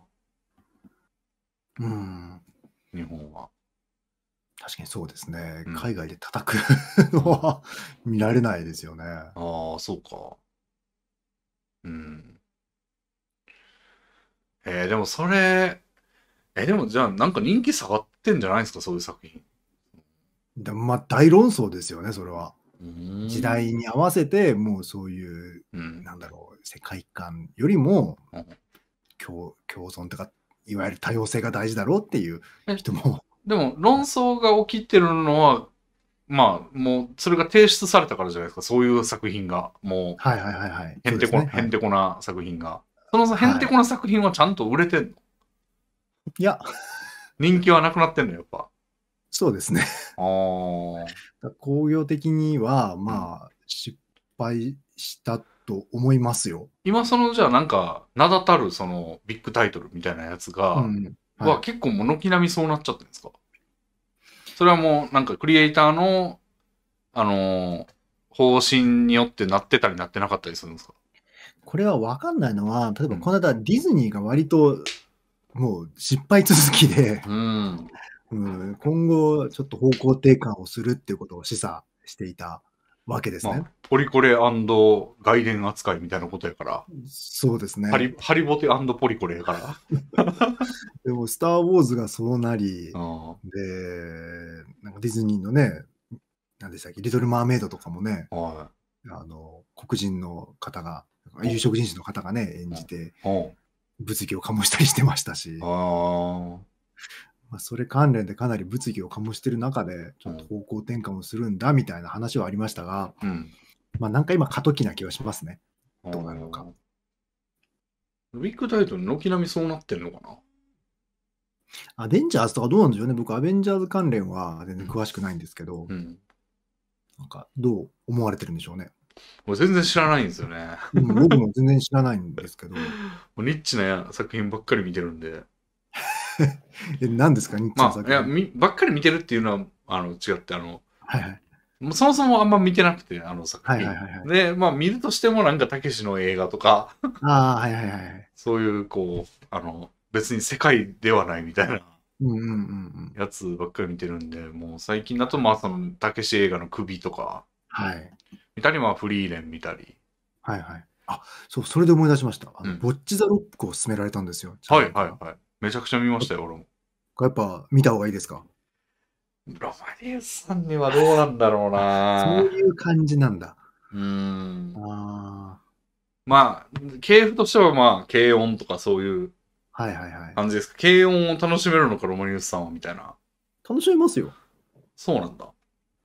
うん。日本は。確かにそうですね。うん海外で叩くのは見られないですよね。ああ、そうか。うん。えー、でもそれ、えー、でもじゃあなんか人気下がってんじゃないですか、そういう作品。でまあ大論争ですよね、それは。時代に合わせて、もうそういう、うん。なんだろう、世界観よりも、うん共共存とかいわゆる多様性が大事だろうっていう人も。でも論争が起きてるのは、まあ、もう、それが提出されたからじゃないですか、そういう作品が、もう、はいはいはいはい。へんてこ、ね、へんてこな作品が。そのへんてこな作品はちゃんと売れてんの、はい、いや。人気はなくなってんの、やっぱ。そうですね。ああ。工業的には、まあ、失敗したってと思いますよ。今そのじゃあなんか名だたるそのビッグタイトルみたいなやつが、うんはい、結構ものみそうなっちゃってるんですかそれはもうなんかクリエイターのあの方針によってなってたりなってなかったりするんですかこれは分かんないのは例えばこの間ディズニーが割ともう失敗続きで、うん、うん、今後ちょっと方向転換をするっていうことを示唆していたわけですね。まあ、ポリコレ外伝扱いみたいなことやから。そうですね。ハリハリボテポリコレやから。でも、スター・ウォーズがそうなり、で、なんかディズニーのね、何でしたっけ、リトル・マーメイドとかもね、はい、あの黒人の方が、有色人種の方がね、演じて、物議を醸したりしてましたし。あまあ、それ関連でかなり物議を醸してる中で、ちょっと方向転換をするんだみたいな話はありましたが、うん、まあ、なんか今、過渡期な気はしますね。どうなるのか。ィッグタイトル、軒並みそうなってんのかなアベンジャーズとかどうなんでしょうね。僕、アベンジャーズ関連は全然詳しくないんですけど、うん、なんかどう思われてるんでしょうね。もう全然知らないんですよね。僕も全然知らないんですけど。もうニッチな作品ばっかり見てるんで。え、何ですか、日ッ作品。まあ、いや、み、ばっかり見てるっていうのは、あの、違って、あの、はいはい。もうそもそもあんま見てなくて、あの作品。はいはいはい、はい、で、まあ見るとしてもなんか、たけしの映画とか、あはいはいはい。そういう、こう、あの、別に世界ではないみたいな。うんうんうん、やつばっかり見てるんで、もう最近だと、まあ、その、たけし映画の首とか、はい。見たり、まあ、フリーレン見たり。はいはい。あ、そう、それで思い出しました。あの、うん、ボッチ・ザ・ロックを勧められたんですよ。はいはいはい。めちゃくちゃ見ましたよ、俺も。やっぱ見た方がいいですかロマニウスさんにはどうなんだろうな。そういう感じなんだ。うん。あまあ、系譜としてはまあ、軽音とかそういうはいはいはい。感じですか。軽音を楽しめるのか、ロマニウスさんはみたいな。楽しめますよ。そうなんだ。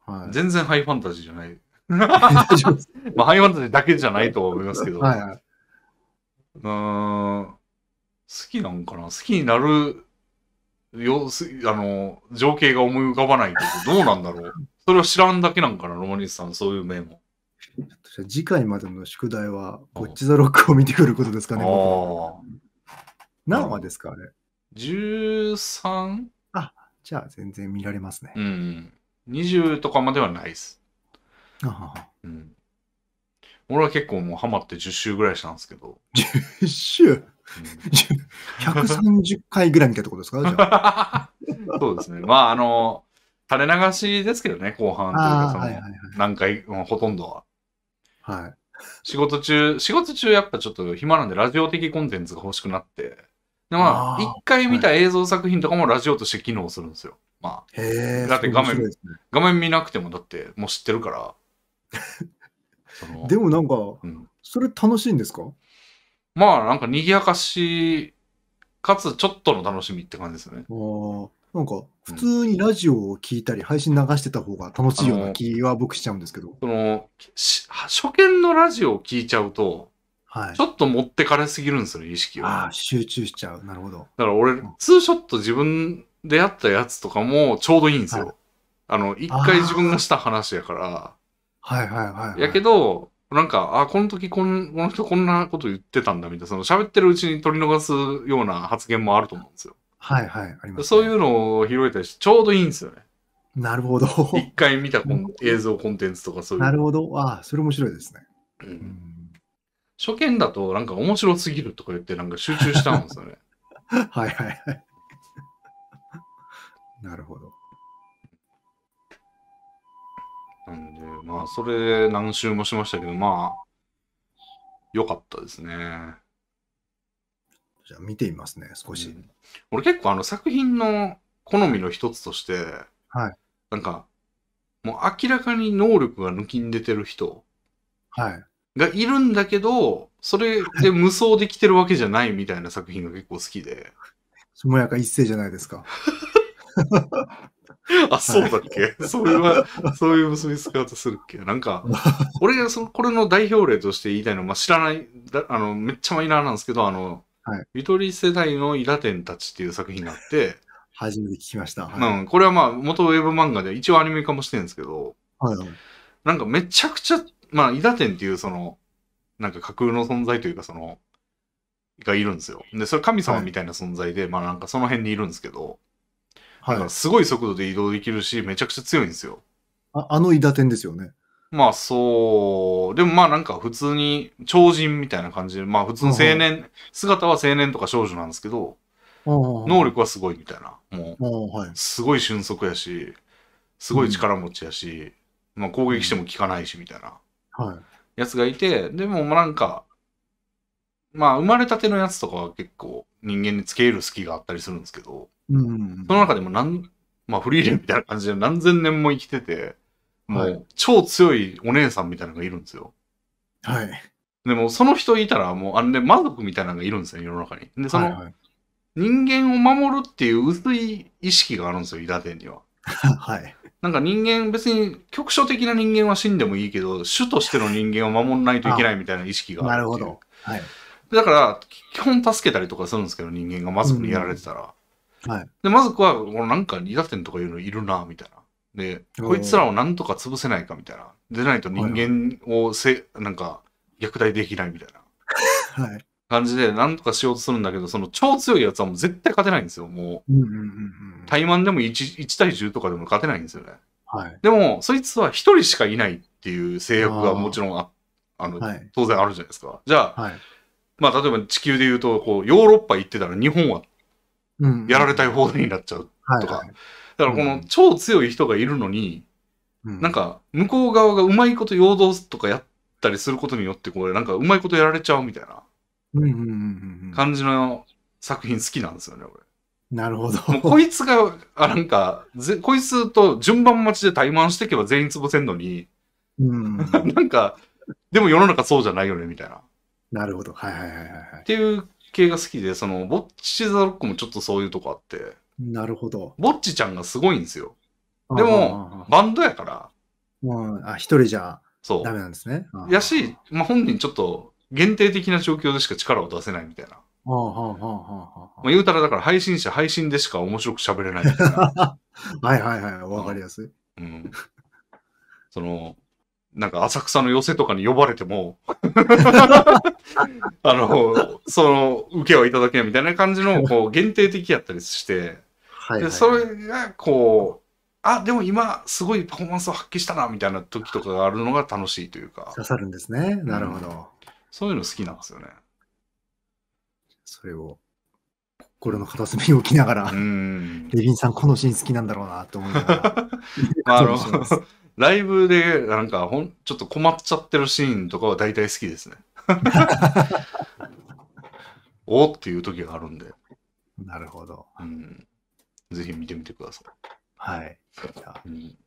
はい、全然ハイファンタジーじゃない。まあ、ハイファンタジーだけじゃないとは思いますけど。はいはい。うん。好きなんかな好きになるよあの情景が思い浮かばないけど、どうなんだろう それを知らんだけなんかな、ロマニスさん、そういう面も。次回までの宿題は、こっちザロックを見てくることですかね。何話ですか、あれ。13? あ、じゃあ全然見られますね。うん。20とかまではないです。あはは。うん。俺は結構もうハマって10周ぐらいしたんですけど。10周130回ぐらい見たってことですか そうですね。まあ、あの、垂れ流しですけどね、後半というか、その、はいはいはい、何回、ほとんどは。はい。仕事中、仕事中やっぱちょっと暇なんで、ラジオ的コンテンツが欲しくなって。で、まあ、一回見た映像作品とかもラジオとして機能するんですよ。まあ。へだって画面、ね、画面見なくても、だってもう知ってるから。でもなんか、うん、それ楽しいんですかまあなんか賑やかし、かつちょっとの楽しみって感じですよね。ああ、なんか普通にラジオを聞いたり、配信流してた方が楽しいような気は僕しちゃうんですけど。その、初見のラジオを聞いちゃうと、はい、ちょっと持ってかれすぎるんですよ意識は。ああ、集中しちゃう。なるほど。だから俺、うん、ツーショット自分でやったやつとかもちょうどいいんですよ。はい、あの、一回自分がした話やから。はいはい、はい、やけど、なんか、あ、この時こん、この人こんなこと言ってたんだみたいな、その喋ってるうちに取り逃すような発言もあると思うんですよ。はいはい、あります、ね、そういうのを拾えたりして、ちょうどいいんですよね。なるほど。一回見た映像コンテンツとかそういう。なるほど。ああ、それ面白いですね。うん、初見だと、なんか面白すぎるとか言って、なんか集中したんですよね。はいはいはい。なるほど。よな。それ何周もしましたけど、まあ、良かったですね。じゃあ見てみますね、少し。うん、俺結構あの作品の好みの一つとして、はい、なんか、もう明らかに能力が抜きん出てる人がいるんだけど、それで無双できてるわけじゃないみたいな作品が結構好きで。し もやか一世じゃないですか。あ、そうだっけ、それは、そういう結びつき方するっけなんか、俺がその、これの代表例として言いたいのは、まあ、知らない、あの、めっちゃマイナーなんですけど、あの、はい、ゆとり世代のイダテンたちっていう作品があって、初めて聞きました。はい、うん、これはまあ、元ウェブ漫画で、一応アニメ化もしてるんですけど、はいなんかめちゃくちゃ、まあ、イダテンっていうその、なんか架空の存在というか、その、がいるんですよ。で、それ神様みたいな存在で、はい、まあなんかその辺にいるんですけど、はい、すごい速度で移動できるし、めちゃくちゃ強いんですよ。ああの韋駄天ですよね。まあそう、でもまあなんか普通に超人みたいな感じで、まあ普通の青年、姿は青年とか少女なんですけど、能力はすごいみたいな。もう、はい、すごい俊足やし、すごい力持ちやし、うん、まあ攻撃しても効かないしみたいな、はい、やつがいて、でもまあなんか、まあ生まれたてのやつとかは結構人間につけ入る隙があったりするんですけど、うん、その中でも何、まあ、フリーレンみたいな感じで何千年も生きてて、もう超強いお姉さんみたいなのがいるんですよ。はい。でもその人いたらもうあれで魔族みたいなのがいるんですよ、世の中に。で、その人間を守るっていう薄い意識があるんですよ、伊達には。はい。なんか人間、別に局所的な人間は死んでもいいけど、主としての人間を守らないといけないみたいな意識があるなるほど。はい。だから、基本助けたりとかするんですけど、人間がマスクにやられてたら。はい。で、魔クは、このなんか打点とかいうのいるな、みたいな。で、こいつらをなんとか潰せないか、みたいな。でないと人間をせ、なんか、虐待できないみたいな。はい。感じで、なんとかしようとするんだけど、その超強いやつはもう絶対勝てないんですよ、もう。うんうんうんうん、対マンでも 1, 1対10とかでも勝てないんですよね。はい。でも、そいつは1人しかいないっていう制約がもちろんああの、はい、当然あるじゃないですか。じゃあ、はい、まあ、例えば地球で言うと、こう、ヨーロッパ行ってたら日本はやられたい放題になっちゃうとか。だからこの超強い人がいるのに、うん、なんか向こう側がうまいこと陽動とかやったりすることによって、これなんかうまいことやられちゃうみたいな感じの作品好きなんですよね、俺。なるほど。こいつが、あ、なんか、こいつと順番待ちで怠慢していけば全員潰せんのに、うん、なんか、でも世の中そうじゃないよね、みたいな。なるほど。はいはいはいはい。っていう系が好きで、その、ぼっち・ザ・ロックもちょっとそういうとこあって。なるほど。ぼっちちゃんがすごいんですよ。でも、バンドやから。もう、あ、一人じゃダメなんですね。やし、まあ、本人ちょっと限定的な状況でしか力を出せないみたいな。はあはあはあまあ、言うたらだから配信者配信でしか面白く喋れないいな。はいはいはい、わかりやすい。うん。その、なんか浅草の寄席とかに呼ばれても あの、その、受けはいただけないみたいな感じの、こう、限定的やったりして、でそれが、こう、あ、でも今、すごいパフォーマンスを発揮したな、みたいな時とかがあるのが楽しいというか。刺さるんですね。なるほど、うん、そういうの好きなんですよね。それを、心の片隅に置きながら、レビンさん、このシーン好きなんだろうな、と思いながら。あの、ライブでなんかほんちょっと困っちゃってるシーンとかは大体好きですね。おっていう時があるんで。なるほど。うん、ぜひ見てみてください。はい。うん、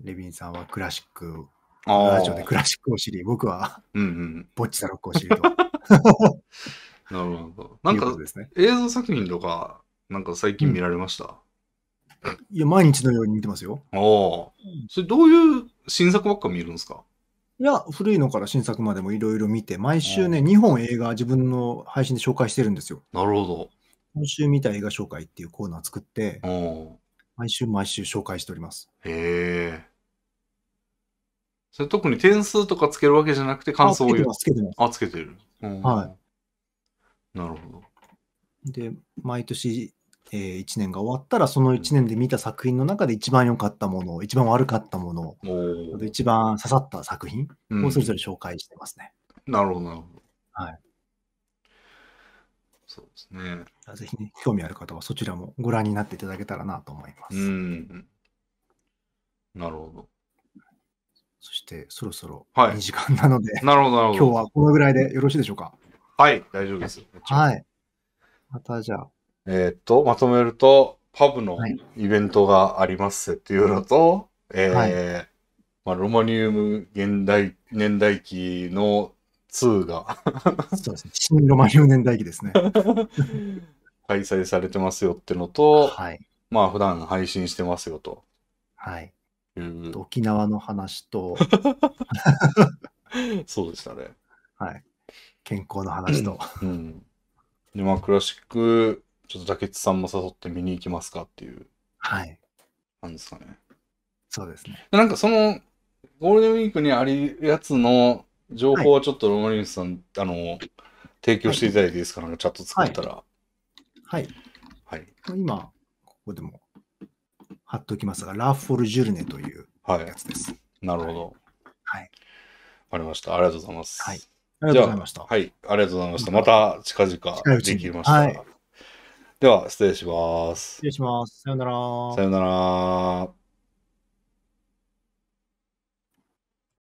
レビンさんはクラシック、ラジオでクラシックを知り、僕は、うんうん、ぼっちサロックを知ると。なるほど。なんか、ね、映像作品とか、なんか最近見られました、いや、毎日のように見てますよ。ああ。それどういう新作ばっか見るんですかいや、古いのから新作までもいろいろ見て、毎週ね、2本映画自分の配信で紹介してるんですよ。なるほど。今週見た映画紹介っていうコーナー作って、毎週毎週紹介しております。へえ。それ特に点数とかつけるわけじゃなくて感想を言う。あ、つけてます。あ、つけてる。うん、はい。なるほど。で、毎年えー、1年が終わったら、その1年で見た作品の中で一番良かったもの、一番悪かったもの、一番刺さった作品をそれぞれ紹介してますね。うん、なるほど、なるほど。はい。そうですね。ぜひね、興味ある方はそちらもご覧になっていただけたらなと思います。うん。なるほど。そしてそろそろ2時間なので、なるほど今日はこのぐらいでよろしいでしょうか。はい、大丈夫です。はい。またじゃあ。えー、っと、まとめると、パブのイベントがありますっていうのと、はい、えーはい、まあ、ロマニウム現代、年代記の2がそうですね。新ロマニウム年代記ですね。開催されてますよってのと、はい、まあ、普段配信してますよと。はい。沖縄の話と そうでしたね。はい。健康の話と。うん。で、まあ、クラシックちょっと竹内さんも誘って見に行きますかっていう。はい。なんですかね。そうですね。なんかその、ゴールデンウィークにあるやつの情報はちょっとロマリンスさん、はい、あの、提供していただいていいですか、はい、なんかチャット作ったら。はい。はい。今、ここでも貼っておきますが、ラフォル・ジュルネというやつです。はい、なるほど。はい。わ、かりました。ありがとうございます。はい。ありがとうございました。はい。ありがとうございました。また近々できました。では、失礼します。失礼します。さよなら。さよなら。